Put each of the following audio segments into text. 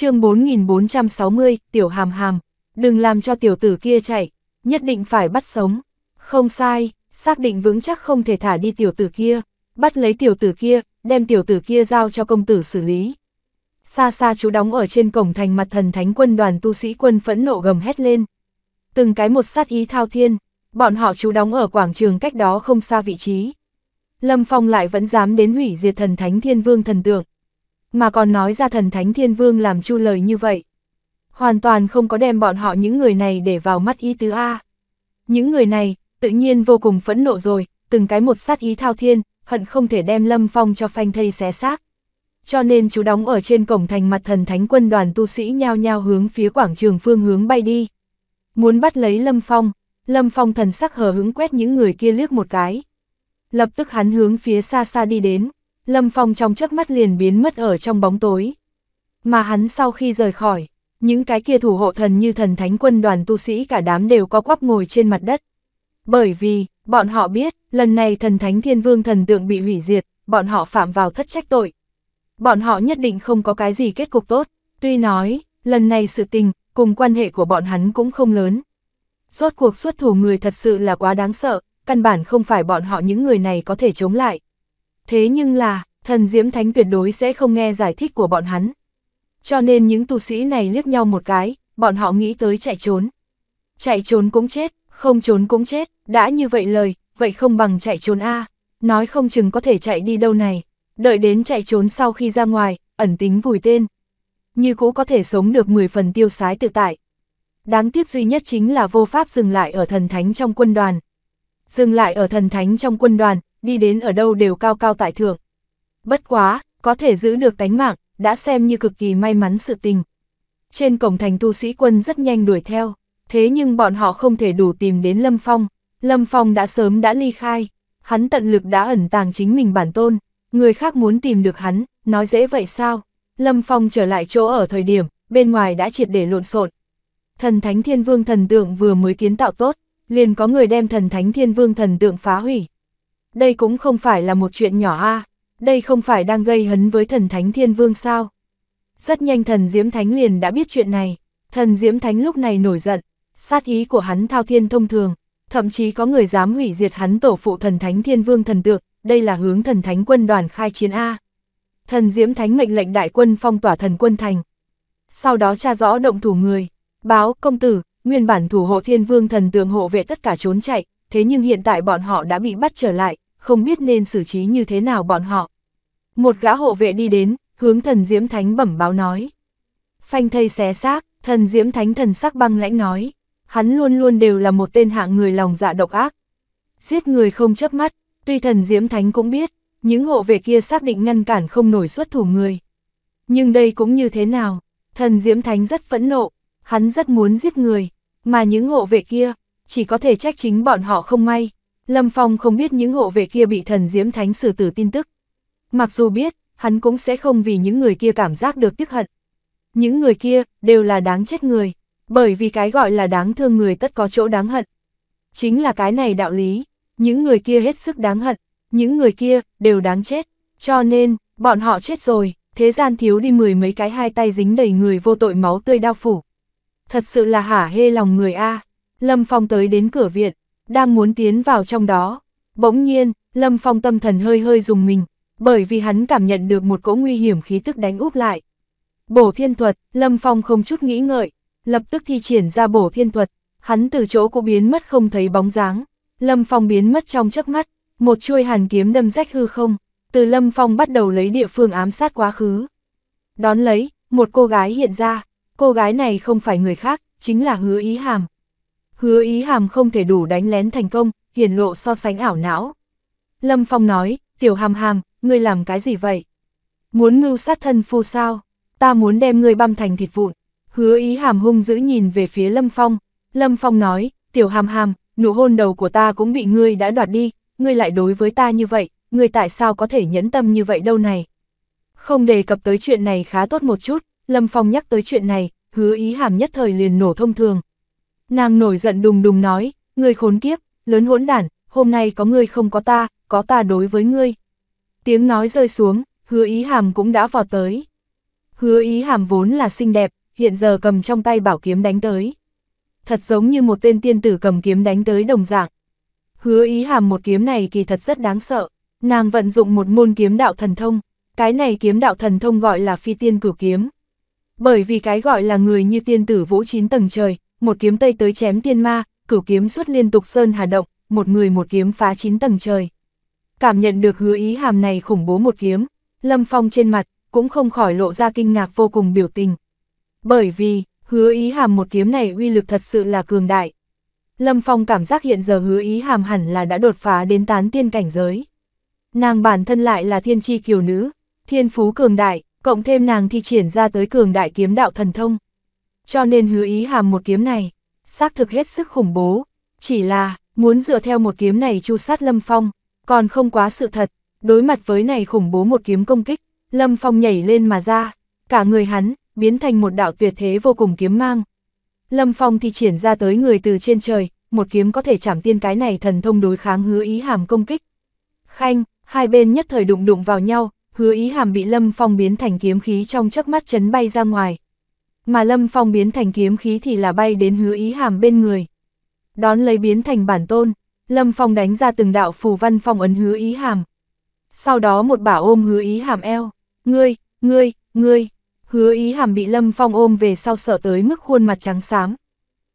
chương 4460, tiểu hàm hàm, đừng làm cho tiểu tử kia chạy, nhất định phải bắt sống. Không sai, xác định vững chắc không thể thả đi tiểu tử kia, bắt lấy tiểu tử kia, đem tiểu tử kia giao cho công tử xử lý. Xa xa chú đóng ở trên cổng thành mặt thần thánh quân đoàn tu sĩ quân phẫn nộ gầm hét lên. Từng cái một sát ý thao thiên, bọn họ chú đóng ở quảng trường cách đó không xa vị trí. Lâm Phong lại vẫn dám đến hủy diệt thần thánh thiên vương thần tượng, mà còn nói ra thần thánh thiên vương làm chu lời như vậy. Hoàn toàn không có đem bọn họ những người này để vào mắt ý tứ A. Những người này, tự nhiên vô cùng phẫn nộ rồi, từng cái một sát ý thao thiên, hận không thể đem lâm phong cho phanh thây xé xác. Cho nên chú đóng ở trên cổng thành mặt thần thánh quân đoàn tu sĩ nhao nhao hướng phía quảng trường phương hướng bay đi. Muốn bắt lấy lâm phong, lâm phong thần sắc hờ hứng quét những người kia liếc một cái. Lập tức hắn hướng phía xa xa đi đến, Lâm Phong trong chớp mắt liền biến mất ở trong bóng tối. Mà hắn sau khi rời khỏi, những cái kia thủ hộ thần như thần thánh quân đoàn tu sĩ cả đám đều có quắp ngồi trên mặt đất. Bởi vì, bọn họ biết, lần này thần thánh thiên vương thần tượng bị hủy diệt, bọn họ phạm vào thất trách tội. Bọn họ nhất định không có cái gì kết cục tốt, tuy nói, lần này sự tình, cùng quan hệ của bọn hắn cũng không lớn. Rốt cuộc xuất thủ người thật sự là quá đáng sợ, căn bản không phải bọn họ những người này có thể chống lại. Thế nhưng là, thần Diễm Thánh tuyệt đối sẽ không nghe giải thích của bọn hắn. Cho nên những tu sĩ này liếc nhau một cái, bọn họ nghĩ tới chạy trốn. Chạy trốn cũng chết, không trốn cũng chết, đã như vậy lời, vậy không bằng chạy trốn A, nói không chừng có thể chạy đi đâu này, đợi đến chạy trốn sau khi ra ngoài, ẩn tính vùi tên. Như cũ có thể sống được 10 phần tiêu sái tự tại. Đáng tiếc duy nhất chính là vô pháp dừng lại ở thần thánh trong quân đoàn. Dừng lại ở thần thánh trong quân đoàn, đi đến ở đâu đều cao cao tại thượng. Bất quá, có thể giữ được tánh mạng, đã xem như cực kỳ may mắn sự tình. Trên cổng thành tu sĩ quân rất nhanh đuổi theo, thế nhưng bọn họ không thể đủ tìm đến Lâm Phong. Lâm Phong đã sớm đã ly khai, hắn tận lực đã ẩn tàng chính mình bản tôn, người khác muốn tìm được hắn, nói dễ vậy sao? Lâm Phong trở lại chỗ ở thời điểm, bên ngoài đã triệt để lộn xộn. Thần Thánh Thiên Vương thần tượng vừa mới kiến tạo tốt, liền có người đem Thần Thánh Thiên Vương thần tượng phá hủy đây cũng không phải là một chuyện nhỏ a đây không phải đang gây hấn với thần thánh thiên vương sao. Rất nhanh thần Diễm Thánh liền đã biết chuyện này, thần Diễm Thánh lúc này nổi giận, sát ý của hắn thao thiên thông thường, thậm chí có người dám hủy diệt hắn tổ phụ thần thánh thiên vương thần tượng, đây là hướng thần thánh quân đoàn khai chiến A. Thần Diễm Thánh mệnh lệnh đại quân phong tỏa thần quân thành. Sau đó tra rõ động thủ người, báo, công tử, nguyên bản thủ hộ thiên vương thần tượng hộ vệ tất cả trốn chạy, thế nhưng hiện tại bọn họ đã bị bắt trở lại, không biết nên xử trí như thế nào bọn họ. Một gã hộ vệ đi đến, hướng thần Diễm Thánh bẩm báo nói. Phanh thây xé xác, thần Diễm Thánh thần sắc băng lãnh nói. Hắn luôn luôn đều là một tên hạng người lòng dạ độc ác. Giết người không chấp mắt, tuy thần Diễm Thánh cũng biết, những hộ vệ kia xác định ngăn cản không nổi xuất thủ người. Nhưng đây cũng như thế nào, thần Diễm Thánh rất phẫn nộ, hắn rất muốn giết người, mà những hộ vệ kia, chỉ có thể trách chính bọn họ không may. Lâm Phong không biết những hộ vệ kia bị thần diễm thánh sử tử tin tức. Mặc dù biết, hắn cũng sẽ không vì những người kia cảm giác được tiếc hận. Những người kia, đều là đáng chết người, bởi vì cái gọi là đáng thương người tất có chỗ đáng hận. Chính là cái này đạo lý, những người kia hết sức đáng hận, những người kia, đều đáng chết. Cho nên, bọn họ chết rồi, thế gian thiếu đi mười mấy cái hai tay dính đầy người vô tội máu tươi đau phủ. Thật sự là hả hê lòng người A. Lâm Phong tới đến cửa viện, đang muốn tiến vào trong đó. Bỗng nhiên, Lâm Phong tâm thần hơi hơi dùng mình, bởi vì hắn cảm nhận được một cỗ nguy hiểm khí tức đánh úp lại. Bổ thiên thuật, Lâm Phong không chút nghĩ ngợi, lập tức thi triển ra bổ thiên thuật, hắn từ chỗ cô biến mất không thấy bóng dáng. Lâm Phong biến mất trong chớp mắt, một chuôi hàn kiếm đâm rách hư không, từ Lâm Phong bắt đầu lấy địa phương ám sát quá khứ. Đón lấy, một cô gái hiện ra, cô gái này không phải người khác, chính là hứa ý hàm. Hứa ý hàm không thể đủ đánh lén thành công, hiển lộ so sánh ảo não. Lâm Phong nói, tiểu hàm hàm, ngươi làm cái gì vậy? Muốn ngưu sát thân phu sao? Ta muốn đem ngươi băm thành thịt vụn. Hứa ý hàm hung dữ nhìn về phía Lâm Phong. Lâm Phong nói, tiểu hàm hàm, nụ hôn đầu của ta cũng bị ngươi đã đoạt đi, ngươi lại đối với ta như vậy, ngươi tại sao có thể nhẫn tâm như vậy đâu này? Không đề cập tới chuyện này khá tốt một chút, Lâm Phong nhắc tới chuyện này, hứa ý hàm nhất thời liền nổ thông thường, Nàng nổi giận đùng đùng nói, ngươi khốn kiếp, lớn hỗn đản, hôm nay có ngươi không có ta, có ta đối với ngươi. Tiếng nói rơi xuống, hứa ý hàm cũng đã vào tới. Hứa ý hàm vốn là xinh đẹp, hiện giờ cầm trong tay bảo kiếm đánh tới. Thật giống như một tên tiên tử cầm kiếm đánh tới đồng dạng. Hứa ý hàm một kiếm này kỳ thật rất đáng sợ. Nàng vận dụng một môn kiếm đạo thần thông, cái này kiếm đạo thần thông gọi là phi tiên cửu kiếm. Bởi vì cái gọi là người như tiên tử vũ chín tầng trời, một kiếm tây tới chém tiên ma, cửu kiếm suốt liên tục sơn hà động, một người một kiếm phá chín tầng trời. Cảm nhận được hứa ý hàm này khủng bố một kiếm, Lâm Phong trên mặt, cũng không khỏi lộ ra kinh ngạc vô cùng biểu tình. Bởi vì, hứa ý hàm một kiếm này uy lực thật sự là cường đại. Lâm Phong cảm giác hiện giờ hứa ý hàm hẳn là đã đột phá đến tán tiên cảnh giới. Nàng bản thân lại là thiên tri kiều nữ, thiên phú cường đại, cộng thêm nàng thi triển ra tới cường đại kiếm đạo thần thông cho nên hứa ý hàm một kiếm này, xác thực hết sức khủng bố, chỉ là, muốn dựa theo một kiếm này chu sát Lâm Phong, còn không quá sự thật, đối mặt với này khủng bố một kiếm công kích, Lâm Phong nhảy lên mà ra, cả người hắn, biến thành một đạo tuyệt thế vô cùng kiếm mang. Lâm Phong thì triển ra tới người từ trên trời, một kiếm có thể chảm tiên cái này thần thông đối kháng hứa ý hàm công kích. Khanh, hai bên nhất thời đụng đụng vào nhau, hứa ý hàm bị Lâm Phong biến thành kiếm khí trong chớp mắt chấn bay ra ngoài, mà Lâm Phong biến thành kiếm khí thì là bay đến hứa ý hàm bên người. Đón lấy biến thành bản tôn, Lâm Phong đánh ra từng đạo phù văn phong ấn hứa ý hàm. Sau đó một bả ôm hứa ý hàm eo, ngươi, ngươi, ngươi, hứa ý hàm bị Lâm Phong ôm về sau sợ tới mức khuôn mặt trắng xám.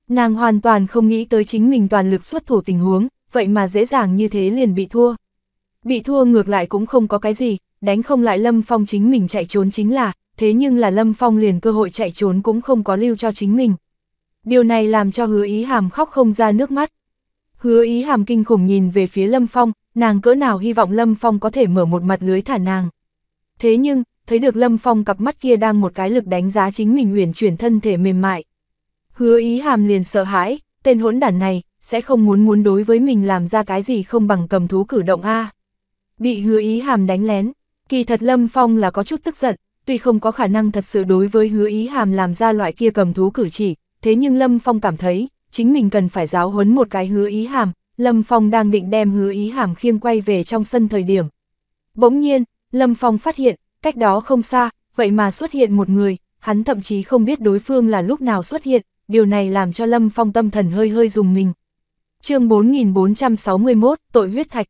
Nàng hoàn toàn không nghĩ tới chính mình toàn lực xuất thủ tình huống, vậy mà dễ dàng như thế liền bị thua. Bị thua ngược lại cũng không có cái gì, đánh không lại Lâm Phong chính mình chạy trốn chính là, thế nhưng là Lâm Phong liền cơ hội chạy trốn cũng không có lưu cho chính mình. Điều này làm cho hứa ý hàm khóc không ra nước mắt. Hứa ý hàm kinh khủng nhìn về phía Lâm Phong, nàng cỡ nào hy vọng Lâm Phong có thể mở một mặt lưới thả nàng. Thế nhưng, thấy được Lâm Phong cặp mắt kia đang một cái lực đánh giá chính mình huyền chuyển thân thể mềm mại. Hứa ý hàm liền sợ hãi, tên hỗn đản này, sẽ không muốn muốn đối với mình làm ra cái gì không bằng cầm thú cử động a Bị hứa ý hàm đánh lén, kỳ thật Lâm Phong là có chút tức giận, tuy không có khả năng thật sự đối với hứa ý hàm làm ra loại kia cầm thú cử chỉ, thế nhưng Lâm Phong cảm thấy, chính mình cần phải giáo huấn một cái hứa ý hàm, Lâm Phong đang định đem hứa ý hàm khiêng quay về trong sân thời điểm. Bỗng nhiên, Lâm Phong phát hiện, cách đó không xa, vậy mà xuất hiện một người, hắn thậm chí không biết đối phương là lúc nào xuất hiện, điều này làm cho Lâm Phong tâm thần hơi hơi dùng mình. chương 4461, Tội huyết thạch.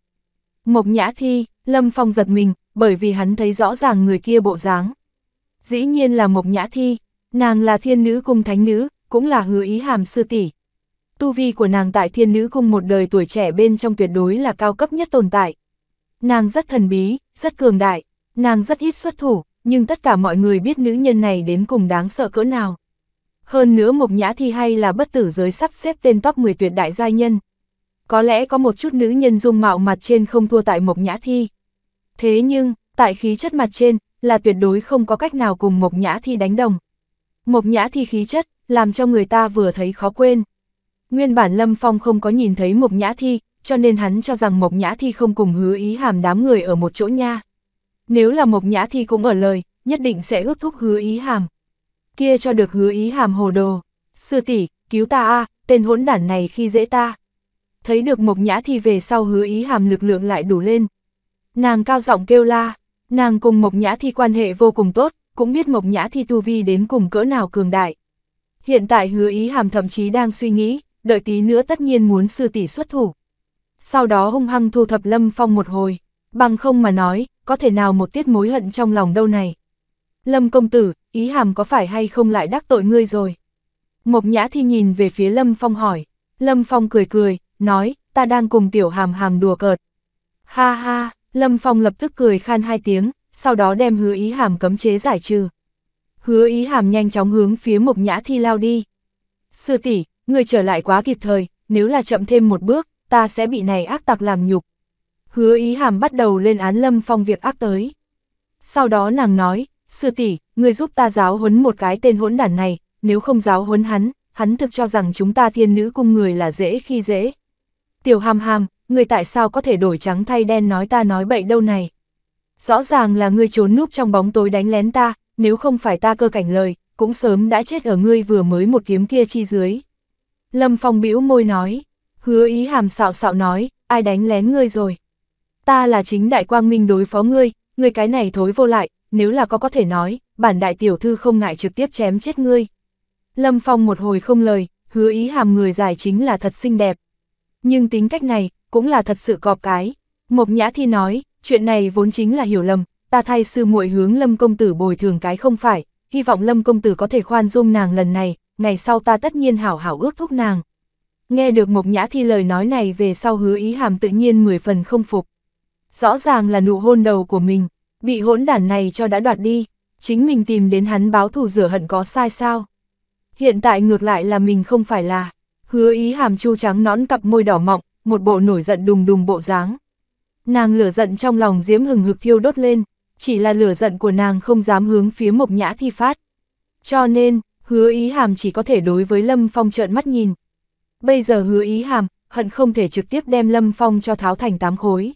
Mộc Nhã Thi, Lâm Phong giật mình, bởi vì hắn thấy rõ ràng người kia bộ dáng dĩ nhiên là Mộc Nhã Thi, nàng là thiên nữ cung thánh nữ, cũng là hứa ý hàm sư tỷ. Tu vi của nàng tại thiên nữ cung một đời tuổi trẻ bên trong tuyệt đối là cao cấp nhất tồn tại. Nàng rất thần bí, rất cường đại, nàng rất ít xuất thủ, nhưng tất cả mọi người biết nữ nhân này đến cùng đáng sợ cỡ nào. Hơn nữa Mộc Nhã Thi hay là bất tử giới sắp xếp tên top 10 tuyệt đại gia nhân. Có lẽ có một chút nữ nhân dung mạo mặt trên không thua tại Mộc Nhã Thi. Thế nhưng, tại khí chất mặt trên, là tuyệt đối không có cách nào cùng Mộc Nhã Thi đánh đồng. Mộc Nhã Thi khí chất, làm cho người ta vừa thấy khó quên. Nguyên bản Lâm Phong không có nhìn thấy Mộc Nhã Thi, cho nên hắn cho rằng Mộc Nhã Thi không cùng hứa ý hàm đám người ở một chỗ nha. Nếu là Mộc Nhã Thi cũng ở lời, nhất định sẽ ước thúc hứa ý hàm. Kia cho được hứa ý hàm hồ đồ. Sư tỷ cứu ta a tên hỗn đản này khi dễ ta. Thấy được Mộc Nhã Thi về sau hứa ý hàm lực lượng lại đủ lên. Nàng cao giọng kêu la, Nàng cùng Mộc Nhã Thi quan hệ vô cùng tốt, cũng biết Mộc Nhã Thi tu vi đến cùng cỡ nào cường đại. Hiện tại hứa ý hàm thậm chí đang suy nghĩ, đợi tí nữa tất nhiên muốn sư tỷ xuất thủ. Sau đó hung hăng thu thập Lâm Phong một hồi, bằng không mà nói, có thể nào một tiết mối hận trong lòng đâu này. Lâm công tử, ý hàm có phải hay không lại đắc tội ngươi rồi? Mộc Nhã Thi nhìn về phía Lâm Phong hỏi, Lâm Phong cười cười, nói, ta đang cùng tiểu hàm hàm đùa cợt. Ha ha, Lâm Phong lập tức cười khan hai tiếng, sau đó đem hứa ý hàm cấm chế giải trừ. Hứa ý hàm nhanh chóng hướng phía mục nhã thi lao đi. Sư tỷ, người trở lại quá kịp thời, nếu là chậm thêm một bước, ta sẽ bị này ác tặc làm nhục. Hứa ý hàm bắt đầu lên án Lâm Phong việc ác tới. Sau đó nàng nói, sư tỷ, người giúp ta giáo huấn một cái tên hỗn đản này, nếu không giáo huấn hắn, hắn thực cho rằng chúng ta thiên nữ cung người là dễ khi dễ. Tiểu hàm hàm, ngươi tại sao có thể đổi trắng thay đen nói ta nói bậy đâu này. Rõ ràng là ngươi trốn núp trong bóng tối đánh lén ta, nếu không phải ta cơ cảnh lời, cũng sớm đã chết ở ngươi vừa mới một kiếm kia chi dưới. Lâm Phong bĩu môi nói, hứa ý hàm xạo xạo nói, ai đánh lén ngươi rồi. Ta là chính đại quang minh đối phó ngươi, ngươi cái này thối vô lại, nếu là có có thể nói, bản đại tiểu thư không ngại trực tiếp chém chết ngươi. Lâm Phong một hồi không lời, hứa ý hàm người dài chính là thật xinh đẹp. Nhưng tính cách này, cũng là thật sự cọp cái. Mộc Nhã Thi nói, chuyện này vốn chính là hiểu lầm, ta thay sư muội hướng Lâm Công Tử bồi thường cái không phải, hy vọng Lâm Công Tử có thể khoan dung nàng lần này, ngày sau ta tất nhiên hảo hảo ước thúc nàng. Nghe được Mộc Nhã Thi lời nói này về sau hứa ý hàm tự nhiên mười phần không phục. Rõ ràng là nụ hôn đầu của mình, bị hỗn đản này cho đã đoạt đi, chính mình tìm đến hắn báo thù rửa hận có sai sao. Hiện tại ngược lại là mình không phải là, hứa ý hàm chu trắng nón cặp môi đỏ mọng, một bộ nổi giận đùng đùng bộ dáng. Nàng lửa giận trong lòng diễm hừng hực thiêu đốt lên, chỉ là lửa giận của nàng không dám hướng phía mộc nhã thi phát. Cho nên, hứa ý hàm chỉ có thể đối với Lâm Phong trợn mắt nhìn. Bây giờ hứa ý hàm, hận không thể trực tiếp đem Lâm Phong cho tháo thành tám khối.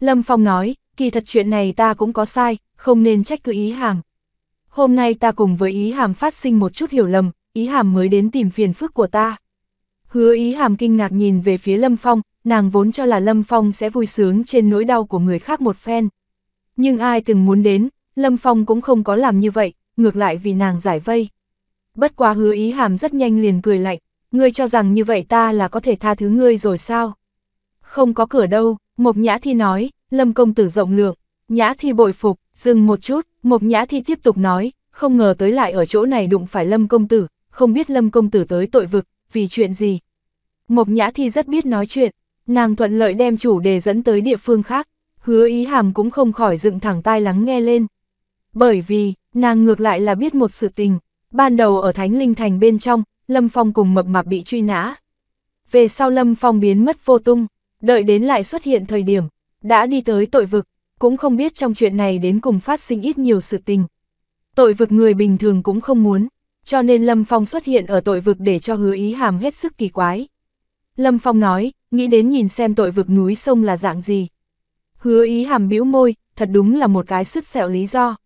Lâm Phong nói, kỳ thật chuyện này ta cũng có sai, không nên trách cứ ý hàm. Hôm nay ta cùng với ý hàm phát sinh một chút hiểu lầm, ý hàm mới đến tìm phiền phức của ta. Hứa ý hàm kinh ngạc nhìn về phía Lâm Phong, nàng vốn cho là Lâm Phong sẽ vui sướng trên nỗi đau của người khác một phen. Nhưng ai từng muốn đến, Lâm Phong cũng không có làm như vậy, ngược lại vì nàng giải vây. Bất quá hứa ý hàm rất nhanh liền cười lạnh, ngươi cho rằng như vậy ta là có thể tha thứ ngươi rồi sao? Không có cửa đâu, Mộc Nhã Thi nói, Lâm Công Tử rộng lượng, Nhã Thi bội phục, dừng một chút, Mộc Nhã Thi tiếp tục nói, không ngờ tới lại ở chỗ này đụng phải Lâm Công Tử, không biết Lâm Công Tử tới tội vực, vì chuyện gì? Mộc Nhã Thi rất biết nói chuyện, nàng thuận lợi đem chủ đề dẫn tới địa phương khác, hứa ý hàm cũng không khỏi dựng thẳng tai lắng nghe lên. Bởi vì, nàng ngược lại là biết một sự tình, ban đầu ở Thánh Linh Thành bên trong, Lâm Phong cùng mập mạp bị truy nã. Về sau Lâm Phong biến mất vô tung, đợi đến lại xuất hiện thời điểm, đã đi tới tội vực, cũng không biết trong chuyện này đến cùng phát sinh ít nhiều sự tình. Tội vực người bình thường cũng không muốn, cho nên Lâm Phong xuất hiện ở tội vực để cho hứa ý hàm hết sức kỳ quái. Lâm Phong nói, nghĩ đến nhìn xem tội vực núi sông là dạng gì. Hứa ý hàm bĩu môi, thật đúng là một cái sứt sẹo lý do.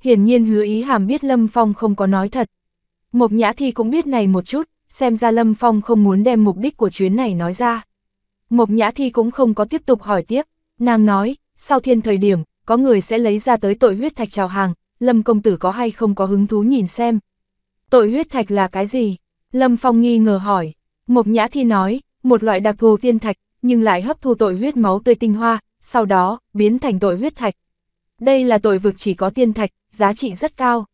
Hiển nhiên hứa ý hàm biết Lâm Phong không có nói thật. Mộc Nhã Thi cũng biết này một chút, xem ra Lâm Phong không muốn đem mục đích của chuyến này nói ra. Mộc Nhã Thi cũng không có tiếp tục hỏi tiếp, nàng nói, sau thiên thời điểm, có người sẽ lấy ra tới tội huyết thạch chào hàng, Lâm công tử có hay không có hứng thú nhìn xem. Tội huyết thạch là cái gì? Lâm Phong nghi ngờ hỏi. Mộc Nhã Thi nói, một loại đặc thù tiên thạch, nhưng lại hấp thu tội huyết máu tươi tinh hoa, sau đó, biến thành tội huyết thạch. Đây là tội vực chỉ có tiên thạch, giá trị rất cao.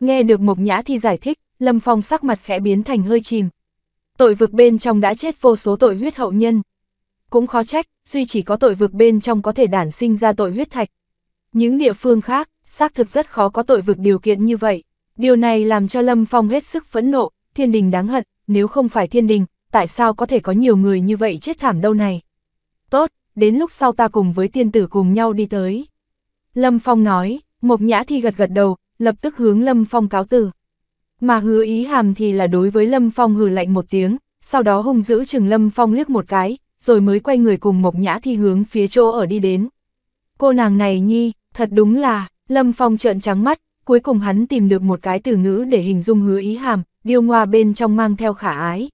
Nghe được Mộc Nhã Thi giải thích, Lâm Phong sắc mặt khẽ biến thành hơi chìm. Tội vực bên trong đã chết vô số tội huyết hậu nhân. Cũng khó trách, duy chỉ có tội vực bên trong có thể đản sinh ra tội huyết thạch. Những địa phương khác, xác thực rất khó có tội vực điều kiện như vậy. Điều này làm cho Lâm Phong hết sức phẫn nộ, thiên đình đáng hận, nếu không phải thiên đình, tại sao có thể có nhiều người như vậy chết thảm đâu này? Tốt, đến lúc sau ta cùng với tiên tử cùng nhau đi tới. Lâm Phong nói, Mộc Nhã Thi gật gật đầu, lập tức hướng Lâm Phong cáo từ. Mà hứa ý hàm thì là đối với Lâm Phong hừ lạnh một tiếng, sau đó hung giữ chừng Lâm Phong liếc một cái, rồi mới quay người cùng Mộc Nhã Thi hướng phía chỗ ở đi đến. Cô nàng này nhi, thật đúng là, Lâm Phong trợn trắng mắt, cuối cùng hắn tìm được một cái từ ngữ để hình dung hứa ý hàm, điêu ngoa bên trong mang theo khả ái.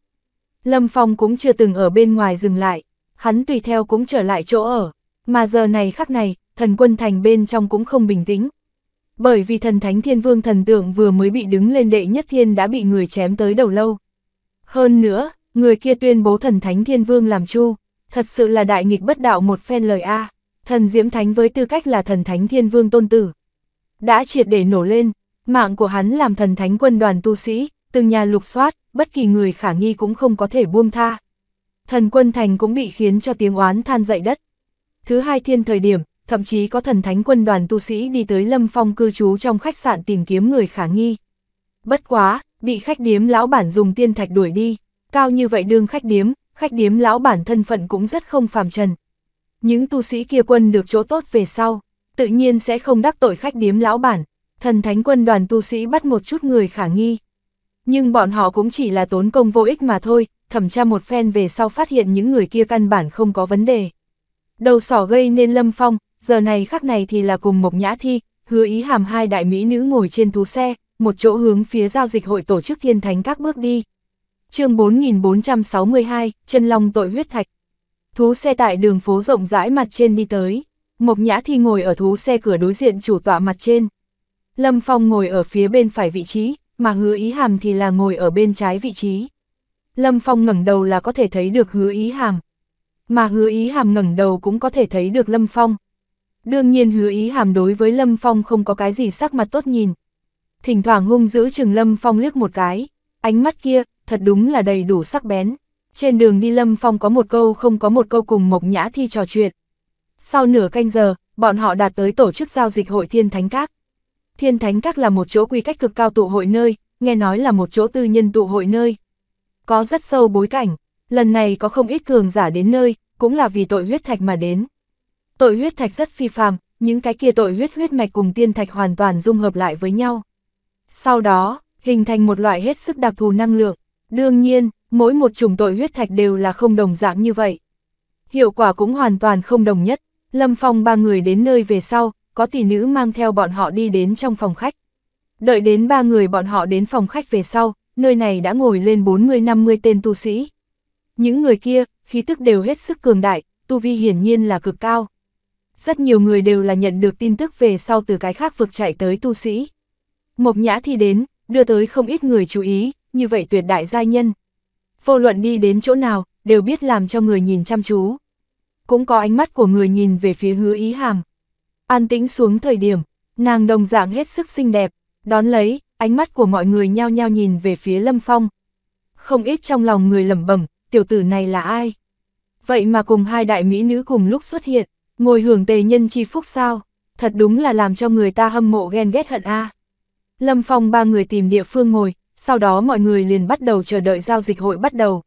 Lâm Phong cũng chưa từng ở bên ngoài dừng lại, hắn tùy theo cũng trở lại chỗ ở, mà giờ này khắc này, thần quân thành bên trong cũng không bình tĩnh. Bởi vì thần thánh thiên vương thần tượng vừa mới bị đứng lên đệ nhất thiên đã bị người chém tới đầu lâu. Hơn nữa, người kia tuyên bố thần thánh thiên vương làm chu, thật sự là đại nghịch bất đạo một phen lời A, thần diễm thánh với tư cách là thần thánh thiên vương tôn tử. Đã triệt để nổ lên, mạng của hắn làm thần thánh quân đoàn tu sĩ, từng nhà lục soát, bất kỳ người khả nghi cũng không có thể buông tha. Thần quân thành cũng bị khiến cho tiếng oán than dậy đất. Thứ hai thiên thời điểm, thậm chí có thần thánh quân đoàn tu sĩ đi tới lâm phong cư trú trong khách sạn tìm kiếm người khả nghi. Bất quá, bị khách điếm lão bản dùng tiên thạch đuổi đi, cao như vậy đương khách điếm, khách điếm lão bản thân phận cũng rất không phàm trần. Những tu sĩ kia quân được chỗ tốt về sau, tự nhiên sẽ không đắc tội khách điếm lão bản, thần thánh quân đoàn tu sĩ bắt một chút người khả nghi, nhưng bọn họ cũng chỉ là tốn công vô ích mà thôi, thẩm tra một phen về sau phát hiện những người kia căn bản không có vấn đề. Đầu sỏ gây nên lâm phong, giờ này khắc này thì là cùng Mộc Nhã Thi, hứa ý hàm hai đại mỹ nữ ngồi trên thú xe, một chỗ hướng phía giao dịch hội tổ chức thiên thánh các bước đi. chương 4462, chân long tội huyết thạch. Thú xe tại đường phố rộng rãi mặt trên đi tới, Mộc Nhã Thi ngồi ở thú xe cửa đối diện chủ tọa mặt trên. Lâm Phong ngồi ở phía bên phải vị trí, mà hứa ý hàm thì là ngồi ở bên trái vị trí. Lâm Phong ngẩng đầu là có thể thấy được hứa ý hàm. Mà hứa ý hàm ngẩng đầu cũng có thể thấy được Lâm Phong. Đương nhiên hứa ý hàm đối với Lâm Phong không có cái gì sắc mặt tốt nhìn. Thỉnh thoảng hung giữ chừng Lâm Phong liếc một cái, ánh mắt kia, thật đúng là đầy đủ sắc bén. Trên đường đi Lâm Phong có một câu không có một câu cùng Mộc Nhã Thi trò chuyện. Sau nửa canh giờ, bọn họ đạt tới tổ chức giao dịch hội thiên thánh các. Thiên Thánh Các là một chỗ quy cách cực cao tụ hội nơi, nghe nói là một chỗ tư nhân tụ hội nơi. Có rất sâu bối cảnh, lần này có không ít cường giả đến nơi, cũng là vì tội huyết thạch mà đến. Tội huyết thạch rất phi phàm, những cái kia tội huyết huyết mạch cùng tiên thạch hoàn toàn dung hợp lại với nhau. Sau đó, hình thành một loại hết sức đặc thù năng lượng. Đương nhiên, mỗi một chủng tội huyết thạch đều là không đồng dạng như vậy. Hiệu quả cũng hoàn toàn không đồng nhất. Lâm Phong ba người đến nơi về sau, có tỷ nữ mang theo bọn họ đi đến trong phòng khách. Đợi đến ba người bọn họ đến phòng khách về sau, nơi này đã ngồi lên 40-50 tên tu sĩ. Những người kia, khí tức đều hết sức cường đại, tu vi hiển nhiên là cực cao. Rất nhiều người đều là nhận được tin tức về sau từ cái khác vực chạy tới tu sĩ. Mộc nhã thì đến, đưa tới không ít người chú ý, như vậy tuyệt đại giai nhân. Vô luận đi đến chỗ nào, đều biết làm cho người nhìn chăm chú. Cũng có ánh mắt của người nhìn về phía hứa ý hàm, An tĩnh xuống thời điểm, nàng đồng dạng hết sức xinh đẹp, đón lấy, ánh mắt của mọi người nhao nhao nhìn về phía Lâm Phong. Không ít trong lòng người lẩm bẩm, tiểu tử này là ai? Vậy mà cùng hai đại mỹ nữ cùng lúc xuất hiện, ngồi hưởng tề nhân chi phúc sao? Thật đúng là làm cho người ta hâm mộ ghen ghét hận a. Lâm Phong ba người tìm địa phương ngồi, sau đó mọi người liền bắt đầu chờ đợi giao dịch hội bắt đầu.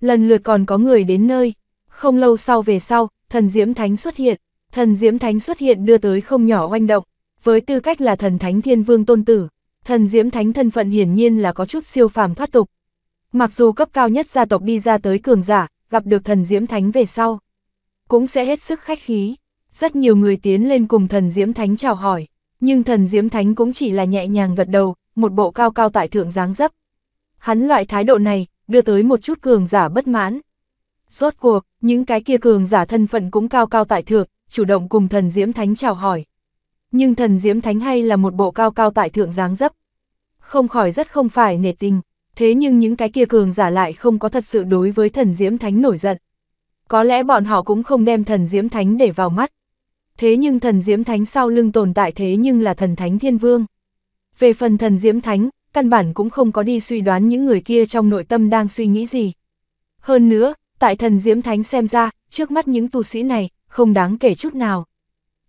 Lần lượt còn có người đến nơi, không lâu sau về sau, thần diễm thánh xuất hiện, Thần Diễm Thánh xuất hiện đưa tới không nhỏ oanh động, với tư cách là thần thánh thiên vương tôn tử, thần Diễm Thánh thân phận hiển nhiên là có chút siêu phàm thoát tục. Mặc dù cấp cao nhất gia tộc đi ra tới cường giả, gặp được thần Diễm Thánh về sau, cũng sẽ hết sức khách khí. Rất nhiều người tiến lên cùng thần Diễm Thánh chào hỏi, nhưng thần Diễm Thánh cũng chỉ là nhẹ nhàng gật đầu, một bộ cao cao tại thượng dáng dấp. Hắn loại thái độ này, đưa tới một chút cường giả bất mãn. Rốt cuộc, những cái kia cường giả thân phận cũng cao cao tại thượng, chủ động cùng thần Diễm Thánh chào hỏi. Nhưng thần Diễm Thánh hay là một bộ cao cao tại thượng dáng dấp. Không khỏi rất không phải nể tình, thế nhưng những cái kia cường giả lại không có thật sự đối với thần Diễm Thánh nổi giận. Có lẽ bọn họ cũng không đem thần Diễm Thánh để vào mắt. Thế nhưng thần Diễm Thánh sau lưng tồn tại thế nhưng là thần Thánh Thiên Vương. Về phần thần Diễm Thánh, căn bản cũng không có đi suy đoán những người kia trong nội tâm đang suy nghĩ gì. Hơn nữa, tại thần Diễm Thánh xem ra, trước mắt những tu sĩ này, không đáng kể chút nào.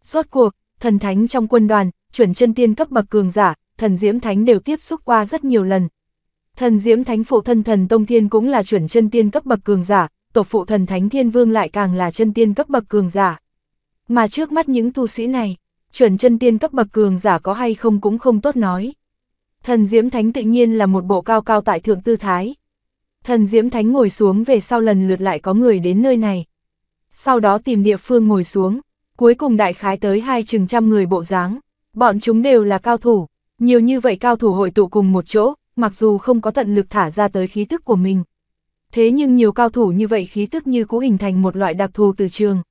Rốt cuộc, thần thánh trong quân đoàn, chuẩn chân tiên cấp bậc cường giả, thần diễm thánh đều tiếp xúc qua rất nhiều lần. Thần diễm thánh phụ thân thần Tông Thiên cũng là chuẩn chân tiên cấp bậc cường giả, tổ phụ thần thánh thiên vương lại càng là chân tiên cấp bậc cường giả. Mà trước mắt những tu sĩ này, chuẩn chân tiên cấp bậc cường giả có hay không cũng không tốt nói. Thần Diễm Thánh tự nhiên là một bộ cao cao tại thượng tư thái. Thần Diễm Thánh ngồi xuống về sau lần lượt lại có người đến nơi này, sau đó tìm địa phương ngồi xuống, cuối cùng đại khái tới hai chừng trăm người bộ dáng. Bọn chúng đều là cao thủ, nhiều như vậy cao thủ hội tụ cùng một chỗ, mặc dù không có tận lực thả ra tới khí tức của mình. Thế nhưng nhiều cao thủ như vậy khí tức như cũ hình thành một loại đặc thù từ trường.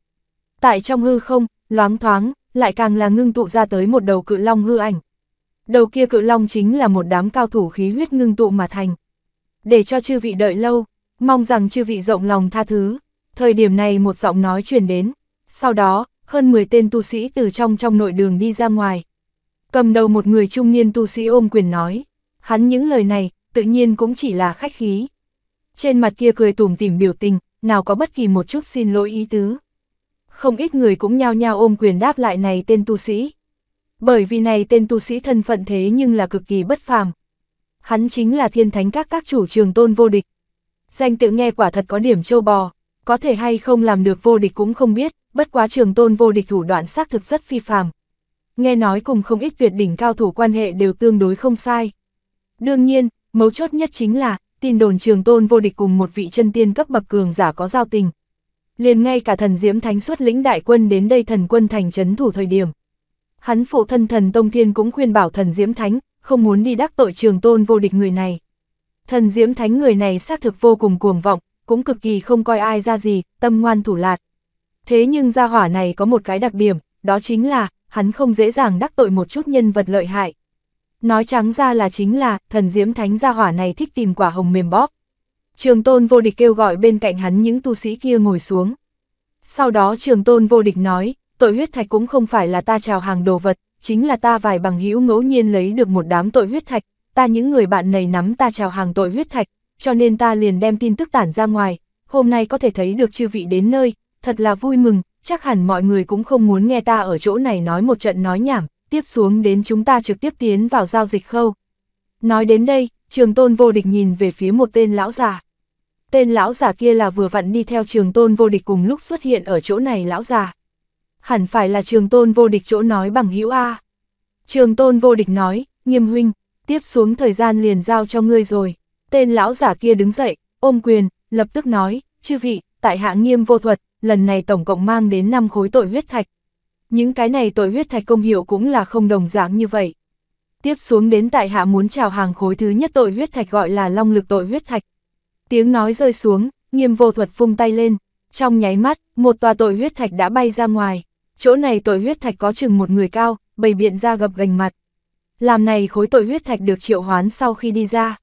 Tại trong hư không, loáng thoáng, lại càng là ngưng tụ ra tới một đầu cự long hư ảnh. Đầu kia cự long chính là một đám cao thủ khí huyết ngưng tụ mà thành. Để cho chư vị đợi lâu, mong rằng chư vị rộng lòng tha thứ. Thời điểm này một giọng nói truyền đến, sau đó, hơn 10 tên tu sĩ từ trong trong nội đường đi ra ngoài. Cầm đầu một người trung niên tu sĩ ôm quyền nói, hắn những lời này, tự nhiên cũng chỉ là khách khí. Trên mặt kia cười tủm tỉm biểu tình, nào có bất kỳ một chút xin lỗi ý tứ. Không ít người cũng nhao nhao ôm quyền đáp lại này tên tu sĩ. Bởi vì này tên tu sĩ thân phận thế nhưng là cực kỳ bất phàm. Hắn chính là thiên thánh các các chủ trường tôn vô địch. Danh tự nghe quả thật có điểm châu bò có thể hay không làm được vô địch cũng không biết, bất quá trường tôn vô địch thủ đoạn xác thực rất phi phàm. Nghe nói cùng không ít tuyệt đỉnh cao thủ quan hệ đều tương đối không sai. Đương nhiên, mấu chốt nhất chính là, tin đồn trường tôn vô địch cùng một vị chân tiên cấp bậc cường giả có giao tình. Liền ngay cả thần Diễm Thánh xuất lĩnh đại quân đến đây thần quân thành trấn thủ thời điểm. Hắn phụ thân thần Tông Thiên cũng khuyên bảo thần Diễm Thánh, không muốn đi đắc tội trường tôn vô địch người này. Thần Diễm Thánh người này xác thực vô cùng cuồng vọng, cũng cực kỳ không coi ai ra gì, tâm ngoan thủ lạt. Thế nhưng gia hỏa này có một cái đặc điểm, đó chính là, hắn không dễ dàng đắc tội một chút nhân vật lợi hại. Nói trắng ra là chính là, thần diễm thánh gia hỏa này thích tìm quả hồng mềm bóp. Trường tôn vô địch kêu gọi bên cạnh hắn những tu sĩ kia ngồi xuống. Sau đó trường tôn vô địch nói, tội huyết thạch cũng không phải là ta trào hàng đồ vật, chính là ta vài bằng hữu ngẫu nhiên lấy được một đám tội huyết thạch, ta những người bạn này nắm ta trào hàng tội huyết thạch, cho nên ta liền đem tin tức tản ra ngoài, hôm nay có thể thấy được chư vị đến nơi, thật là vui mừng, chắc hẳn mọi người cũng không muốn nghe ta ở chỗ này nói một trận nói nhảm, tiếp xuống đến chúng ta trực tiếp tiến vào giao dịch khâu. Nói đến đây, trường tôn vô địch nhìn về phía một tên lão già. Tên lão già kia là vừa vặn đi theo trường tôn vô địch cùng lúc xuất hiện ở chỗ này lão già. Hẳn phải là trường tôn vô địch chỗ nói bằng hữu A. Trường tôn vô địch nói, nghiêm huynh, tiếp xuống thời gian liền giao cho ngươi rồi. Tên lão giả kia đứng dậy, ôm quyền, lập tức nói, chư vị, tại hạ nghiêm vô thuật, lần này tổng cộng mang đến 5 khối tội huyết thạch. Những cái này tội huyết thạch công hiệu cũng là không đồng dạng như vậy. Tiếp xuống đến tại hạ muốn chào hàng khối thứ nhất tội huyết thạch gọi là long lực tội huyết thạch. Tiếng nói rơi xuống, nghiêm vô thuật vung tay lên, trong nháy mắt, một tòa tội huyết thạch đã bay ra ngoài. Chỗ này tội huyết thạch có chừng một người cao, bầy biện ra gập gành mặt. Làm này khối tội huyết thạch được triệu hoán sau khi đi ra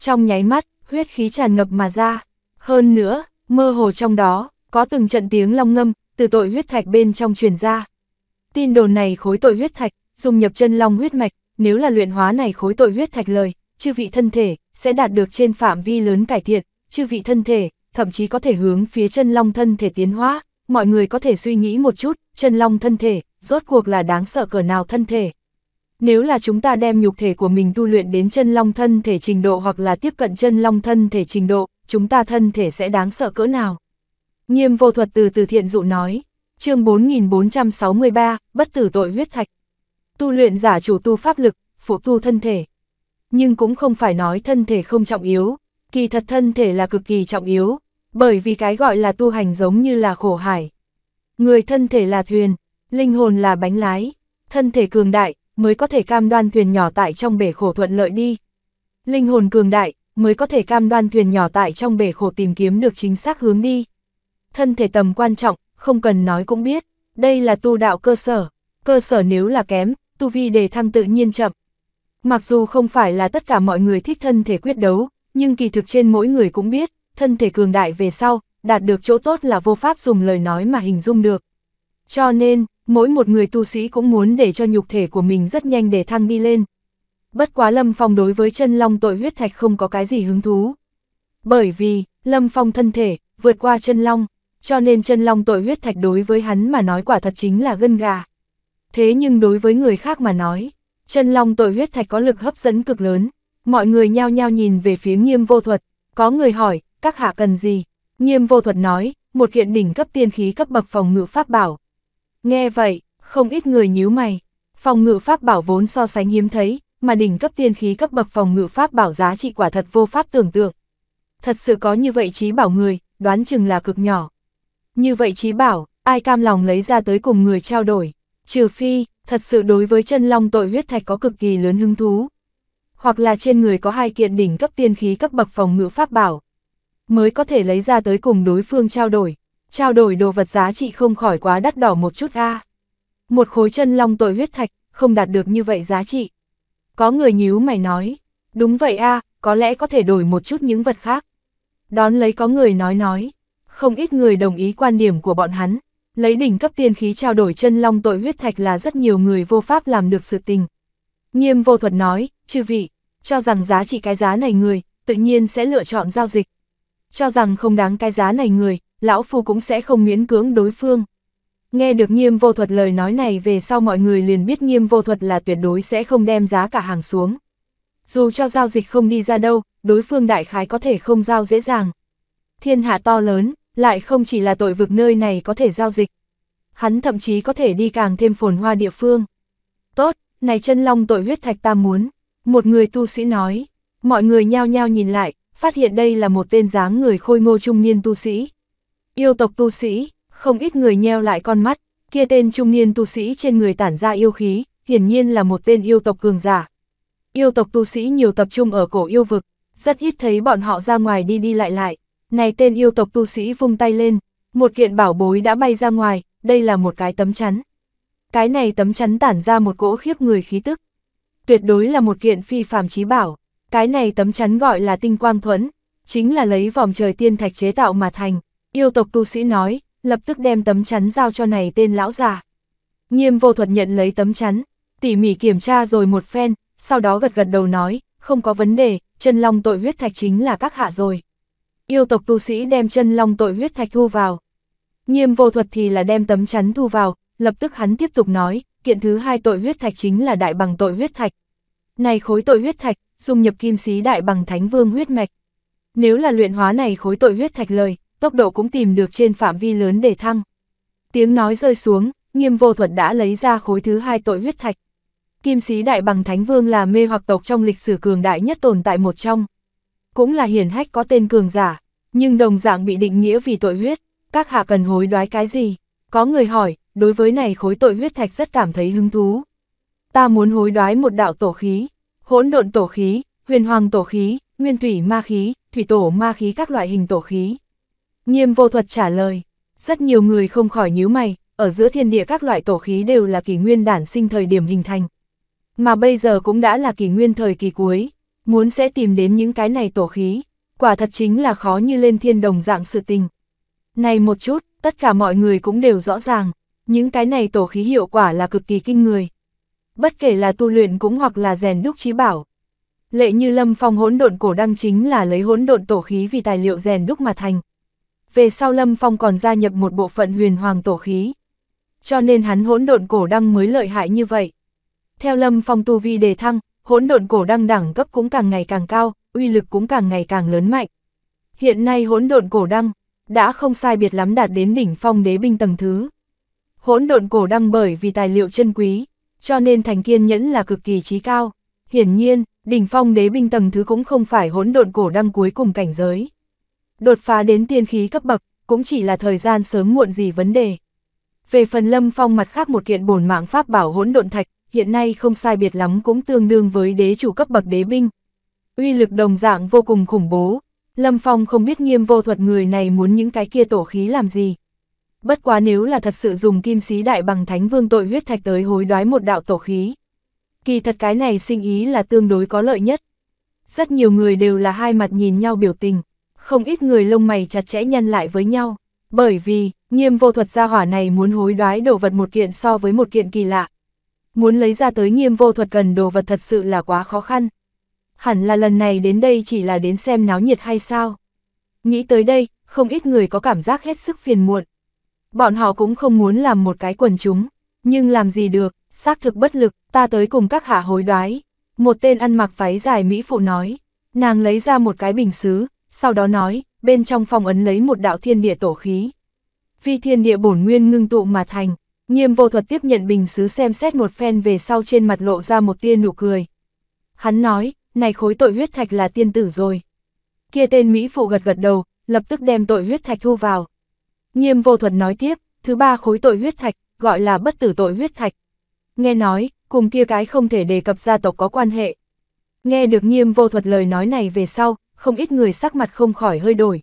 trong nháy mắt, huyết khí tràn ngập mà ra. Hơn nữa, mơ hồ trong đó, có từng trận tiếng long ngâm, từ tội huyết thạch bên trong truyền ra. Tin đồn này khối tội huyết thạch, dùng nhập chân long huyết mạch, nếu là luyện hóa này khối tội huyết thạch lời, chư vị thân thể sẽ đạt được trên phạm vi lớn cải thiện, chư vị thân thể thậm chí có thể hướng phía chân long thân thể tiến hóa, mọi người có thể suy nghĩ một chút, chân long thân thể rốt cuộc là đáng sợ cỡ nào thân thể. Nếu là chúng ta đem nhục thể của mình tu luyện đến chân long thân thể trình độ hoặc là tiếp cận chân long thân thể trình độ, chúng ta thân thể sẽ đáng sợ cỡ nào. Nghiêm vô thuật từ từ thiện dụ nói, chương 4463, bất tử tội huyết thạch. Tu luyện giả chủ tu pháp lực, phụ tu thân thể. Nhưng cũng không phải nói thân thể không trọng yếu, kỳ thật thân thể là cực kỳ trọng yếu, bởi vì cái gọi là tu hành giống như là khổ hải. Người thân thể là thuyền, linh hồn là bánh lái, thân thể cường đại, mới có thể cam đoan thuyền nhỏ tại trong bể khổ thuận lợi đi. Linh hồn cường đại, mới có thể cam đoan thuyền nhỏ tại trong bể khổ tìm kiếm được chính xác hướng đi. Thân thể tầm quan trọng, không cần nói cũng biết, đây là tu đạo cơ sở, cơ sở nếu là kém, tu vi đề thăng tự nhiên chậm. Mặc dù không phải là tất cả mọi người thích thân thể quyết đấu, nhưng kỳ thực trên mỗi người cũng biết, thân thể cường đại về sau, đạt được chỗ tốt là vô pháp dùng lời nói mà hình dung được. Cho nên, mỗi một người tu sĩ cũng muốn để cho nhục thể của mình rất nhanh để thăng đi lên. Bất quá Lâm Phong đối với chân long tội huyết thạch không có cái gì hứng thú. Bởi vì, Lâm Phong thân thể, vượt qua chân long, cho nên chân long tội huyết thạch đối với hắn mà nói quả thật chính là gân gà. Thế nhưng đối với người khác mà nói, chân long tội huyết thạch có lực hấp dẫn cực lớn, mọi người nhao nhao nhìn về phía nghiêm vô thuật, có người hỏi, các hạ cần gì? Nghiêm vô thuật nói, một kiện đỉnh cấp tiên khí cấp bậc phòng ngự pháp bảo, Nghe vậy, không ít người nhíu mày. Phòng ngự pháp bảo vốn so sánh hiếm thấy, mà đỉnh cấp tiên khí cấp bậc phòng ngự pháp bảo giá trị quả thật vô pháp tưởng tượng. Thật sự có như vậy trí bảo người, đoán chừng là cực nhỏ. Như vậy trí bảo, ai cam lòng lấy ra tới cùng người trao đổi, trừ phi, thật sự đối với chân long tội huyết thạch có cực kỳ lớn hứng thú. Hoặc là trên người có hai kiện đỉnh cấp tiên khí cấp bậc phòng ngự pháp bảo, mới có thể lấy ra tới cùng đối phương trao đổi trao đổi đồ vật giá trị không khỏi quá đắt đỏ một chút a. Một khối chân long tội huyết thạch, không đạt được như vậy giá trị. Có người nhíu mày nói, đúng vậy a, có lẽ có thể đổi một chút những vật khác. Đón lấy có người nói nói, không ít người đồng ý quan điểm của bọn hắn, lấy đỉnh cấp tiên khí trao đổi chân long tội huyết thạch là rất nhiều người vô pháp làm được sự tình. Nghiêm vô thuật nói, chư vị, cho rằng giá trị cái giá này người, tự nhiên sẽ lựa chọn giao dịch. Cho rằng không đáng cái giá này người, lão phu cũng sẽ không miễn cưỡng đối phương. Nghe được nghiêm vô thuật lời nói này về sau mọi người liền biết nghiêm vô thuật là tuyệt đối sẽ không đem giá cả hàng xuống. Dù cho giao dịch không đi ra đâu, đối phương đại khái có thể không giao dễ dàng. Thiên hạ to lớn, lại không chỉ là tội vực nơi này có thể giao dịch. Hắn thậm chí có thể đi càng thêm phồn hoa địa phương. Tốt, này chân long tội huyết thạch ta muốn. Một người tu sĩ nói, mọi người nhao nhao nhìn lại, phát hiện đây là một tên dáng người khôi ngô trung niên tu sĩ. Yêu tộc tu sĩ, không ít người nheo lại con mắt, kia tên trung niên tu sĩ trên người tản ra yêu khí, hiển nhiên là một tên yêu tộc cường giả. Yêu tộc tu sĩ nhiều tập trung ở cổ yêu vực, rất ít thấy bọn họ ra ngoài đi đi lại lại. Này tên yêu tộc tu sĩ vung tay lên, một kiện bảo bối đã bay ra ngoài, đây là một cái tấm chắn. Cái này tấm chắn tản ra một cỗ khiếp người khí tức. Tuyệt đối là một kiện phi phàm chí bảo, cái này tấm chắn gọi là tinh quang thuẫn, chính là lấy vòng trời tiên thạch chế tạo mà thành. Yêu tộc tu sĩ nói, lập tức đem tấm chắn giao cho này tên lão già. Nhiêm vô thuật nhận lấy tấm chắn, tỉ mỉ kiểm tra rồi một phen, sau đó gật gật đầu nói, không có vấn đề, chân long tội huyết thạch chính là các hạ rồi. Yêu tộc tu sĩ đem chân long tội huyết thạch thu vào. Nhiêm vô thuật thì là đem tấm chắn thu vào, lập tức hắn tiếp tục nói, kiện thứ hai tội huyết thạch chính là đại bằng tội huyết thạch. Này khối tội huyết thạch, dung nhập kim Sĩ đại bằng thánh vương huyết mạch. Nếu là luyện hóa này khối tội huyết thạch lời, tốc độ cũng tìm được trên phạm vi lớn để thăng. Tiếng nói rơi xuống, nghiêm vô thuật đã lấy ra khối thứ hai tội huyết thạch. Kim sĩ đại bằng thánh vương là mê hoặc tộc trong lịch sử cường đại nhất tồn tại một trong. Cũng là hiển hách có tên cường giả, nhưng đồng dạng bị định nghĩa vì tội huyết, các hạ cần hối đoái cái gì? Có người hỏi, đối với này khối tội huyết thạch rất cảm thấy hứng thú. Ta muốn hối đoái một đạo tổ khí, hỗn độn tổ khí, huyền hoàng tổ khí, nguyên thủy ma khí, thủy tổ ma khí các loại hình tổ khí. Nghiêm vô thuật trả lời, rất nhiều người không khỏi nhíu mày, ở giữa thiên địa các loại tổ khí đều là kỷ nguyên đản sinh thời điểm hình thành. Mà bây giờ cũng đã là kỷ nguyên thời kỳ cuối, muốn sẽ tìm đến những cái này tổ khí, quả thật chính là khó như lên thiên đồng dạng sự tình. Này một chút, tất cả mọi người cũng đều rõ ràng, những cái này tổ khí hiệu quả là cực kỳ kinh người. Bất kể là tu luyện cũng hoặc là rèn đúc trí bảo. Lệ như lâm phong hỗn độn cổ đăng chính là lấy hỗn độn tổ khí vì tài liệu rèn đúc mà thành về sau Lâm Phong còn gia nhập một bộ phận huyền hoàng tổ khí. Cho nên hắn hỗn độn cổ đăng mới lợi hại như vậy. Theo Lâm Phong tu vi đề thăng, hỗn độn cổ đăng đẳng cấp cũng càng ngày càng cao, uy lực cũng càng ngày càng lớn mạnh. Hiện nay hỗn độn cổ đăng đã không sai biệt lắm đạt đến đỉnh phong đế binh tầng thứ. Hỗn độn cổ đăng bởi vì tài liệu chân quý, cho nên thành kiên nhẫn là cực kỳ trí cao. Hiển nhiên, đỉnh phong đế binh tầng thứ cũng không phải hỗn độn cổ đăng cuối cùng cảnh giới đột phá đến tiên khí cấp bậc, cũng chỉ là thời gian sớm muộn gì vấn đề. Về phần Lâm Phong mặt khác một kiện bổn mạng pháp bảo hỗn độn thạch, hiện nay không sai biệt lắm cũng tương đương với đế chủ cấp bậc đế binh. Uy lực đồng dạng vô cùng khủng bố, Lâm Phong không biết nghiêm vô thuật người này muốn những cái kia tổ khí làm gì. Bất quá nếu là thật sự dùng kim sĩ đại bằng thánh vương tội huyết thạch tới hối đoái một đạo tổ khí. Kỳ thật cái này sinh ý là tương đối có lợi nhất. Rất nhiều người đều là hai mặt nhìn nhau biểu tình không ít người lông mày chặt chẽ nhăn lại với nhau, bởi vì, nghiêm vô thuật gia hỏa này muốn hối đoái đồ vật một kiện so với một kiện kỳ lạ. Muốn lấy ra tới nghiêm vô thuật cần đồ vật thật sự là quá khó khăn. Hẳn là lần này đến đây chỉ là đến xem náo nhiệt hay sao. Nghĩ tới đây, không ít người có cảm giác hết sức phiền muộn. Bọn họ cũng không muốn làm một cái quần chúng, nhưng làm gì được, xác thực bất lực, ta tới cùng các hạ hối đoái. Một tên ăn mặc váy dài Mỹ phụ nói, nàng lấy ra một cái bình xứ, sau đó nói, bên trong phong ấn lấy một đạo thiên địa tổ khí. phi thiên địa bổn nguyên ngưng tụ mà thành, nghiêm vô thuật tiếp nhận bình xứ xem xét một phen về sau trên mặt lộ ra một tiên nụ cười. Hắn nói, này khối tội huyết thạch là tiên tử rồi. Kia tên Mỹ phụ gật gật đầu, lập tức đem tội huyết thạch thu vào. Nghiêm vô thuật nói tiếp, thứ ba khối tội huyết thạch, gọi là bất tử tội huyết thạch. Nghe nói, cùng kia cái không thể đề cập gia tộc có quan hệ. Nghe được nghiêm vô thuật lời nói này về sau, không ít người sắc mặt không khỏi hơi đổi.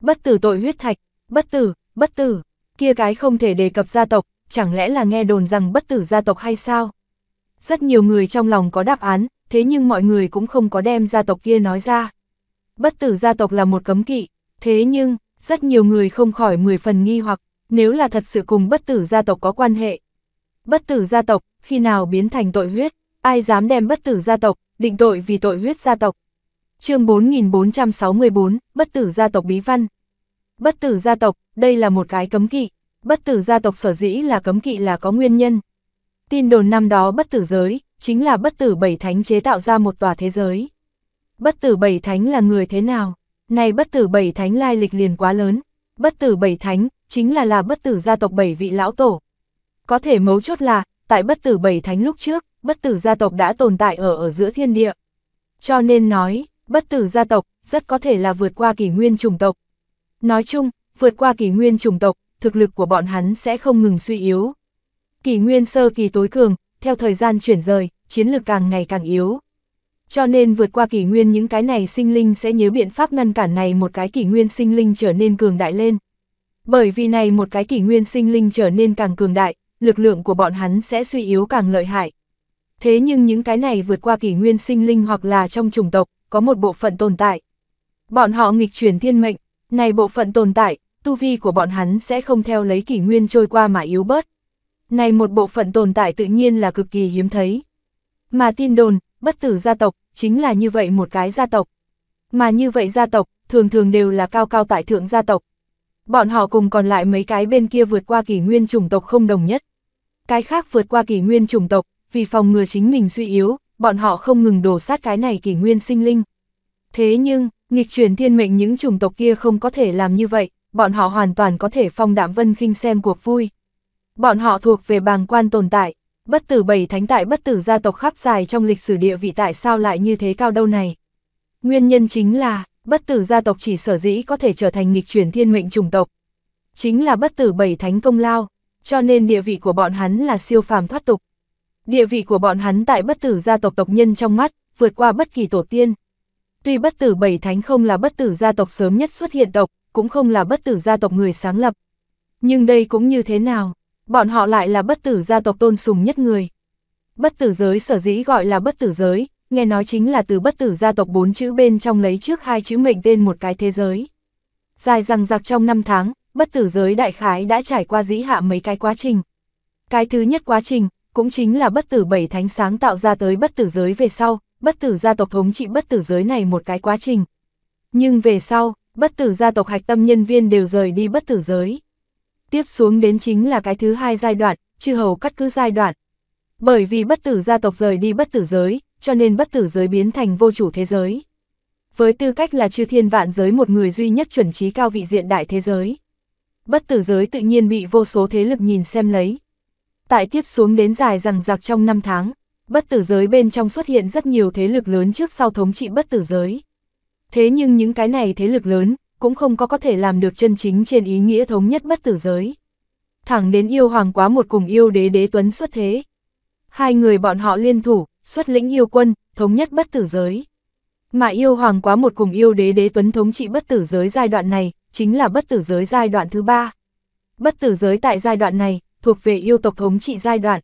Bất tử tội huyết thạch, bất tử, bất tử, kia cái không thể đề cập gia tộc, chẳng lẽ là nghe đồn rằng bất tử gia tộc hay sao? Rất nhiều người trong lòng có đáp án, thế nhưng mọi người cũng không có đem gia tộc kia nói ra. Bất tử gia tộc là một cấm kỵ, thế nhưng, rất nhiều người không khỏi 10 phần nghi hoặc, nếu là thật sự cùng bất tử gia tộc có quan hệ. Bất tử gia tộc, khi nào biến thành tội huyết, ai dám đem bất tử gia tộc, định tội vì tội huyết gia tộc chương 4464, bất tử gia tộc bí văn. Bất tử gia tộc, đây là một cái cấm kỵ. Bất tử gia tộc sở dĩ là cấm kỵ là có nguyên nhân. Tin đồn năm đó bất tử giới, chính là bất tử bảy thánh chế tạo ra một tòa thế giới. Bất tử bảy thánh là người thế nào? Này bất tử bảy thánh lai lịch liền quá lớn. Bất tử bảy thánh, chính là là bất tử gia tộc bảy vị lão tổ. Có thể mấu chốt là, tại bất tử bảy thánh lúc trước, bất tử gia tộc đã tồn tại ở ở giữa thiên địa. Cho nên nói, bất tử gia tộc, rất có thể là vượt qua kỷ nguyên chủng tộc. Nói chung, vượt qua kỷ nguyên chủng tộc, thực lực của bọn hắn sẽ không ngừng suy yếu. Kỷ nguyên sơ kỳ tối cường, theo thời gian chuyển rời, chiến lược càng ngày càng yếu. Cho nên vượt qua kỷ nguyên những cái này sinh linh sẽ nhớ biện pháp ngăn cản này một cái kỷ nguyên sinh linh trở nên cường đại lên. Bởi vì này một cái kỷ nguyên sinh linh trở nên càng cường đại, lực lượng của bọn hắn sẽ suy yếu càng lợi hại. Thế nhưng những cái này vượt qua kỷ nguyên sinh linh hoặc là trong chủng tộc, có một bộ phận tồn tại. Bọn họ nghịch chuyển thiên mệnh, này bộ phận tồn tại, tu vi của bọn hắn sẽ không theo lấy kỷ nguyên trôi qua mà yếu bớt. Này một bộ phận tồn tại tự nhiên là cực kỳ hiếm thấy. Mà tin đồn, bất tử gia tộc, chính là như vậy một cái gia tộc. Mà như vậy gia tộc, thường thường đều là cao cao tại thượng gia tộc. Bọn họ cùng còn lại mấy cái bên kia vượt qua kỷ nguyên chủng tộc không đồng nhất. Cái khác vượt qua kỷ nguyên chủng tộc, vì phòng ngừa chính mình suy yếu, bọn họ không ngừng đổ sát cái này kỷ nguyên sinh linh. Thế nhưng, nghịch chuyển thiên mệnh những chủng tộc kia không có thể làm như vậy, bọn họ hoàn toàn có thể phong đạm vân khinh xem cuộc vui. Bọn họ thuộc về bàng quan tồn tại, bất tử bảy thánh tại bất tử gia tộc khắp dài trong lịch sử địa vị tại sao lại như thế cao đâu này. Nguyên nhân chính là, bất tử gia tộc chỉ sở dĩ có thể trở thành nghịch chuyển thiên mệnh chủng tộc. Chính là bất tử bảy thánh công lao, cho nên địa vị của bọn hắn là siêu phàm thoát tục. Địa vị của bọn hắn tại bất tử gia tộc tộc nhân trong mắt, vượt qua bất kỳ tổ tiên. Tuy bất tử bảy thánh không là bất tử gia tộc sớm nhất xuất hiện tộc, cũng không là bất tử gia tộc người sáng lập. Nhưng đây cũng như thế nào, bọn họ lại là bất tử gia tộc tôn sùng nhất người. Bất tử giới sở dĩ gọi là bất tử giới, nghe nói chính là từ bất tử gia tộc bốn chữ bên trong lấy trước hai chữ mệnh tên một cái thế giới. Dài rằng giặc trong năm tháng, bất tử giới đại khái đã trải qua dĩ hạ mấy cái quá trình. Cái thứ nhất quá trình, cũng chính là bất tử bảy thánh sáng tạo ra tới bất tử giới về sau, bất tử gia tộc thống trị bất tử giới này một cái quá trình. Nhưng về sau, bất tử gia tộc hạch tâm nhân viên đều rời đi bất tử giới. Tiếp xuống đến chính là cái thứ hai giai đoạn, chư hầu cắt cứ giai đoạn. Bởi vì bất tử gia tộc rời đi bất tử giới, cho nên bất tử giới biến thành vô chủ thế giới. Với tư cách là chư thiên vạn giới một người duy nhất chuẩn trí cao vị diện đại thế giới. Bất tử giới tự nhiên bị vô số thế lực nhìn xem lấy, Tại tiếp xuống đến dài rằng giặc trong năm tháng, bất tử giới bên trong xuất hiện rất nhiều thế lực lớn trước sau thống trị bất tử giới. Thế nhưng những cái này thế lực lớn, cũng không có có thể làm được chân chính trên ý nghĩa thống nhất bất tử giới. Thẳng đến yêu hoàng quá một cùng yêu đế đế tuấn xuất thế. Hai người bọn họ liên thủ, xuất lĩnh yêu quân, thống nhất bất tử giới. Mà yêu hoàng quá một cùng yêu đế đế tuấn thống trị bất tử giới giai đoạn này, chính là bất tử giới giai đoạn thứ ba. Bất tử giới tại giai đoạn này, thuộc về yêu tộc thống trị giai đoạn.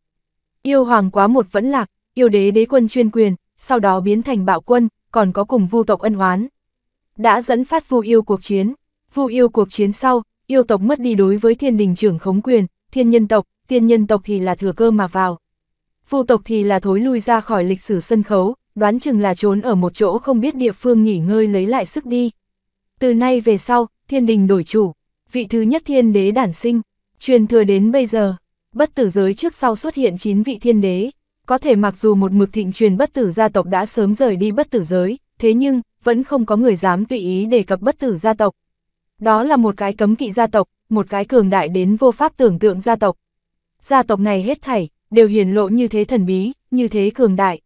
Yêu hoàng quá một vẫn lạc, yêu đế đế quân chuyên quyền, sau đó biến thành bạo quân, còn có cùng vu tộc ân oán. Đã dẫn phát vu yêu cuộc chiến, vu yêu cuộc chiến sau, yêu tộc mất đi đối với thiên đình trưởng khống quyền, thiên nhân tộc, thiên nhân tộc thì là thừa cơ mà vào. Vu tộc thì là thối lui ra khỏi lịch sử sân khấu, đoán chừng là trốn ở một chỗ không biết địa phương nghỉ ngơi lấy lại sức đi. Từ nay về sau, thiên đình đổi chủ, vị thứ nhất thiên đế đản sinh, Truyền thừa đến bây giờ, bất tử giới trước sau xuất hiện 9 vị thiên đế, có thể mặc dù một mực thịnh truyền bất tử gia tộc đã sớm rời đi bất tử giới, thế nhưng, vẫn không có người dám tùy ý đề cập bất tử gia tộc. Đó là một cái cấm kỵ gia tộc, một cái cường đại đến vô pháp tưởng tượng gia tộc. Gia tộc này hết thảy, đều hiển lộ như thế thần bí, như thế cường đại.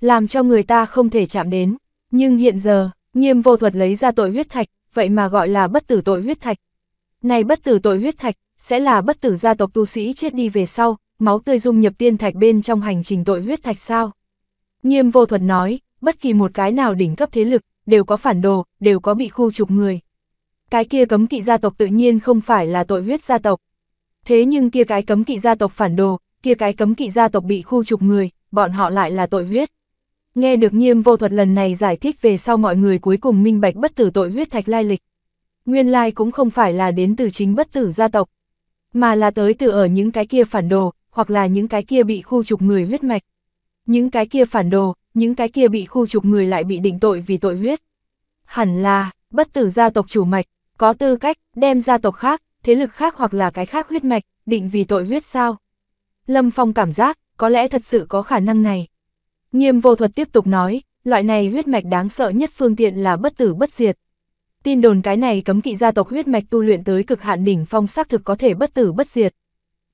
Làm cho người ta không thể chạm đến. Nhưng hiện giờ, nghiêm vô thuật lấy ra tội huyết thạch, vậy mà gọi là bất tử tội huyết thạch. Này bất tử tội huyết thạch, sẽ là bất tử gia tộc tu sĩ chết đi về sau, máu tươi dung nhập tiên thạch bên trong hành trình tội huyết thạch sao. Nghiêm vô thuật nói, bất kỳ một cái nào đỉnh cấp thế lực, đều có phản đồ, đều có bị khu trục người. Cái kia cấm kỵ gia tộc tự nhiên không phải là tội huyết gia tộc. Thế nhưng kia cái cấm kỵ gia tộc phản đồ, kia cái cấm kỵ gia tộc bị khu trục người, bọn họ lại là tội huyết. Nghe được nghiêm vô thuật lần này giải thích về sau mọi người cuối cùng minh bạch bất tử tội huyết thạch lai lịch. Nguyên lai cũng không phải là đến từ chính bất tử gia tộc, mà là tới từ ở những cái kia phản đồ, hoặc là những cái kia bị khu trục người huyết mạch. Những cái kia phản đồ, những cái kia bị khu trục người lại bị định tội vì tội huyết. Hẳn là, bất tử gia tộc chủ mạch, có tư cách đem gia tộc khác, thế lực khác hoặc là cái khác huyết mạch, định vì tội huyết sao? Lâm Phong cảm giác, có lẽ thật sự có khả năng này. Nghiêm vô thuật tiếp tục nói, loại này huyết mạch đáng sợ nhất phương tiện là bất tử bất diệt, Tin đồn cái này cấm kỵ gia tộc huyết mạch tu luyện tới cực hạn đỉnh phong xác thực có thể bất tử bất diệt.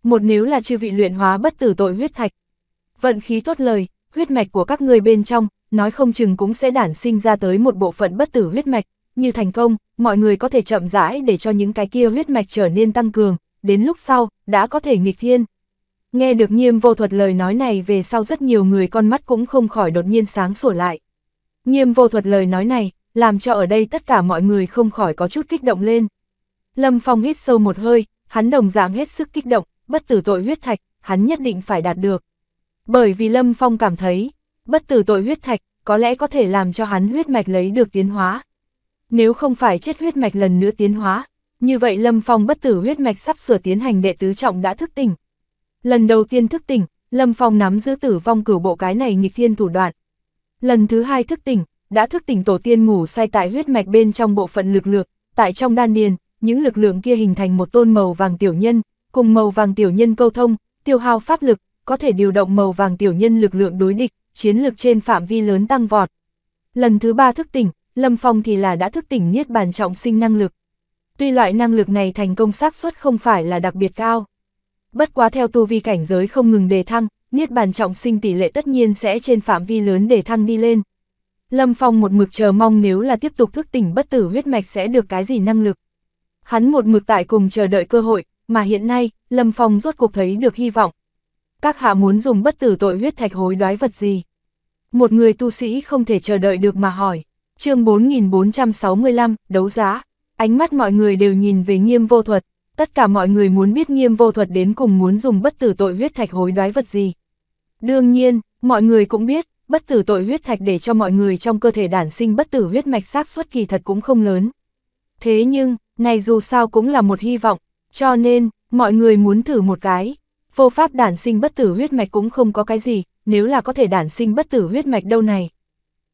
Một nếu là chư vị luyện hóa bất tử tội huyết thạch. Vận khí tốt lời, huyết mạch của các người bên trong, nói không chừng cũng sẽ đản sinh ra tới một bộ phận bất tử huyết mạch. Như thành công, mọi người có thể chậm rãi để cho những cái kia huyết mạch trở nên tăng cường, đến lúc sau, đã có thể nghịch thiên. Nghe được nhiêm vô thuật lời nói này về sau rất nhiều người con mắt cũng không khỏi đột nhiên sáng sủa lại. nhiêm vô thuật lời nói này, làm cho ở đây tất cả mọi người không khỏi có chút kích động lên. Lâm Phong hít sâu một hơi, hắn đồng dạng hết sức kích động, bất tử tội huyết thạch, hắn nhất định phải đạt được. Bởi vì Lâm Phong cảm thấy, bất tử tội huyết thạch có lẽ có thể làm cho hắn huyết mạch lấy được tiến hóa. Nếu không phải chết huyết mạch lần nữa tiến hóa, như vậy Lâm Phong bất tử huyết mạch sắp sửa tiến hành đệ tứ trọng đã thức tỉnh. Lần đầu tiên thức tỉnh, Lâm Phong nắm giữ tử vong cửu bộ cái này nghịch thiên thủ đoạn. Lần thứ hai thức tỉnh, đã thức tỉnh tổ tiên ngủ say tại huyết mạch bên trong bộ phận lực lượng, tại trong đan điền, những lực lượng kia hình thành một tôn màu vàng tiểu nhân, cùng màu vàng tiểu nhân câu thông, tiêu hao pháp lực, có thể điều động màu vàng tiểu nhân lực lượng đối địch, chiến lực trên phạm vi lớn tăng vọt. Lần thứ ba thức tỉnh, Lâm Phong thì là đã thức tỉnh niết bàn trọng sinh năng lực. Tuy loại năng lực này thành công xác suất không phải là đặc biệt cao. Bất quá theo tu vi cảnh giới không ngừng đề thăng, niết bàn trọng sinh tỷ lệ tất nhiên sẽ trên phạm vi lớn đề thăng đi lên, Lâm Phong một mực chờ mong nếu là tiếp tục thức tỉnh bất tử huyết mạch sẽ được cái gì năng lực. Hắn một mực tại cùng chờ đợi cơ hội, mà hiện nay, Lâm Phong rốt cuộc thấy được hy vọng. Các hạ muốn dùng bất tử tội huyết thạch hối đoái vật gì? Một người tu sĩ không thể chờ đợi được mà hỏi. chương 4465, đấu giá. Ánh mắt mọi người đều nhìn về nghiêm vô thuật. Tất cả mọi người muốn biết nghiêm vô thuật đến cùng muốn dùng bất tử tội huyết thạch hối đoái vật gì. Đương nhiên, mọi người cũng biết, bất tử tội huyết thạch để cho mọi người trong cơ thể đản sinh bất tử huyết mạch xác suất kỳ thật cũng không lớn. Thế nhưng, này dù sao cũng là một hy vọng, cho nên, mọi người muốn thử một cái. Vô pháp đản sinh bất tử huyết mạch cũng không có cái gì, nếu là có thể đản sinh bất tử huyết mạch đâu này.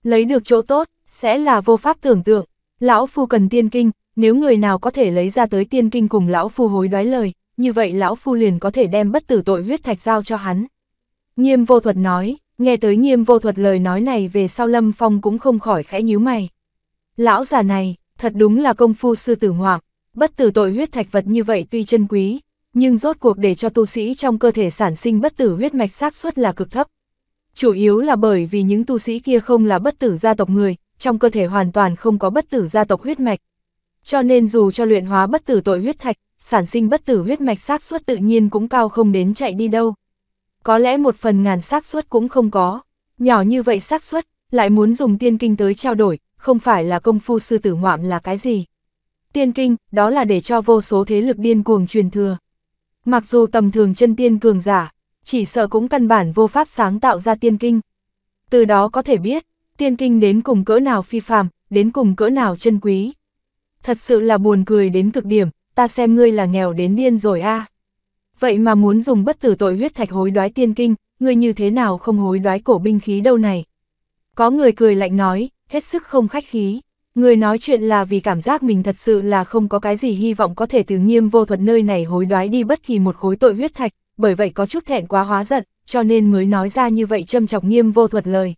Lấy được chỗ tốt, sẽ là vô pháp tưởng tượng. Lão Phu cần tiên kinh, nếu người nào có thể lấy ra tới tiên kinh cùng Lão Phu hối đoái lời, như vậy Lão Phu liền có thể đem bất tử tội huyết thạch giao cho hắn. Nghiêm vô thuật nói, Nghe tới nghiêm vô thuật lời nói này về sau Lâm Phong cũng không khỏi khẽ nhíu mày. Lão già này, thật đúng là công phu sư tử ngoạm, bất tử tội huyết thạch vật như vậy tuy chân quý, nhưng rốt cuộc để cho tu sĩ trong cơ thể sản sinh bất tử huyết mạch xác suất là cực thấp. Chủ yếu là bởi vì những tu sĩ kia không là bất tử gia tộc người, trong cơ thể hoàn toàn không có bất tử gia tộc huyết mạch. Cho nên dù cho luyện hóa bất tử tội huyết thạch, sản sinh bất tử huyết mạch xác suất tự nhiên cũng cao không đến chạy đi đâu có lẽ một phần ngàn xác suất cũng không có. Nhỏ như vậy xác suất, lại muốn dùng tiên kinh tới trao đổi, không phải là công phu sư tử ngoạm là cái gì. Tiên kinh, đó là để cho vô số thế lực điên cuồng truyền thừa. Mặc dù tầm thường chân tiên cường giả, chỉ sợ cũng căn bản vô pháp sáng tạo ra tiên kinh. Từ đó có thể biết, tiên kinh đến cùng cỡ nào phi phàm, đến cùng cỡ nào chân quý. Thật sự là buồn cười đến cực điểm, ta xem ngươi là nghèo đến điên rồi a. À vậy mà muốn dùng bất tử tội huyết thạch hối đoái tiên kinh, người như thế nào không hối đoái cổ binh khí đâu này. Có người cười lạnh nói, hết sức không khách khí. Người nói chuyện là vì cảm giác mình thật sự là không có cái gì hy vọng có thể từ nghiêm vô thuật nơi này hối đoái đi bất kỳ một khối tội huyết thạch, bởi vậy có chút thẹn quá hóa giận, cho nên mới nói ra như vậy châm chọc nghiêm vô thuật lời.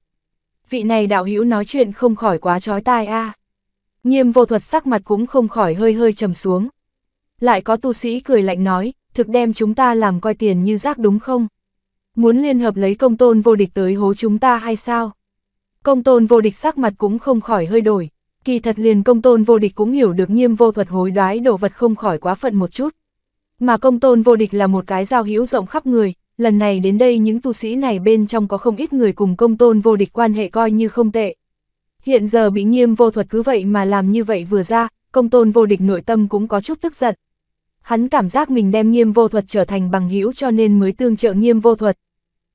Vị này đạo hữu nói chuyện không khỏi quá trói tai a. Nghiêm vô thuật sắc mặt cũng không khỏi hơi hơi trầm xuống. Lại có tu sĩ cười lạnh nói, thực đem chúng ta làm coi tiền như rác đúng không? Muốn liên hợp lấy công tôn vô địch tới hố chúng ta hay sao? Công tôn vô địch sắc mặt cũng không khỏi hơi đổi, kỳ thật liền công tôn vô địch cũng hiểu được nghiêm vô thuật hối đoái đồ vật không khỏi quá phận một chút. Mà công tôn vô địch là một cái giao hữu rộng khắp người, lần này đến đây những tu sĩ này bên trong có không ít người cùng công tôn vô địch quan hệ coi như không tệ. Hiện giờ bị nghiêm vô thuật cứ vậy mà làm như vậy vừa ra, công tôn vô địch nội tâm cũng có chút tức giận hắn cảm giác mình đem nghiêm vô thuật trở thành bằng hữu cho nên mới tương trợ nghiêm vô thuật.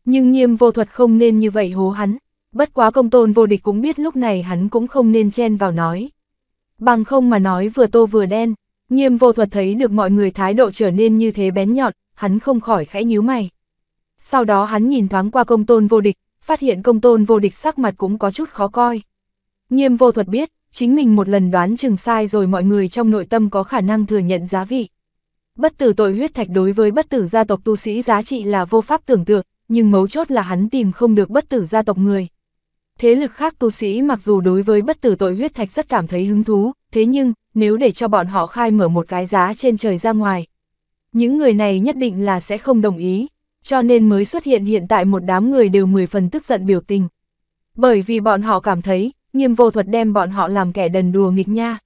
Nhưng nghiêm vô thuật không nên như vậy hố hắn, bất quá công tôn vô địch cũng biết lúc này hắn cũng không nên chen vào nói. Bằng không mà nói vừa tô vừa đen, nghiêm vô thuật thấy được mọi người thái độ trở nên như thế bén nhọn, hắn không khỏi khẽ nhíu mày. Sau đó hắn nhìn thoáng qua công tôn vô địch, phát hiện công tôn vô địch sắc mặt cũng có chút khó coi. Nghiêm vô thuật biết, chính mình một lần đoán chừng sai rồi mọi người trong nội tâm có khả năng thừa nhận giá vị. Bất tử tội huyết thạch đối với bất tử gia tộc tu sĩ giá trị là vô pháp tưởng tượng, nhưng mấu chốt là hắn tìm không được bất tử gia tộc người. Thế lực khác tu sĩ mặc dù đối với bất tử tội huyết thạch rất cảm thấy hứng thú, thế nhưng, nếu để cho bọn họ khai mở một cái giá trên trời ra ngoài, những người này nhất định là sẽ không đồng ý, cho nên mới xuất hiện hiện tại một đám người đều 10 phần tức giận biểu tình. Bởi vì bọn họ cảm thấy, nghiêm vô thuật đem bọn họ làm kẻ đần đùa nghịch nha.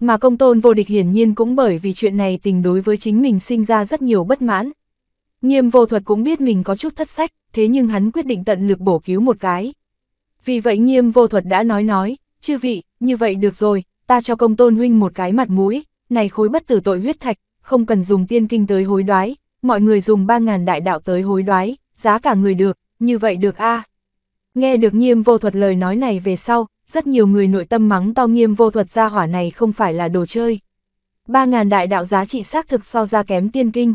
Mà công tôn vô địch hiển nhiên cũng bởi vì chuyện này tình đối với chính mình sinh ra rất nhiều bất mãn. Nhiêm vô thuật cũng biết mình có chút thất sách, thế nhưng hắn quyết định tận lực bổ cứu một cái. Vì vậy nhiêm vô thuật đã nói nói, chư vị, như vậy được rồi, ta cho công tôn huynh một cái mặt mũi, này khối bất tử tội huyết thạch, không cần dùng tiên kinh tới hối đoái, mọi người dùng 3.000 đại đạo tới hối đoái, giá cả người được, như vậy được a Nghe được nhiêm vô thuật lời nói này về sau, rất nhiều người nội tâm mắng to nghiêm vô thuật gia hỏa này không phải là đồ chơi. 3.000 đại đạo giá trị xác thực so ra kém tiên kinh.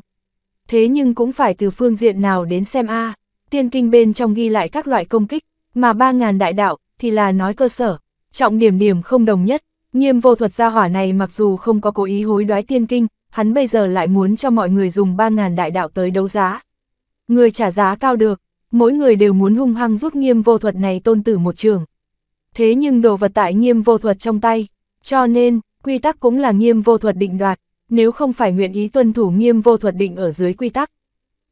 Thế nhưng cũng phải từ phương diện nào đến xem A, à, tiên kinh bên trong ghi lại các loại công kích, mà 3.000 đại đạo thì là nói cơ sở, trọng điểm điểm không đồng nhất. Nghiêm vô thuật gia hỏa này mặc dù không có cố ý hối đoái tiên kinh, hắn bây giờ lại muốn cho mọi người dùng 3.000 đại đạo tới đấu giá. Người trả giá cao được, mỗi người đều muốn hung hăng giúp nghiêm vô thuật này tôn tử một trường, thế nhưng đồ vật tại nghiêm vô thuật trong tay, cho nên, quy tắc cũng là nghiêm vô thuật định đoạt, nếu không phải nguyện ý tuân thủ nghiêm vô thuật định ở dưới quy tắc.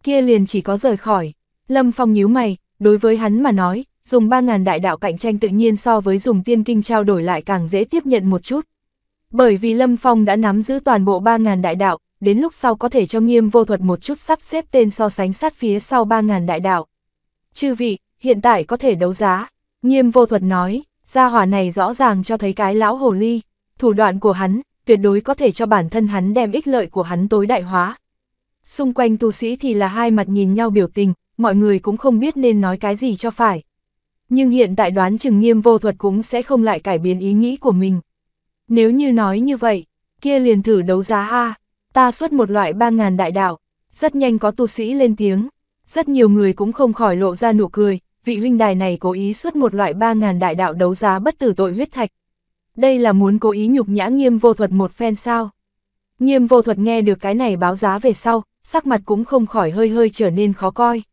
Kia liền chỉ có rời khỏi, Lâm Phong nhíu mày, đối với hắn mà nói, dùng 3.000 đại đạo cạnh tranh tự nhiên so với dùng tiên kinh trao đổi lại càng dễ tiếp nhận một chút. Bởi vì Lâm Phong đã nắm giữ toàn bộ 3.000 đại đạo, đến lúc sau có thể cho nghiêm vô thuật một chút sắp xếp tên so sánh sát phía sau 3.000 đại đạo. Chư vị, hiện tại có thể đấu giá, nghiêm vô thuật nói gia hỏa này rõ ràng cho thấy cái lão hồ ly, thủ đoạn của hắn, tuyệt đối có thể cho bản thân hắn đem ích lợi của hắn tối đại hóa. Xung quanh tu sĩ thì là hai mặt nhìn nhau biểu tình, mọi người cũng không biết nên nói cái gì cho phải. Nhưng hiện tại đoán chừng nghiêm vô thuật cũng sẽ không lại cải biến ý nghĩ của mình. Nếu như nói như vậy, kia liền thử đấu giá A, ta xuất một loại 3.000 đại đạo, rất nhanh có tu sĩ lên tiếng, rất nhiều người cũng không khỏi lộ ra nụ cười, vị huynh đài này cố ý xuất một loại 3.000 đại đạo đấu giá bất tử tội huyết thạch. Đây là muốn cố ý nhục nhã nghiêm vô thuật một phen sao. Nghiêm vô thuật nghe được cái này báo giá về sau, sắc mặt cũng không khỏi hơi hơi trở nên khó coi.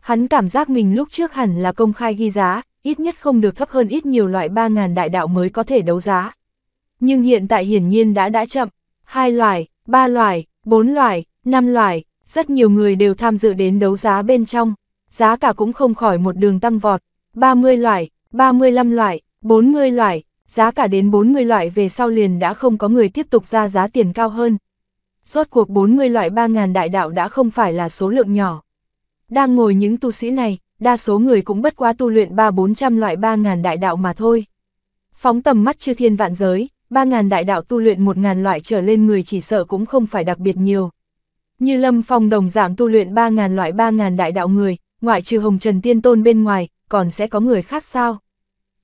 Hắn cảm giác mình lúc trước hẳn là công khai ghi giá, ít nhất không được thấp hơn ít nhiều loại 3.000 đại đạo mới có thể đấu giá. Nhưng hiện tại hiển nhiên đã đã chậm, hai loài, ba loài, bốn loài, năm loài, rất nhiều người đều tham dự đến đấu giá bên trong, giá cả cũng không khỏi một đường tăng vọt, 30 loại, 35 loại, 40 loại, giá cả đến 40 loại về sau liền đã không có người tiếp tục ra giá tiền cao hơn. Rốt cuộc 40 loại 3.000 đại đạo đã không phải là số lượng nhỏ. Đang ngồi những tu sĩ này, đa số người cũng bất quá tu luyện 3-400 loại 3.000 đại đạo mà thôi. Phóng tầm mắt chư thiên vạn giới, 3.000 đại đạo tu luyện 1.000 loại trở lên người chỉ sợ cũng không phải đặc biệt nhiều. Như Lâm Phong đồng dạng tu luyện 3.000 loại 3.000 đại đạo người, ngoại trừ hồng trần tiên tôn bên ngoài, còn sẽ có người khác sao?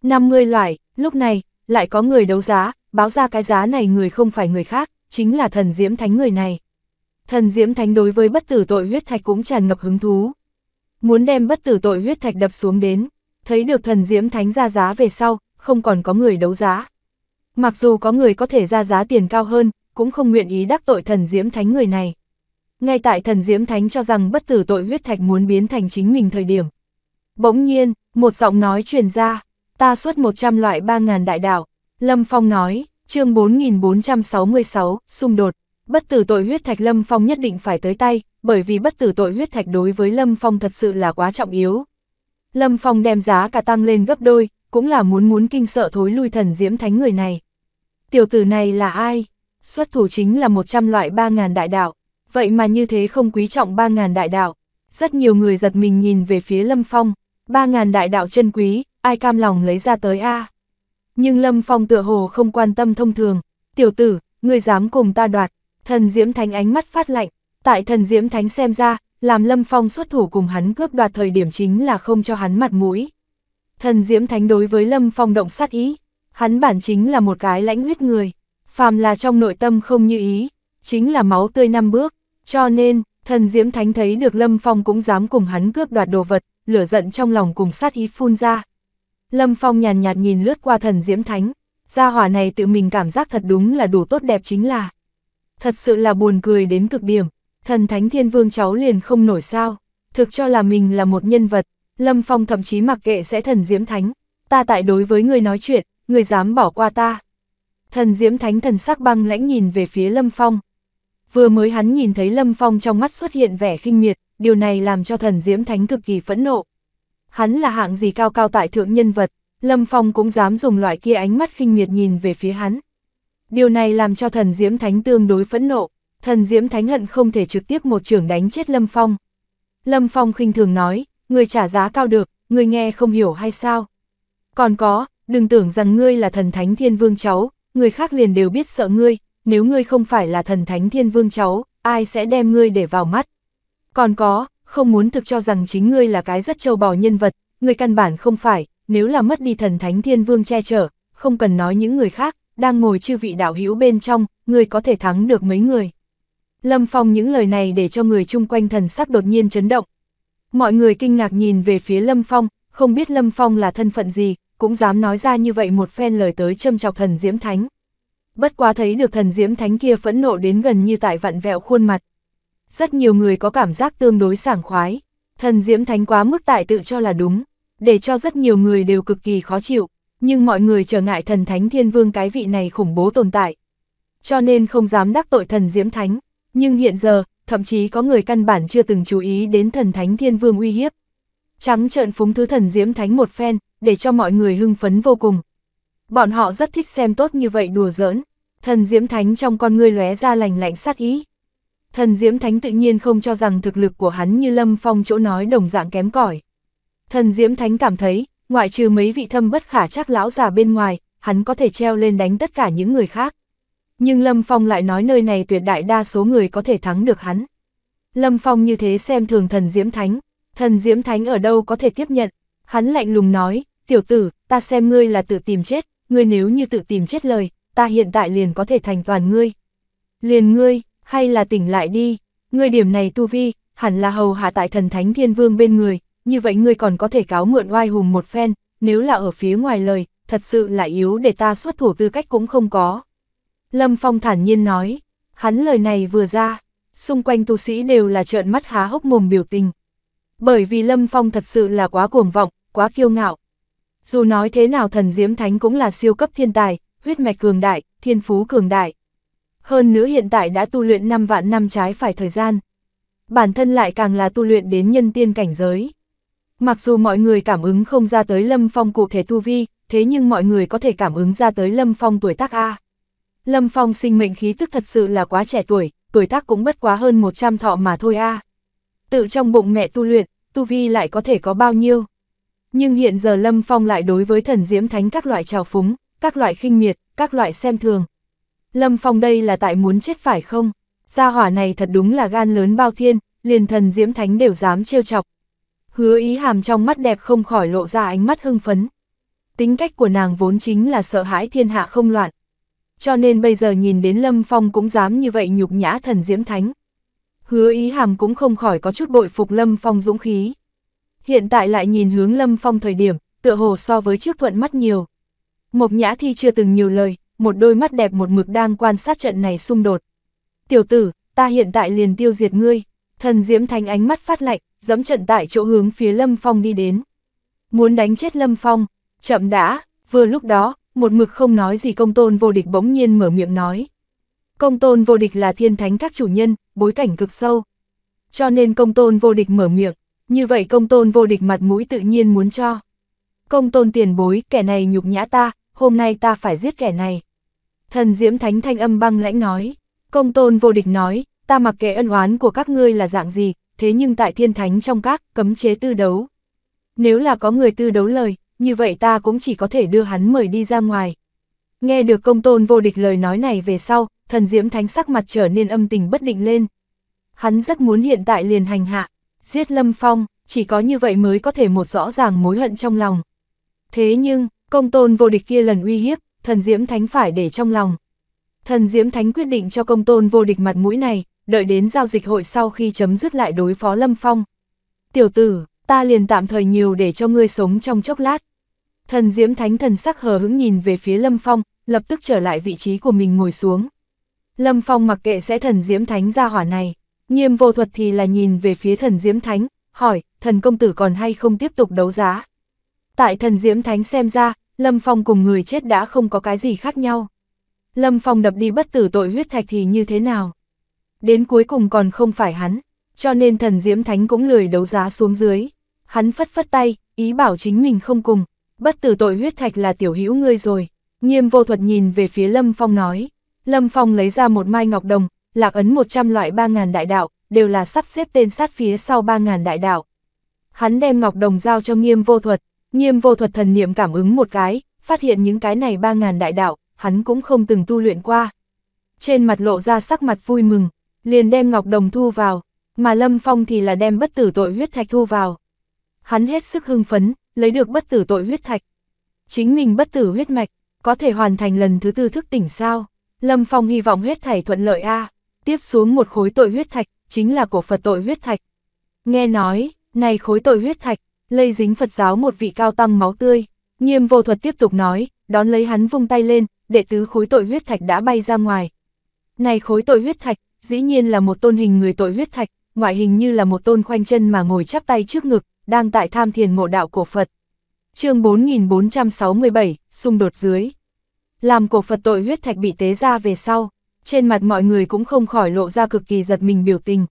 50 loại, lúc này, lại có người đấu giá, báo ra cái giá này người không phải người khác, chính là thần diễm thánh người này. Thần diễm thánh đối với bất tử tội huyết thạch cũng tràn ngập hứng thú. Muốn đem bất tử tội huyết thạch đập xuống đến, thấy được thần diễm thánh ra giá về sau, không còn có người đấu giá. Mặc dù có người có thể ra giá tiền cao hơn, cũng không nguyện ý đắc tội thần diễm thánh người này ngay tại thần Diễm Thánh cho rằng bất tử tội huyết thạch muốn biến thành chính mình thời điểm. Bỗng nhiên, một giọng nói truyền ra, ta xuất 100 loại 3.000 đại đạo, Lâm Phong nói, chương 4466, xung đột, bất tử tội huyết thạch Lâm Phong nhất định phải tới tay, bởi vì bất tử tội huyết thạch đối với Lâm Phong thật sự là quá trọng yếu. Lâm Phong đem giá cả tăng lên gấp đôi, cũng là muốn muốn kinh sợ thối lui thần Diễm Thánh người này. Tiểu tử này là ai? Xuất thủ chính là 100 loại 3.000 đại đạo, vậy mà như thế không quý trọng ba ngàn đại đạo. Rất nhiều người giật mình nhìn về phía Lâm Phong, ba ngàn đại đạo chân quý, ai cam lòng lấy ra tới a à? Nhưng Lâm Phong tựa hồ không quan tâm thông thường, tiểu tử, ngươi dám cùng ta đoạt, thần diễm thánh ánh mắt phát lạnh, tại thần diễm thánh xem ra, làm Lâm Phong xuất thủ cùng hắn cướp đoạt thời điểm chính là không cho hắn mặt mũi. Thần diễm thánh đối với Lâm Phong động sát ý, hắn bản chính là một cái lãnh huyết người, phàm là trong nội tâm không như ý, chính là máu tươi năm bước, cho nên, thần Diễm Thánh thấy được Lâm Phong cũng dám cùng hắn cướp đoạt đồ vật, lửa giận trong lòng cùng sát ý phun ra. Lâm Phong nhàn nhạt nhìn lướt qua thần Diễm Thánh, gia hỏa này tự mình cảm giác thật đúng là đủ tốt đẹp chính là. Thật sự là buồn cười đến cực điểm, thần Thánh Thiên Vương cháu liền không nổi sao, thực cho là mình là một nhân vật, Lâm Phong thậm chí mặc kệ sẽ thần Diễm Thánh, ta tại đối với người nói chuyện, người dám bỏ qua ta. Thần Diễm Thánh thần sắc băng lãnh nhìn về phía Lâm Phong, Vừa mới hắn nhìn thấy Lâm Phong trong mắt xuất hiện vẻ khinh miệt, điều này làm cho thần Diễm Thánh cực kỳ phẫn nộ. Hắn là hạng gì cao cao tại thượng nhân vật, Lâm Phong cũng dám dùng loại kia ánh mắt khinh miệt nhìn về phía hắn. Điều này làm cho thần Diễm Thánh tương đối phẫn nộ, thần Diễm Thánh hận không thể trực tiếp một trưởng đánh chết Lâm Phong. Lâm Phong khinh thường nói, người trả giá cao được, người nghe không hiểu hay sao. Còn có, đừng tưởng rằng ngươi là thần Thánh Thiên Vương cháu, người khác liền đều biết sợ ngươi, nếu ngươi không phải là thần thánh thiên vương cháu, ai sẽ đem ngươi để vào mắt. Còn có, không muốn thực cho rằng chính ngươi là cái rất châu bò nhân vật, ngươi căn bản không phải, nếu là mất đi thần thánh thiên vương che chở, không cần nói những người khác, đang ngồi chư vị đạo hữu bên trong, ngươi có thể thắng được mấy người. Lâm Phong những lời này để cho người chung quanh thần sắc đột nhiên chấn động. Mọi người kinh ngạc nhìn về phía Lâm Phong, không biết Lâm Phong là thân phận gì, cũng dám nói ra như vậy một phen lời tới châm chọc thần Diễm Thánh bất quá thấy được thần diễm thánh kia phẫn nộ đến gần như tại vặn vẹo khuôn mặt. Rất nhiều người có cảm giác tương đối sảng khoái, thần diễm thánh quá mức tại tự cho là đúng, để cho rất nhiều người đều cực kỳ khó chịu, nhưng mọi người trở ngại thần thánh thiên vương cái vị này khủng bố tồn tại. Cho nên không dám đắc tội thần diễm thánh, nhưng hiện giờ, thậm chí có người căn bản chưa từng chú ý đến thần thánh thiên vương uy hiếp. Trắng trợn phúng thứ thần diễm thánh một phen, để cho mọi người hưng phấn vô cùng bọn họ rất thích xem tốt như vậy đùa giỡn. Thần Diễm Thánh trong con ngươi lóe ra lành lạnh sát ý. Thần Diễm Thánh tự nhiên không cho rằng thực lực của hắn như Lâm Phong chỗ nói đồng dạng kém cỏi. Thần Diễm Thánh cảm thấy, ngoại trừ mấy vị thâm bất khả chắc lão già bên ngoài, hắn có thể treo lên đánh tất cả những người khác. Nhưng Lâm Phong lại nói nơi này tuyệt đại đa số người có thể thắng được hắn. Lâm Phong như thế xem thường thần Diễm Thánh, thần Diễm Thánh ở đâu có thể tiếp nhận. Hắn lạnh lùng nói, tiểu tử, ta xem ngươi là tự tìm chết, ngươi nếu như tự tìm chết lời, ta hiện tại liền có thể thành toàn ngươi. Liền ngươi, hay là tỉnh lại đi, ngươi điểm này tu vi, hẳn là hầu hạ tại thần thánh thiên vương bên người, như vậy ngươi còn có thể cáo mượn oai hùng một phen, nếu là ở phía ngoài lời, thật sự là yếu để ta xuất thủ tư cách cũng không có. Lâm Phong thản nhiên nói, hắn lời này vừa ra, xung quanh tu sĩ đều là trợn mắt há hốc mồm biểu tình. Bởi vì Lâm Phong thật sự là quá cuồng vọng, quá kiêu ngạo, dù nói thế nào thần Diễm Thánh cũng là siêu cấp thiên tài, huyết mạch cường đại, thiên phú cường đại. Hơn nữa hiện tại đã tu luyện 5 vạn năm trái phải thời gian. Bản thân lại càng là tu luyện đến nhân tiên cảnh giới. Mặc dù mọi người cảm ứng không ra tới Lâm Phong cụ thể tu vi, thế nhưng mọi người có thể cảm ứng ra tới Lâm Phong tuổi tác A. Lâm Phong sinh mệnh khí tức thật sự là quá trẻ tuổi, tuổi tác cũng bất quá hơn 100 thọ mà thôi A. Tự trong bụng mẹ tu luyện, tu vi lại có thể có bao nhiêu? Nhưng hiện giờ Lâm Phong lại đối với thần diễm thánh các loại trào phúng, các loại khinh miệt, các loại xem thường. Lâm Phong đây là tại muốn chết phải không? Gia hỏa này thật đúng là gan lớn bao thiên, liền thần diễm thánh đều dám trêu chọc. Hứa ý hàm trong mắt đẹp không khỏi lộ ra ánh mắt hưng phấn. Tính cách của nàng vốn chính là sợ hãi thiên hạ không loạn. Cho nên bây giờ nhìn đến Lâm Phong cũng dám như vậy nhục nhã thần diễm thánh. Hứa ý hàm cũng không khỏi có chút bội phục Lâm Phong dũng khí hiện tại lại nhìn hướng Lâm Phong thời điểm, tựa hồ so với trước thuận mắt nhiều. Mộc Nhã Thi chưa từng nhiều lời, một đôi mắt đẹp một mực đang quan sát trận này xung đột. Tiểu tử, ta hiện tại liền tiêu diệt ngươi, thần diễm thánh ánh mắt phát lạnh, dẫm trận tại chỗ hướng phía Lâm Phong đi đến. Muốn đánh chết Lâm Phong, chậm đã, vừa lúc đó, một mực không nói gì công tôn vô địch bỗng nhiên mở miệng nói. Công tôn vô địch là thiên thánh các chủ nhân, bối cảnh cực sâu. Cho nên công tôn vô địch mở miệng, như vậy công tôn vô địch mặt mũi tự nhiên muốn cho. Công tôn tiền bối, kẻ này nhục nhã ta, hôm nay ta phải giết kẻ này. Thần Diễm Thánh thanh âm băng lãnh nói, công tôn vô địch nói, ta mặc kệ ân oán của các ngươi là dạng gì, thế nhưng tại thiên thánh trong các, cấm chế tư đấu. Nếu là có người tư đấu lời, như vậy ta cũng chỉ có thể đưa hắn mời đi ra ngoài. Nghe được công tôn vô địch lời nói này về sau, thần Diễm Thánh sắc mặt trở nên âm tình bất định lên. Hắn rất muốn hiện tại liền hành hạ, giết Lâm Phong, chỉ có như vậy mới có thể một rõ ràng mối hận trong lòng. Thế nhưng, công tôn vô địch kia lần uy hiếp, thần diễm thánh phải để trong lòng. Thần diễm thánh quyết định cho công tôn vô địch mặt mũi này, đợi đến giao dịch hội sau khi chấm dứt lại đối phó Lâm Phong. Tiểu tử, ta liền tạm thời nhiều để cho ngươi sống trong chốc lát. Thần diễm thánh thần sắc hờ hững nhìn về phía Lâm Phong, lập tức trở lại vị trí của mình ngồi xuống. Lâm Phong mặc kệ sẽ thần diễm thánh ra hỏa này. Nghiêm vô thuật thì là nhìn về phía thần Diễm Thánh, hỏi, thần công tử còn hay không tiếp tục đấu giá. Tại thần Diễm Thánh xem ra, Lâm Phong cùng người chết đã không có cái gì khác nhau. Lâm Phong đập đi bất tử tội huyết thạch thì như thế nào? Đến cuối cùng còn không phải hắn, cho nên thần Diễm Thánh cũng lười đấu giá xuống dưới. Hắn phất phất tay, ý bảo chính mình không cùng, bất tử tội huyết thạch là tiểu hữu ngươi rồi. Nghiêm vô thuật nhìn về phía Lâm Phong nói, Lâm Phong lấy ra một mai ngọc đồng, lạc ấn 100 loại 3.000 đại đạo, đều là sắp xếp tên sát phía sau 3.000 đại đạo. Hắn đem ngọc đồng giao cho nghiêm vô thuật, nghiêm vô thuật thần niệm cảm ứng một cái, phát hiện những cái này 3.000 đại đạo, hắn cũng không từng tu luyện qua. Trên mặt lộ ra sắc mặt vui mừng, liền đem ngọc đồng thu vào, mà Lâm Phong thì là đem bất tử tội huyết thạch thu vào. Hắn hết sức hưng phấn, lấy được bất tử tội huyết thạch. Chính mình bất tử huyết mạch, có thể hoàn thành lần thứ tư thức tỉnh sao. Lâm Phong hy vọng huyết thảy thuận lợi a tiếp xuống một khối tội huyết thạch, chính là cổ Phật tội huyết thạch. Nghe nói, này khối tội huyết thạch, lây dính Phật giáo một vị cao tăng máu tươi, nghiêm vô thuật tiếp tục nói, đón lấy hắn vung tay lên, đệ tứ khối tội huyết thạch đã bay ra ngoài. Này khối tội huyết thạch, dĩ nhiên là một tôn hình người tội huyết thạch, ngoại hình như là một tôn khoanh chân mà ngồi chắp tay trước ngực, đang tại tham thiền ngộ đạo của Phật. chương 4467, xung đột dưới. Làm cổ Phật tội huyết thạch bị tế ra về sau, trên mặt mọi người cũng không khỏi lộ ra cực kỳ giật mình biểu tình.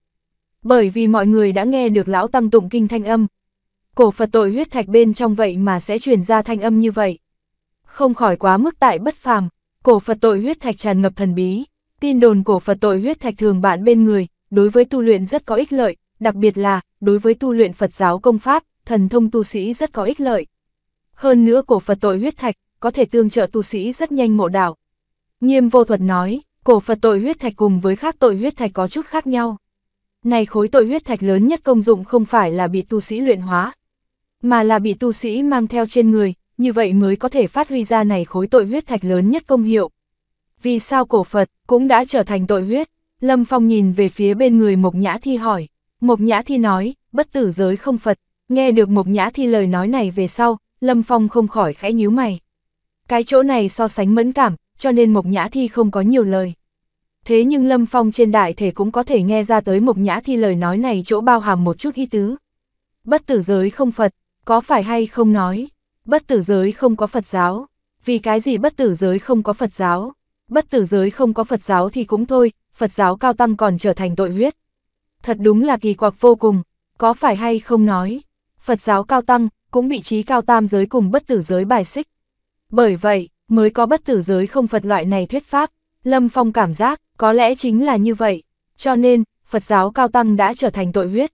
Bởi vì mọi người đã nghe được lão tăng tụng kinh thanh âm. Cổ Phật tội huyết thạch bên trong vậy mà sẽ truyền ra thanh âm như vậy. Không khỏi quá mức tại bất phàm, cổ Phật tội huyết thạch tràn ngập thần bí. Tin đồn cổ Phật tội huyết thạch thường bạn bên người, đối với tu luyện rất có ích lợi, đặc biệt là đối với tu luyện Phật giáo công pháp, thần thông tu sĩ rất có ích lợi. Hơn nữa cổ Phật tội huyết thạch có thể tương trợ tu sĩ rất nhanh ngộ đạo. Nghiêm vô thuật nói, Cổ Phật tội huyết thạch cùng với khác tội huyết thạch có chút khác nhau. Này khối tội huyết thạch lớn nhất công dụng không phải là bị tu sĩ luyện hóa, mà là bị tu sĩ mang theo trên người, như vậy mới có thể phát huy ra này khối tội huyết thạch lớn nhất công hiệu. Vì sao cổ Phật cũng đã trở thành tội huyết? Lâm Phong nhìn về phía bên người Mộc Nhã Thi hỏi. Mộc Nhã Thi nói, bất tử giới không Phật. Nghe được Mộc Nhã Thi lời nói này về sau, Lâm Phong không khỏi khẽ nhíu mày. Cái chỗ này so sánh mẫn cảm, cho nên Mộc Nhã Thi không có nhiều lời. Thế nhưng Lâm Phong trên đại thể cũng có thể nghe ra tới Mộc Nhã Thi lời nói này chỗ bao hàm một chút ý tứ. Bất tử giới không Phật, có phải hay không nói, bất tử giới không có Phật giáo, vì cái gì bất tử giới không có Phật giáo, bất tử giới không có Phật giáo thì cũng thôi, Phật giáo cao tăng còn trở thành tội huyết. Thật đúng là kỳ quặc vô cùng, có phải hay không nói, Phật giáo cao tăng cũng bị trí cao tam giới cùng bất tử giới bài xích. Bởi vậy, mới có bất tử giới không Phật loại này thuyết pháp. Lâm Phong cảm giác, có lẽ chính là như vậy. Cho nên, Phật giáo cao tăng đã trở thành tội huyết.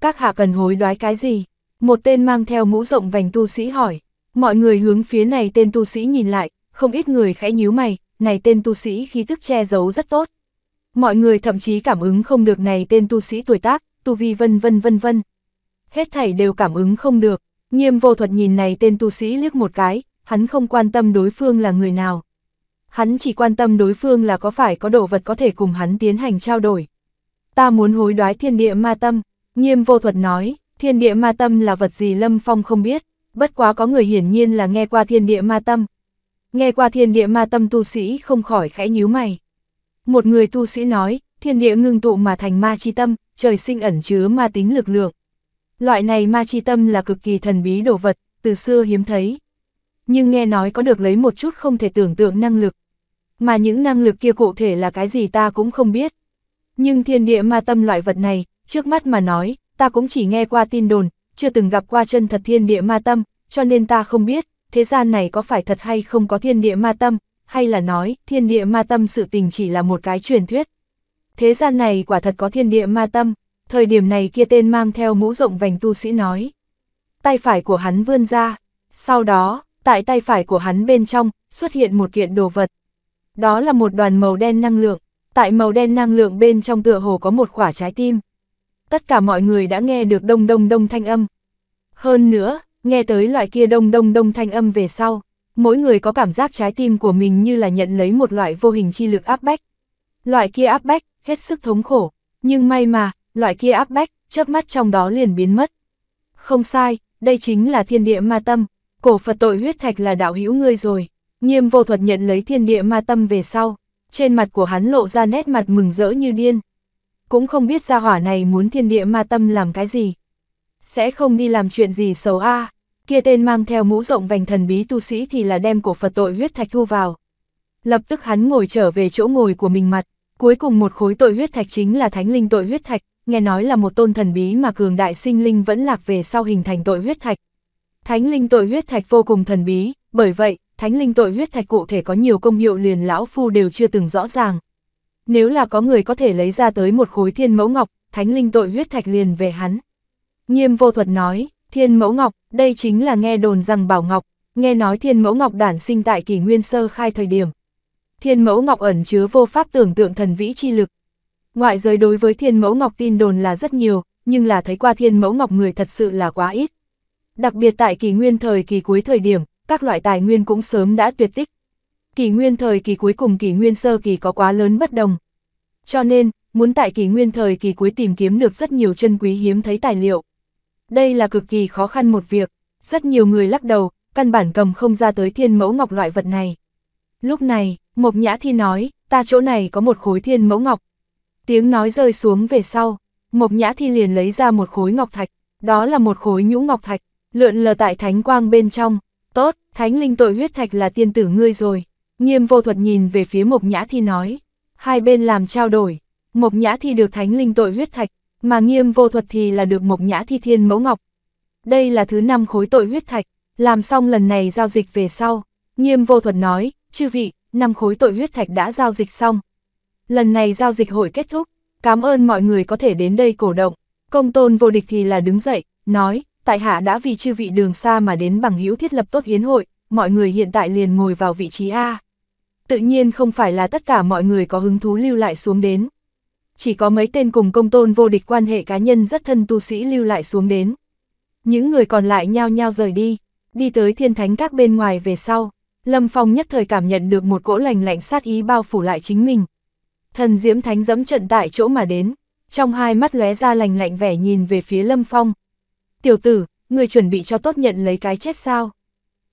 Các hạ cần hối đoái cái gì? Một tên mang theo mũ rộng vành tu sĩ hỏi. Mọi người hướng phía này tên tu sĩ nhìn lại, không ít người khẽ nhíu mày, này tên tu sĩ khí tức che giấu rất tốt. Mọi người thậm chí cảm ứng không được này tên tu sĩ tuổi tác, tu vi vân vân vân vân. Hết thảy đều cảm ứng không được, nghiêm vô thuật nhìn này tên tu sĩ liếc một cái, hắn không quan tâm đối phương là người nào. Hắn chỉ quan tâm đối phương là có phải có đồ vật có thể cùng hắn tiến hành trao đổi. Ta muốn hối đoái thiên địa ma tâm, nghiêm vô thuật nói, thiên địa ma tâm là vật gì Lâm Phong không biết, bất quá có người hiển nhiên là nghe qua thiên địa ma tâm. Nghe qua thiên địa ma tâm tu sĩ không khỏi khẽ nhíu mày. Một người tu sĩ nói, thiên địa ngưng tụ mà thành ma chi tâm, trời sinh ẩn chứa ma tính lực lượng. Loại này ma chi tâm là cực kỳ thần bí đồ vật, từ xưa hiếm thấy nhưng nghe nói có được lấy một chút không thể tưởng tượng năng lực. Mà những năng lực kia cụ thể là cái gì ta cũng không biết. Nhưng thiên địa ma tâm loại vật này, trước mắt mà nói, ta cũng chỉ nghe qua tin đồn, chưa từng gặp qua chân thật thiên địa ma tâm, cho nên ta không biết, thế gian này có phải thật hay không có thiên địa ma tâm, hay là nói, thiên địa ma tâm sự tình chỉ là một cái truyền thuyết. Thế gian này quả thật có thiên địa ma tâm, thời điểm này kia tên mang theo mũ rộng vành tu sĩ nói. Tay phải của hắn vươn ra, sau đó, tại tay phải của hắn bên trong xuất hiện một kiện đồ vật. Đó là một đoàn màu đen năng lượng, tại màu đen năng lượng bên trong tựa hồ có một quả trái tim. Tất cả mọi người đã nghe được đông đông đông thanh âm. Hơn nữa, nghe tới loại kia đông đông đông thanh âm về sau, mỗi người có cảm giác trái tim của mình như là nhận lấy một loại vô hình chi lực áp bách. Loại kia áp bách, hết sức thống khổ, nhưng may mà, loại kia áp bách, chớp mắt trong đó liền biến mất. Không sai, đây chính là thiên địa ma tâm cổ Phật tội huyết thạch là đạo hữu ngươi rồi. Nhiêm vô thuật nhận lấy thiên địa ma tâm về sau, trên mặt của hắn lộ ra nét mặt mừng rỡ như điên. Cũng không biết gia hỏa này muốn thiên địa ma tâm làm cái gì. Sẽ không đi làm chuyện gì xấu a kia tên mang theo mũ rộng vành thần bí tu sĩ thì là đem cổ Phật tội huyết thạch thu vào. Lập tức hắn ngồi trở về chỗ ngồi của mình mặt, cuối cùng một khối tội huyết thạch chính là thánh linh tội huyết thạch, nghe nói là một tôn thần bí mà cường đại sinh linh vẫn lạc về sau hình thành tội huyết thạch. Thánh linh tội huyết thạch vô cùng thần bí, bởi vậy, thánh linh tội huyết thạch cụ thể có nhiều công hiệu liền lão phu đều chưa từng rõ ràng. Nếu là có người có thể lấy ra tới một khối thiên mẫu ngọc, thánh linh tội huyết thạch liền về hắn. Nghiêm vô thuật nói, thiên mẫu ngọc, đây chính là nghe đồn rằng bảo ngọc, nghe nói thiên mẫu ngọc đản sinh tại kỷ nguyên sơ khai thời điểm. Thiên mẫu ngọc ẩn chứa vô pháp tưởng tượng thần vĩ chi lực. Ngoại giới đối với thiên mẫu ngọc tin đồn là rất nhiều, nhưng là thấy qua thiên mẫu ngọc người thật sự là quá ít. Đặc biệt tại kỷ nguyên thời kỳ cuối thời điểm, các loại tài nguyên cũng sớm đã tuyệt tích. Kỷ nguyên thời kỳ cuối cùng kỷ nguyên sơ kỳ có quá lớn bất đồng. Cho nên, muốn tại kỷ nguyên thời kỳ cuối tìm kiếm được rất nhiều chân quý hiếm thấy tài liệu. Đây là cực kỳ khó khăn một việc, rất nhiều người lắc đầu, căn bản cầm không ra tới thiên mẫu ngọc loại vật này. Lúc này, Mộc Nhã Thi nói, ta chỗ này có một khối thiên mẫu ngọc. Tiếng nói rơi xuống về sau, Mộc Nhã Thi liền lấy ra một khối ngọc thạch, đó là một khối nhũ ngọc thạch, lượn lờ tại thánh quang bên trong, tốt, thánh linh tội huyết thạch là tiên tử ngươi rồi. Nghiêm vô thuật nhìn về phía Mộc Nhã Thi nói, hai bên làm trao đổi, Mộc Nhã Thi được thánh linh tội huyết thạch, mà nghiêm vô thuật thì là được Mộc Nhã Thi thiên mẫu ngọc. Đây là thứ năm khối tội huyết thạch, làm xong lần này giao dịch về sau, nghiêm vô thuật nói, chư vị, năm khối tội huyết thạch đã giao dịch xong. Lần này giao dịch hội kết thúc, cảm ơn mọi người có thể đến đây cổ động, công tôn vô địch thì là đứng dậy, nói, tại hạ đã vì chư vị đường xa mà đến bằng hữu thiết lập tốt hiến hội, mọi người hiện tại liền ngồi vào vị trí A. Tự nhiên không phải là tất cả mọi người có hứng thú lưu lại xuống đến. Chỉ có mấy tên cùng công tôn vô địch quan hệ cá nhân rất thân tu sĩ lưu lại xuống đến. Những người còn lại nhao nhao rời đi, đi tới thiên thánh các bên ngoài về sau. Lâm Phong nhất thời cảm nhận được một cỗ lành lạnh sát ý bao phủ lại chính mình. Thần Diễm Thánh dẫm trận tại chỗ mà đến, trong hai mắt lóe ra lành lạnh vẻ nhìn về phía Lâm Phong, tiểu tử, người chuẩn bị cho tốt nhận lấy cái chết sao.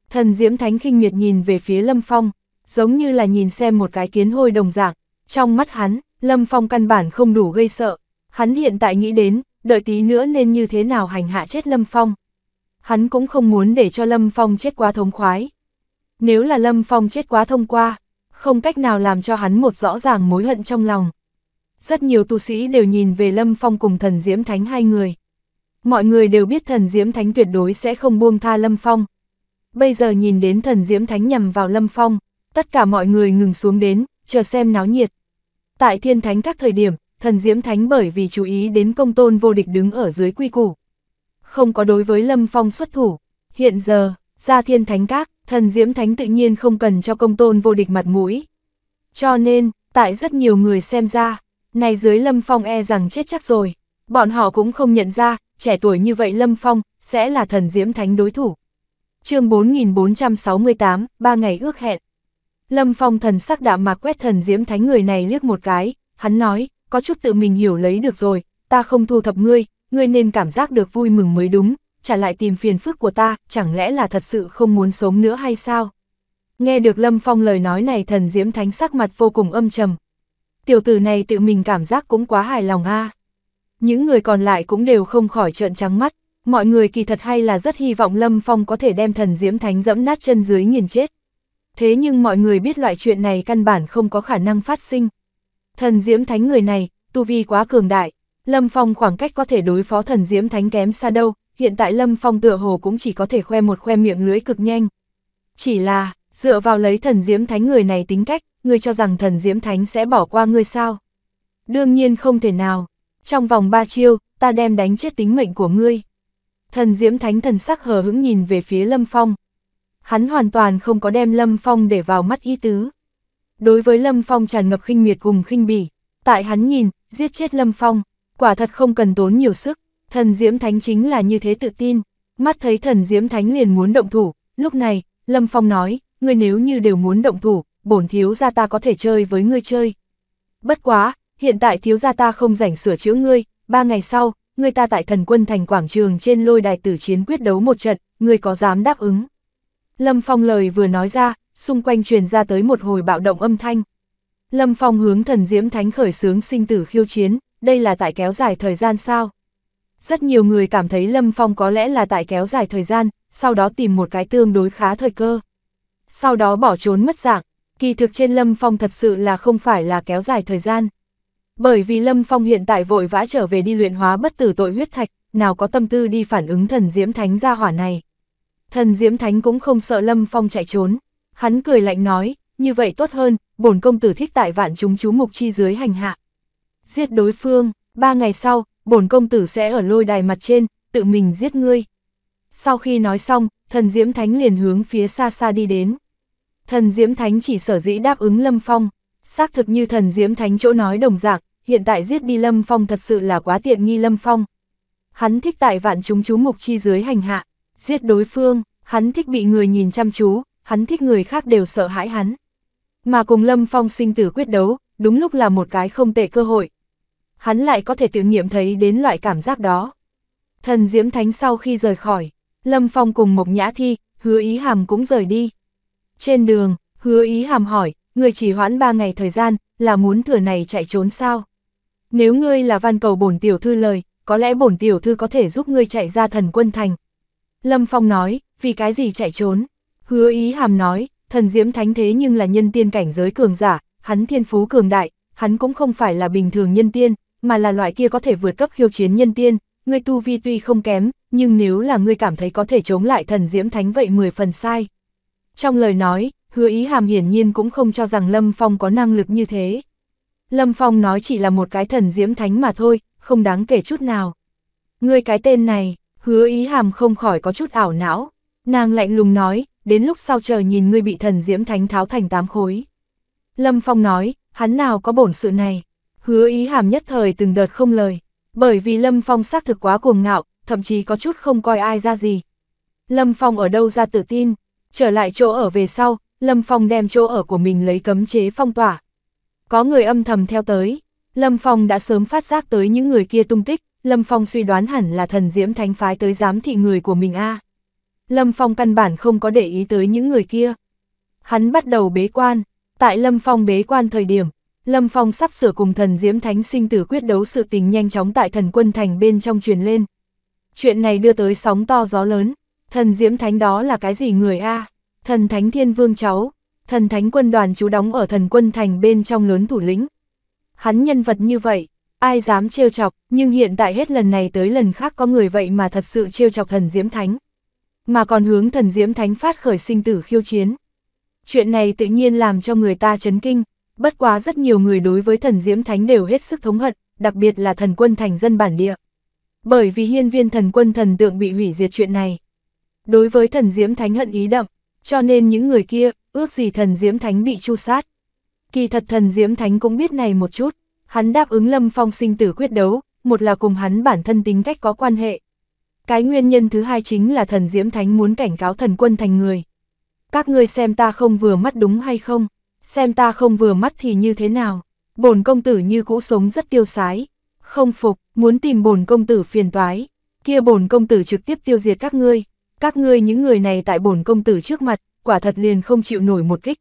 Thần Diễm Thánh khinh miệt nhìn về phía Lâm Phong, giống như là nhìn xem một cái kiến hôi đồng dạng. Trong mắt hắn, Lâm Phong căn bản không đủ gây sợ. Hắn hiện tại nghĩ đến, đợi tí nữa nên như thế nào hành hạ chết Lâm Phong. Hắn cũng không muốn để cho Lâm Phong chết quá thống khoái. Nếu là Lâm Phong chết quá thông qua, không cách nào làm cho hắn một rõ ràng mối hận trong lòng. Rất nhiều tu sĩ đều nhìn về Lâm Phong cùng thần Diễm Thánh hai người. Mọi người đều biết thần Diễm Thánh tuyệt đối sẽ không buông tha Lâm Phong. Bây giờ nhìn đến thần Diễm Thánh nhằm vào Lâm Phong, tất cả mọi người ngừng xuống đến, chờ xem náo nhiệt. Tại thiên thánh các thời điểm, thần Diễm Thánh bởi vì chú ý đến công tôn vô địch đứng ở dưới quy củ. Không có đối với Lâm Phong xuất thủ. Hiện giờ, ra thiên thánh các, thần Diễm Thánh tự nhiên không cần cho công tôn vô địch mặt mũi. Cho nên, tại rất nhiều người xem ra, này dưới Lâm Phong e rằng chết chắc rồi. Bọn họ cũng không nhận ra, trẻ tuổi như vậy Lâm Phong, sẽ là thần diễm thánh đối thủ. chương 4468, ba ngày ước hẹn. Lâm Phong thần sắc đạm mà quét thần diễm thánh người này liếc một cái, hắn nói, có chút tự mình hiểu lấy được rồi, ta không thu thập ngươi, ngươi nên cảm giác được vui mừng mới đúng, trả lại tìm phiền phức của ta, chẳng lẽ là thật sự không muốn sống nữa hay sao? Nghe được Lâm Phong lời nói này thần diễm thánh sắc mặt vô cùng âm trầm. Tiểu tử này tự mình cảm giác cũng quá hài lòng a à những người còn lại cũng đều không khỏi trợn trắng mắt, mọi người kỳ thật hay là rất hy vọng Lâm Phong có thể đem thần diễm thánh dẫm nát chân dưới nghiền chết. Thế nhưng mọi người biết loại chuyện này căn bản không có khả năng phát sinh. Thần diễm thánh người này, tu vi quá cường đại, Lâm Phong khoảng cách có thể đối phó thần diễm thánh kém xa đâu, hiện tại Lâm Phong tựa hồ cũng chỉ có thể khoe một khoe miệng lưỡi cực nhanh. Chỉ là, dựa vào lấy thần diễm thánh người này tính cách, người cho rằng thần diễm thánh sẽ bỏ qua người sao? Đương nhiên không thể nào, trong vòng ba chiêu, ta đem đánh chết tính mệnh của ngươi. Thần Diễm Thánh thần sắc hờ hững nhìn về phía Lâm Phong. Hắn hoàn toàn không có đem Lâm Phong để vào mắt ý tứ. Đối với Lâm Phong tràn ngập khinh miệt cùng khinh bỉ, tại hắn nhìn, giết chết Lâm Phong, quả thật không cần tốn nhiều sức, thần Diễm Thánh chính là như thế tự tin. Mắt thấy thần Diễm Thánh liền muốn động thủ, lúc này, Lâm Phong nói, ngươi nếu như đều muốn động thủ, bổn thiếu ra ta có thể chơi với ngươi chơi. Bất quá, hiện tại thiếu gia ta không rảnh sửa chữa ngươi, ba ngày sau, ngươi ta tại thần quân thành quảng trường trên lôi đài tử chiến quyết đấu một trận, ngươi có dám đáp ứng? Lâm Phong lời vừa nói ra, xung quanh truyền ra tới một hồi bạo động âm thanh. Lâm Phong hướng thần diễm thánh khởi sướng sinh tử khiêu chiến, đây là tại kéo dài thời gian sao? Rất nhiều người cảm thấy Lâm Phong có lẽ là tại kéo dài thời gian, sau đó tìm một cái tương đối khá thời cơ. Sau đó bỏ trốn mất dạng, kỳ thực trên Lâm Phong thật sự là không phải là kéo dài thời gian. Bởi vì Lâm Phong hiện tại vội vã trở về đi luyện hóa bất tử tội huyết thạch, nào có tâm tư đi phản ứng thần Diễm Thánh gia hỏa này. Thần Diễm Thánh cũng không sợ Lâm Phong chạy trốn, hắn cười lạnh nói, như vậy tốt hơn, bổn công tử thích tại vạn chúng chú mục chi dưới hành hạ. Giết đối phương, ba ngày sau, bổn công tử sẽ ở lôi đài mặt trên, tự mình giết ngươi. Sau khi nói xong, thần Diễm Thánh liền hướng phía xa xa đi đến. Thần Diễm Thánh chỉ sở dĩ đáp ứng Lâm Phong, xác thực như thần Diễm Thánh chỗ nói đồng dạng, hiện tại giết đi Lâm Phong thật sự là quá tiện nghi Lâm Phong. Hắn thích tại vạn chúng chú mục chi dưới hành hạ, giết đối phương, hắn thích bị người nhìn chăm chú, hắn thích người khác đều sợ hãi hắn. Mà cùng Lâm Phong sinh tử quyết đấu, đúng lúc là một cái không tệ cơ hội. Hắn lại có thể tự nghiệm thấy đến loại cảm giác đó. Thần Diễm Thánh sau khi rời khỏi, Lâm Phong cùng Mộc Nhã Thi, Hứa Ý Hàm cũng rời đi. Trên đường, Hứa Ý Hàm hỏi, người chỉ hoãn 3 ngày thời gian, là muốn thừa này chạy trốn sao? Nếu ngươi là văn cầu bổn tiểu thư lời, có lẽ bổn tiểu thư có thể giúp ngươi chạy ra thần quân thành. Lâm Phong nói, vì cái gì chạy trốn? Hứa ý hàm nói, thần diễm thánh thế nhưng là nhân tiên cảnh giới cường giả, hắn thiên phú cường đại, hắn cũng không phải là bình thường nhân tiên, mà là loại kia có thể vượt cấp khiêu chiến nhân tiên, ngươi tu vi tuy không kém, nhưng nếu là ngươi cảm thấy có thể chống lại thần diễm thánh vậy 10 phần sai. Trong lời nói, hứa ý hàm hiển nhiên cũng không cho rằng Lâm Phong có năng lực như thế. Lâm Phong nói chỉ là một cái thần diễm thánh mà thôi, không đáng kể chút nào. Ngươi cái tên này, hứa ý hàm không khỏi có chút ảo não. Nàng lạnh lùng nói, đến lúc sau chờ nhìn ngươi bị thần diễm thánh tháo thành tám khối. Lâm Phong nói, hắn nào có bổn sự này. Hứa ý hàm nhất thời từng đợt không lời, bởi vì Lâm Phong xác thực quá cuồng ngạo, thậm chí có chút không coi ai ra gì. Lâm Phong ở đâu ra tự tin, trở lại chỗ ở về sau, Lâm Phong đem chỗ ở của mình lấy cấm chế phong tỏa, có người âm thầm theo tới, Lâm Phong đã sớm phát giác tới những người kia tung tích, Lâm Phong suy đoán hẳn là thần diễm thánh phái tới giám thị người của mình a. Lâm Phong căn bản không có để ý tới những người kia. Hắn bắt đầu bế quan, tại Lâm Phong bế quan thời điểm, Lâm Phong sắp sửa cùng thần diễm thánh sinh tử quyết đấu sự tình nhanh chóng tại thần quân thành bên trong truyền lên. Chuyện này đưa tới sóng to gió lớn, thần diễm thánh đó là cái gì người a? Thần thánh thiên vương cháu, thần thánh quân đoàn chú đóng ở thần quân thành bên trong lớn thủ lĩnh. Hắn nhân vật như vậy, ai dám trêu chọc, nhưng hiện tại hết lần này tới lần khác có người vậy mà thật sự trêu chọc thần diễm thánh. Mà còn hướng thần diễm thánh phát khởi sinh tử khiêu chiến. Chuyện này tự nhiên làm cho người ta chấn kinh, bất quá rất nhiều người đối với thần diễm thánh đều hết sức thống hận, đặc biệt là thần quân thành dân bản địa. Bởi vì hiên viên thần quân thần tượng bị hủy diệt chuyện này. Đối với thần diễm thánh hận ý đậm, cho nên những người kia, ước gì thần Diễm Thánh bị chu sát. Kỳ thật thần Diễm Thánh cũng biết này một chút, hắn đáp ứng Lâm Phong sinh tử quyết đấu, một là cùng hắn bản thân tính cách có quan hệ. Cái nguyên nhân thứ hai chính là thần Diễm Thánh muốn cảnh cáo thần quân thành người. Các ngươi xem ta không vừa mắt đúng hay không, xem ta không vừa mắt thì như thế nào, bổn công tử như cũ sống rất tiêu sái, không phục, muốn tìm bổn công tử phiền toái, kia bổn công tử trực tiếp tiêu diệt các ngươi, các ngươi những người này tại bổn công tử trước mặt, quả thật liền không chịu nổi một kích.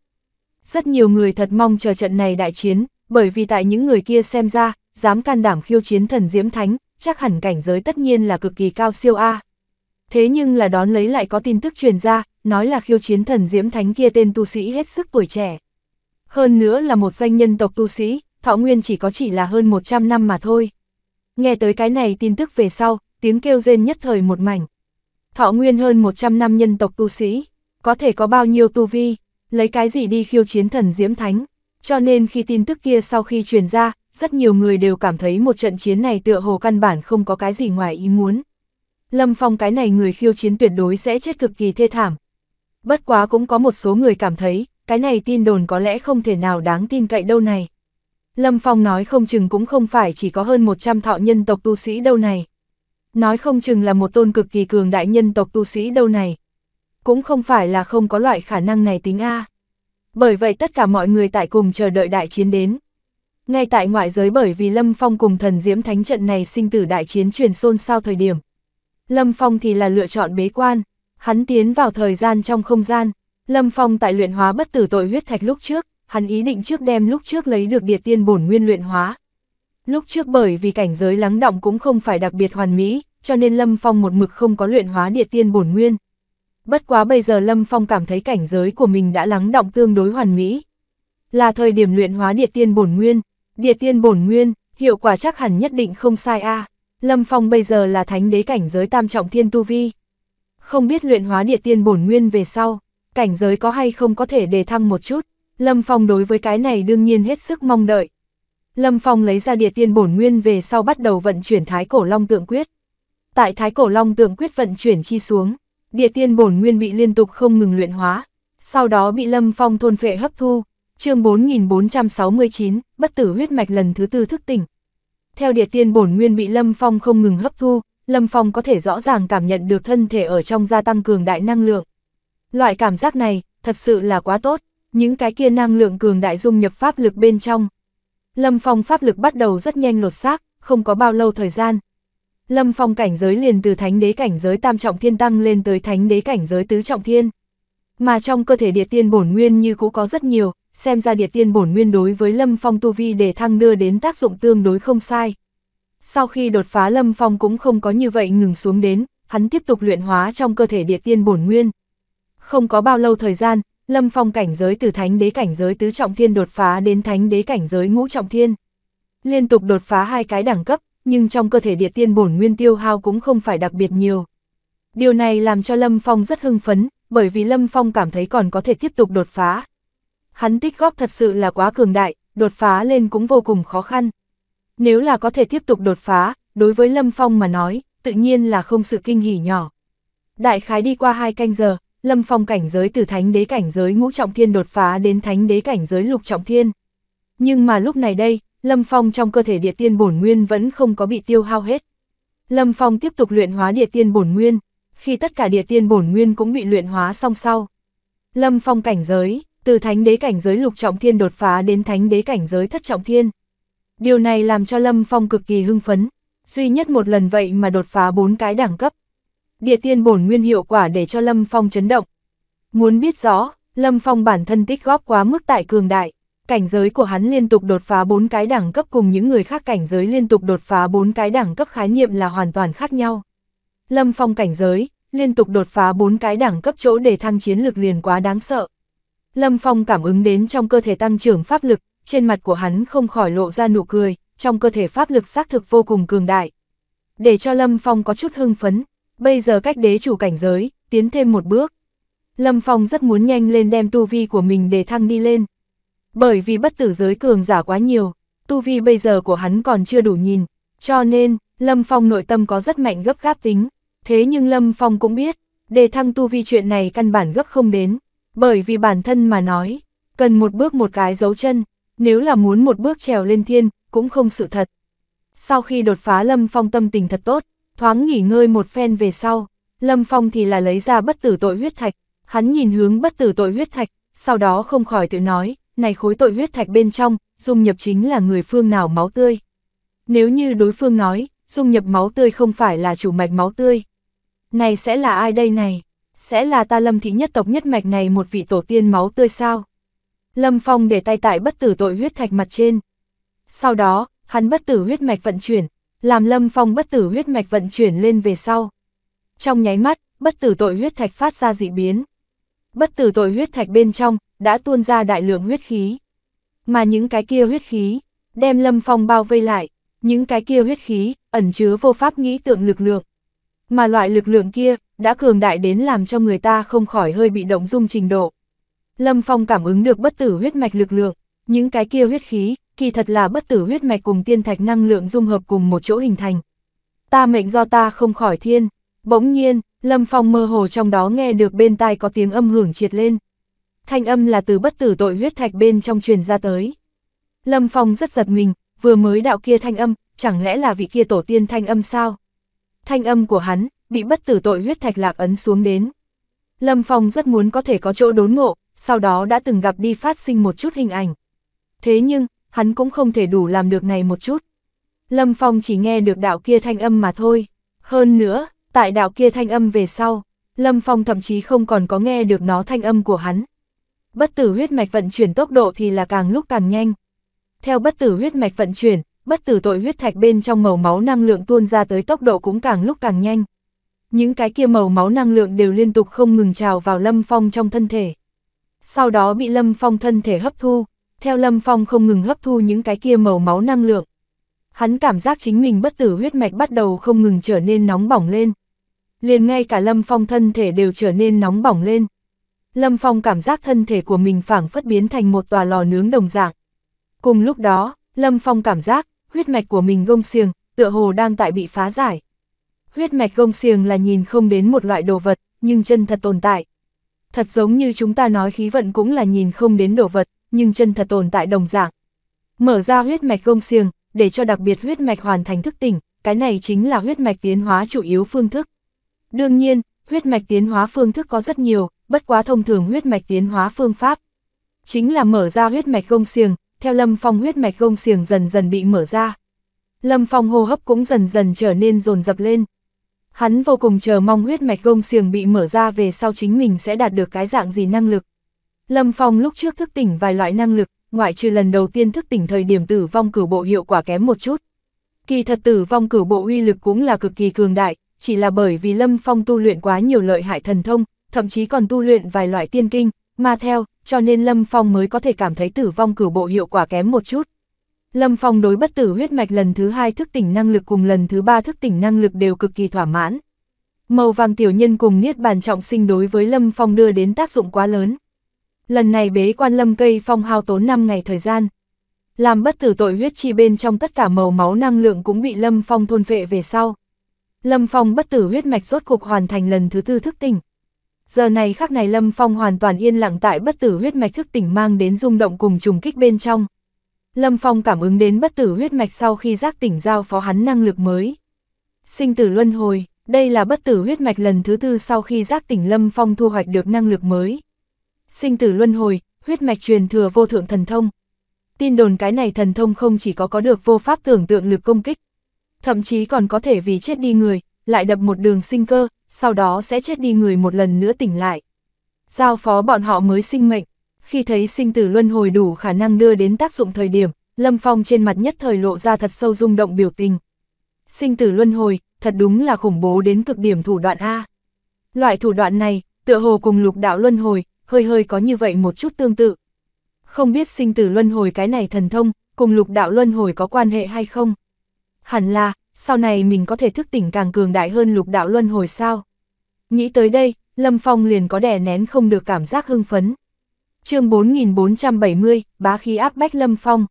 Rất nhiều người thật mong chờ trận này đại chiến, bởi vì tại những người kia xem ra, dám can đảm khiêu chiến thần Diễm Thánh, chắc hẳn cảnh giới tất nhiên là cực kỳ cao siêu A. Thế nhưng là đón lấy lại có tin tức truyền ra, nói là khiêu chiến thần Diễm Thánh kia tên tu sĩ hết sức tuổi trẻ. Hơn nữa là một danh nhân tộc tu sĩ, thọ nguyên chỉ có chỉ là hơn 100 năm mà thôi. Nghe tới cái này tin tức về sau, tiếng kêu rên nhất thời một mảnh. Thọ nguyên hơn 100 năm nhân tộc tu sĩ có thể có bao nhiêu tu vi, lấy cái gì đi khiêu chiến thần Diễm Thánh. Cho nên khi tin tức kia sau khi truyền ra, rất nhiều người đều cảm thấy một trận chiến này tựa hồ căn bản không có cái gì ngoài ý muốn. Lâm Phong cái này người khiêu chiến tuyệt đối sẽ chết cực kỳ thê thảm. Bất quá cũng có một số người cảm thấy, cái này tin đồn có lẽ không thể nào đáng tin cậy đâu này. Lâm Phong nói không chừng cũng không phải chỉ có hơn 100 thọ nhân tộc tu sĩ đâu này. Nói không chừng là một tôn cực kỳ cường đại nhân tộc tu sĩ đâu này cũng không phải là không có loại khả năng này tính A. Bởi vậy tất cả mọi người tại cùng chờ đợi đại chiến đến. Ngay tại ngoại giới bởi vì Lâm Phong cùng thần diễm thánh trận này sinh tử đại chiến truyền xôn sau thời điểm. Lâm Phong thì là lựa chọn bế quan, hắn tiến vào thời gian trong không gian. Lâm Phong tại luyện hóa bất tử tội huyết thạch lúc trước, hắn ý định trước đem lúc trước lấy được địa tiên bổn nguyên luyện hóa. Lúc trước bởi vì cảnh giới lắng động cũng không phải đặc biệt hoàn mỹ, cho nên Lâm Phong một mực không có luyện hóa địa tiên bổn nguyên bất quá bây giờ Lâm Phong cảm thấy cảnh giới của mình đã lắng động tương đối hoàn mỹ. Là thời điểm luyện hóa địa tiên bổn nguyên, địa tiên bổn nguyên, hiệu quả chắc hẳn nhất định không sai a. Lâm Phong bây giờ là thánh đế cảnh giới tam trọng thiên tu vi. Không biết luyện hóa địa tiên bổn nguyên về sau, cảnh giới có hay không có thể đề thăng một chút, Lâm Phong đối với cái này đương nhiên hết sức mong đợi. Lâm Phong lấy ra địa tiên bổn nguyên về sau bắt đầu vận chuyển thái cổ long tượng quyết. Tại thái cổ long tượng quyết vận chuyển chi xuống, địa tiên bổn nguyên bị liên tục không ngừng luyện hóa, sau đó bị Lâm Phong thôn phệ hấp thu, chương 4469, bất tử huyết mạch lần thứ tư thức tỉnh. Theo địa tiên bổn nguyên bị Lâm Phong không ngừng hấp thu, Lâm Phong có thể rõ ràng cảm nhận được thân thể ở trong gia tăng cường đại năng lượng. Loại cảm giác này, thật sự là quá tốt, những cái kia năng lượng cường đại dung nhập pháp lực bên trong. Lâm Phong pháp lực bắt đầu rất nhanh lột xác, không có bao lâu thời gian, Lâm Phong cảnh giới liền từ thánh đế cảnh giới tam trọng thiên tăng lên tới thánh đế cảnh giới tứ trọng thiên. Mà trong cơ thể địa tiên bổn nguyên như cũ có rất nhiều, xem ra địa tiên bổn nguyên đối với Lâm Phong tu vi để thăng đưa đến tác dụng tương đối không sai. Sau khi đột phá Lâm Phong cũng không có như vậy ngừng xuống đến, hắn tiếp tục luyện hóa trong cơ thể địa tiên bổn nguyên. Không có bao lâu thời gian, Lâm Phong cảnh giới từ thánh đế cảnh giới tứ trọng thiên đột phá đến thánh đế cảnh giới ngũ trọng thiên. Liên tục đột phá hai cái đẳng cấp, nhưng trong cơ thể địa tiên bổn nguyên tiêu hao cũng không phải đặc biệt nhiều. Điều này làm cho Lâm Phong rất hưng phấn, bởi vì Lâm Phong cảm thấy còn có thể tiếp tục đột phá. Hắn tích góp thật sự là quá cường đại, đột phá lên cũng vô cùng khó khăn. Nếu là có thể tiếp tục đột phá, đối với Lâm Phong mà nói, tự nhiên là không sự kinh nghỉ nhỏ. Đại khái đi qua hai canh giờ, Lâm Phong cảnh giới từ thánh đế cảnh giới ngũ trọng thiên đột phá đến thánh đế cảnh giới lục trọng thiên. Nhưng mà lúc này đây, Lâm Phong trong cơ thể địa tiên bổn nguyên vẫn không có bị tiêu hao hết. Lâm Phong tiếp tục luyện hóa địa tiên bổn nguyên, khi tất cả địa tiên bổn nguyên cũng bị luyện hóa xong sau. Lâm Phong cảnh giới, từ thánh đế cảnh giới lục trọng thiên đột phá đến thánh đế cảnh giới thất trọng thiên. Điều này làm cho Lâm Phong cực kỳ hưng phấn, duy nhất một lần vậy mà đột phá bốn cái đẳng cấp. Địa tiên bổn nguyên hiệu quả để cho Lâm Phong chấn động. Muốn biết rõ, Lâm Phong bản thân tích góp quá mức tại cường đại cảnh giới của hắn liên tục đột phá bốn cái đẳng cấp cùng những người khác cảnh giới liên tục đột phá bốn cái đẳng cấp khái niệm là hoàn toàn khác nhau. Lâm Phong cảnh giới, liên tục đột phá bốn cái đẳng cấp chỗ để thăng chiến lực liền quá đáng sợ. Lâm Phong cảm ứng đến trong cơ thể tăng trưởng pháp lực, trên mặt của hắn không khỏi lộ ra nụ cười, trong cơ thể pháp lực xác thực vô cùng cường đại. Để cho Lâm Phong có chút hưng phấn, bây giờ cách đế chủ cảnh giới, tiến thêm một bước. Lâm Phong rất muốn nhanh lên đem tu vi của mình để thăng đi lên, bởi vì bất tử giới cường giả quá nhiều, tu vi bây giờ của hắn còn chưa đủ nhìn, cho nên, Lâm Phong nội tâm có rất mạnh gấp gáp tính. Thế nhưng Lâm Phong cũng biết, đề thăng tu vi chuyện này căn bản gấp không đến, bởi vì bản thân mà nói, cần một bước một cái dấu chân, nếu là muốn một bước trèo lên thiên, cũng không sự thật. Sau khi đột phá Lâm Phong tâm tình thật tốt, thoáng nghỉ ngơi một phen về sau, Lâm Phong thì là lấy ra bất tử tội huyết thạch, hắn nhìn hướng bất tử tội huyết thạch, sau đó không khỏi tự nói, này khối tội huyết thạch bên trong, dung nhập chính là người phương nào máu tươi. Nếu như đối phương nói, dung nhập máu tươi không phải là chủ mạch máu tươi. Này sẽ là ai đây này? Sẽ là ta lâm thị nhất tộc nhất mạch này một vị tổ tiên máu tươi sao? Lâm Phong để tay tại bất tử tội huyết thạch mặt trên. Sau đó, hắn bất tử huyết mạch vận chuyển, làm Lâm Phong bất tử huyết mạch vận chuyển lên về sau. Trong nháy mắt, bất tử tội huyết thạch phát ra dị biến. Bất tử tội huyết thạch bên trong, đã tuôn ra đại lượng huyết khí. Mà những cái kia huyết khí, đem Lâm Phong bao vây lại, những cái kia huyết khí, ẩn chứa vô pháp nghĩ tượng lực lượng. Mà loại lực lượng kia, đã cường đại đến làm cho người ta không khỏi hơi bị động dung trình độ. Lâm Phong cảm ứng được bất tử huyết mạch lực lượng, những cái kia huyết khí, kỳ thật là bất tử huyết mạch cùng tiên thạch năng lượng dung hợp cùng một chỗ hình thành. Ta mệnh do ta không khỏi thiên, bỗng nhiên, Lâm Phong mơ hồ trong đó nghe được bên tai có tiếng âm hưởng triệt lên. Thanh âm là từ bất tử tội huyết thạch bên trong truyền ra tới. Lâm Phong rất giật mình, vừa mới đạo kia thanh âm, chẳng lẽ là vị kia tổ tiên thanh âm sao? Thanh âm của hắn, bị bất tử tội huyết thạch lạc ấn xuống đến. Lâm Phong rất muốn có thể có chỗ đốn ngộ, sau đó đã từng gặp đi phát sinh một chút hình ảnh. Thế nhưng, hắn cũng không thể đủ làm được này một chút. Lâm Phong chỉ nghe được đạo kia thanh âm mà thôi. Hơn nữa, tại đạo kia thanh âm về sau, Lâm Phong thậm chí không còn có nghe được nó thanh âm của hắn. Bất tử huyết mạch vận chuyển tốc độ thì là càng lúc càng nhanh. Theo bất tử huyết mạch vận chuyển, bất tử tội huyết thạch bên trong màu máu năng lượng tuôn ra tới tốc độ cũng càng lúc càng nhanh. Những cái kia màu máu năng lượng đều liên tục không ngừng trào vào Lâm Phong trong thân thể. Sau đó bị Lâm Phong thân thể hấp thu, theo Lâm Phong không ngừng hấp thu những cái kia màu máu năng lượng, hắn cảm giác chính mình bất tử huyết mạch bắt đầu không ngừng trở nên nóng bỏng lên. Liền ngay cả Lâm Phong thân thể đều trở nên nóng bỏng lên. Lâm Phong cảm giác thân thể của mình phảng phất biến thành một tòa lò nướng đồng dạng. Cùng lúc đó, Lâm Phong cảm giác, huyết mạch của mình gông xiềng, tựa hồ đang tại bị phá giải. Huyết mạch gông xiềng là nhìn không đến một loại đồ vật, nhưng chân thật tồn tại. Thật giống như chúng ta nói khí vận cũng là nhìn không đến đồ vật, nhưng chân thật tồn tại đồng dạng. Mở ra huyết mạch gông xiềng, để cho đặc biệt huyết mạch hoàn thành thức tỉnh, cái này chính là huyết mạch tiến hóa chủ yếu phương thức. Đương nhiên, huyết mạch tiến hóa phương thức có rất nhiều, bất quá thông thường huyết mạch tiến hóa phương pháp. Chính là mở ra huyết mạch gông xiềng, theo Lâm Phong huyết mạch gông xiềng dần dần bị mở ra. Lâm Phong hô hấp cũng dần dần trở nên dồn dập lên. Hắn vô cùng chờ mong huyết mạch gông xiềng bị mở ra về sau chính mình sẽ đạt được cái dạng gì năng lực. Lâm Phong lúc trước thức tỉnh vài loại năng lực, ngoại trừ lần đầu tiên thức tỉnh thời điểm tử vong cửu bộ hiệu quả kém một chút. Kỳ thật tử vong cửu bộ uy lực cũng là cực kỳ cường đại, chỉ là bởi vì Lâm Phong tu luyện quá nhiều lợi hại thần thông, thậm chí còn tu luyện vài loại tiên kinh, mà theo, cho nên Lâm Phong mới có thể cảm thấy tử vong cửu bộ hiệu quả kém một chút. Lâm Phong đối bất tử huyết mạch lần thứ hai thức tỉnh năng lực cùng lần thứ ba thức tỉnh năng lực đều cực kỳ thỏa mãn. Màu vàng tiểu nhân cùng niết bàn trọng sinh đối với Lâm Phong đưa đến tác dụng quá lớn lần này bế quan lâm cây phong hao tốn 5 ngày thời gian. Làm bất tử tội huyết chi bên trong tất cả màu máu năng lượng cũng bị lâm phong thôn vệ về sau. Lâm phong bất tử huyết mạch rốt cục hoàn thành lần thứ tư thức tỉnh. Giờ này khắc này lâm phong hoàn toàn yên lặng tại bất tử huyết mạch thức tỉnh mang đến rung động cùng trùng kích bên trong. Lâm phong cảm ứng đến bất tử huyết mạch sau khi giác tỉnh giao phó hắn năng lực mới. Sinh tử luân hồi, đây là bất tử huyết mạch lần thứ tư sau khi giác tỉnh lâm phong thu hoạch được năng lực mới sinh tử luân hồi, huyết mạch truyền thừa vô thượng thần thông. Tin đồn cái này thần thông không chỉ có có được vô pháp tưởng tượng lực công kích, thậm chí còn có thể vì chết đi người, lại đập một đường sinh cơ, sau đó sẽ chết đi người một lần nữa tỉnh lại. Giao phó bọn họ mới sinh mệnh, khi thấy sinh tử luân hồi đủ khả năng đưa đến tác dụng thời điểm, Lâm Phong trên mặt nhất thời lộ ra thật sâu rung động biểu tình. Sinh tử luân hồi, thật đúng là khủng bố đến cực điểm thủ đoạn A. Loại thủ đoạn này, tựa hồ cùng lục đạo luân hồi, hơi hơi có như vậy một chút tương tự. Không biết sinh tử luân hồi cái này thần thông, cùng lục đạo luân hồi có quan hệ hay không? Hẳn là, sau này mình có thể thức tỉnh càng cường đại hơn lục đạo luân hồi sao? Nghĩ tới đây, Lâm Phong liền có đè nén không được cảm giác hưng phấn. chương 4470, bá khí áp bách Lâm Phong.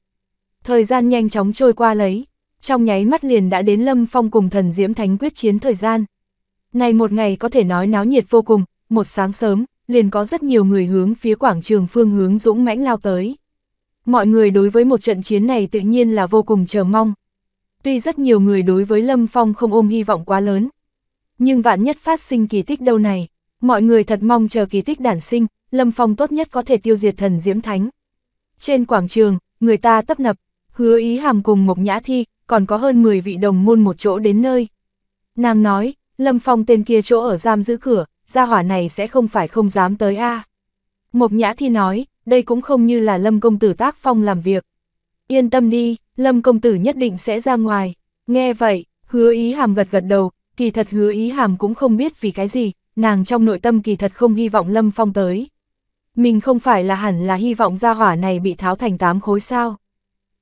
Thời gian nhanh chóng trôi qua lấy, trong nháy mắt liền đã đến Lâm Phong cùng thần Diễm Thánh quyết chiến thời gian. Này một ngày có thể nói náo nhiệt vô cùng, một sáng sớm, liền có rất nhiều người hướng phía quảng trường phương hướng dũng mãnh lao tới. Mọi người đối với một trận chiến này tự nhiên là vô cùng chờ mong. Tuy rất nhiều người đối với Lâm Phong không ôm hy vọng quá lớn, nhưng vạn nhất phát sinh kỳ tích đâu này, mọi người thật mong chờ kỳ tích đản sinh, Lâm Phong tốt nhất có thể tiêu diệt thần Diễm Thánh. Trên quảng trường, người ta tấp nập, hứa ý hàm cùng Mộc Nhã Thi, còn có hơn 10 vị đồng môn một chỗ đến nơi. Nàng nói, Lâm Phong tên kia chỗ ở giam giữ cửa, gia hỏa này sẽ không phải không dám tới a à. Mộc Nhã Thi nói, đây cũng không như là Lâm Công Tử tác phong làm việc. Yên tâm đi, Lâm Công Tử nhất định sẽ ra ngoài. Nghe vậy, hứa ý hàm gật gật đầu, kỳ thật hứa ý hàm cũng không biết vì cái gì, nàng trong nội tâm kỳ thật không hy vọng Lâm Phong tới. Mình không phải là hẳn là hy vọng gia hỏa này bị tháo thành tám khối sao.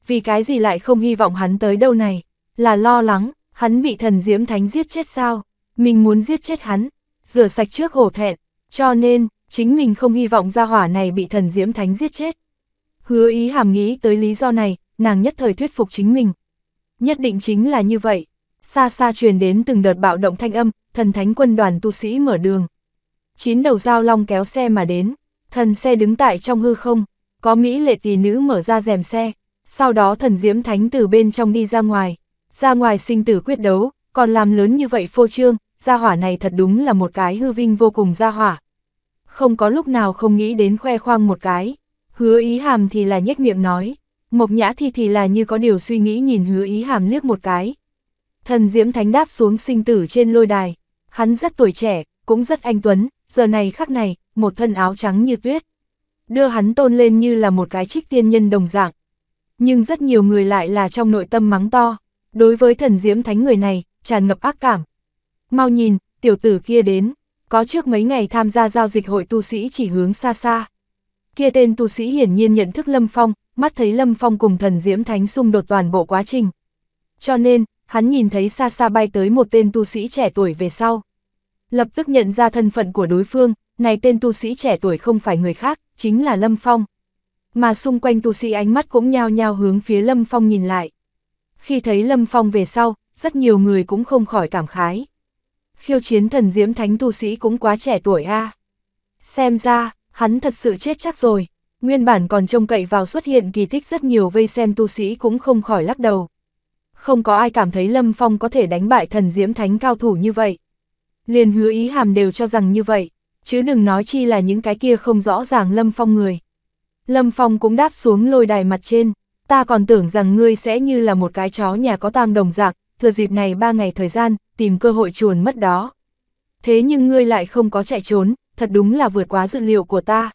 Vì cái gì lại không hy vọng hắn tới đâu này, là lo lắng, hắn bị thần diễm thánh giết chết sao, mình muốn giết chết hắn, rửa sạch trước hổ thẹn, cho nên, chính mình không hy vọng gia hỏa này bị thần diễm thánh giết chết. Hứa ý hàm nghĩ tới lý do này, nàng nhất thời thuyết phục chính mình. Nhất định chính là như vậy. Xa xa truyền đến từng đợt bạo động thanh âm, thần thánh quân đoàn tu sĩ mở đường. Chín đầu dao long kéo xe mà đến, thần xe đứng tại trong hư không, có Mỹ lệ tỷ nữ mở ra rèm xe, sau đó thần diễm thánh từ bên trong đi ra ngoài, ra ngoài sinh tử quyết đấu, còn làm lớn như vậy phô trương, gia hỏa này thật đúng là một cái hư vinh vô cùng gia hỏa. Không có lúc nào không nghĩ đến khoe khoang một cái, hứa ý hàm thì là nhếch miệng nói, mộc nhã thi thì là như có điều suy nghĩ nhìn hứa ý hàm liếc một cái. Thần Diễm Thánh đáp xuống sinh tử trên lôi đài, hắn rất tuổi trẻ, cũng rất anh tuấn, giờ này khắc này, một thân áo trắng như tuyết. Đưa hắn tôn lên như là một cái trích tiên nhân đồng dạng. Nhưng rất nhiều người lại là trong nội tâm mắng to, đối với thần Diễm Thánh người này, tràn ngập ác cảm, mau nhìn, tiểu tử kia đến, có trước mấy ngày tham gia giao dịch hội tu sĩ chỉ hướng xa xa. Kia tên tu sĩ hiển nhiên nhận thức Lâm Phong, mắt thấy Lâm Phong cùng thần Diễm Thánh xung đột toàn bộ quá trình. Cho nên, hắn nhìn thấy xa xa bay tới một tên tu sĩ trẻ tuổi về sau. Lập tức nhận ra thân phận của đối phương, này tên tu sĩ trẻ tuổi không phải người khác, chính là Lâm Phong. Mà xung quanh tu sĩ ánh mắt cũng nhao nhao hướng phía Lâm Phong nhìn lại. Khi thấy Lâm Phong về sau, rất nhiều người cũng không khỏi cảm khái khiêu chiến thần diễm thánh tu sĩ cũng quá trẻ tuổi a. Xem ra, hắn thật sự chết chắc rồi, nguyên bản còn trông cậy vào xuất hiện kỳ tích rất nhiều vây xem tu sĩ cũng không khỏi lắc đầu. Không có ai cảm thấy Lâm Phong có thể đánh bại thần diễm thánh cao thủ như vậy. Liền hứa ý hàm đều cho rằng như vậy, chứ đừng nói chi là những cái kia không rõ ràng Lâm Phong người. Lâm Phong cũng đáp xuống lôi đài mặt trên, ta còn tưởng rằng ngươi sẽ như là một cái chó nhà có tang đồng dạng, thừa dịp này ba ngày thời gian, tìm cơ hội chuồn mất đó. Thế nhưng ngươi lại không có chạy trốn, thật đúng là vượt quá dự liệu của ta.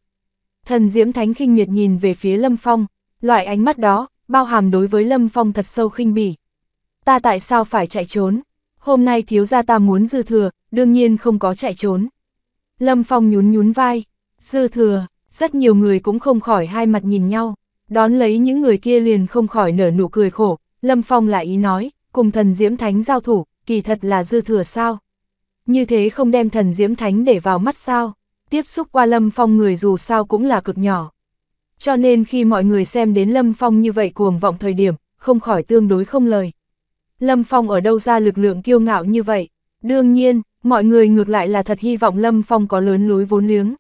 Thần Diễm Thánh khinh miệt nhìn về phía Lâm Phong, loại ánh mắt đó, bao hàm đối với Lâm Phong thật sâu khinh bỉ. Ta tại sao phải chạy trốn? Hôm nay thiếu gia ta muốn dư thừa, đương nhiên không có chạy trốn. Lâm Phong nhún nhún vai, dư thừa, rất nhiều người cũng không khỏi hai mặt nhìn nhau, đón lấy những người kia liền không khỏi nở nụ cười khổ, Lâm Phong lại ý nói, cùng thần Diễm Thánh giao thủ, kỳ thật là dư thừa sao? Như thế không đem thần Diễm Thánh để vào mắt sao? Tiếp xúc qua Lâm Phong người dù sao cũng là cực nhỏ. Cho nên khi mọi người xem đến Lâm Phong như vậy cuồng vọng thời điểm, không khỏi tương đối không lời. Lâm Phong ở đâu ra lực lượng kiêu ngạo như vậy? Đương nhiên, mọi người ngược lại là thật hy vọng Lâm Phong có lớn lối vốn liếng.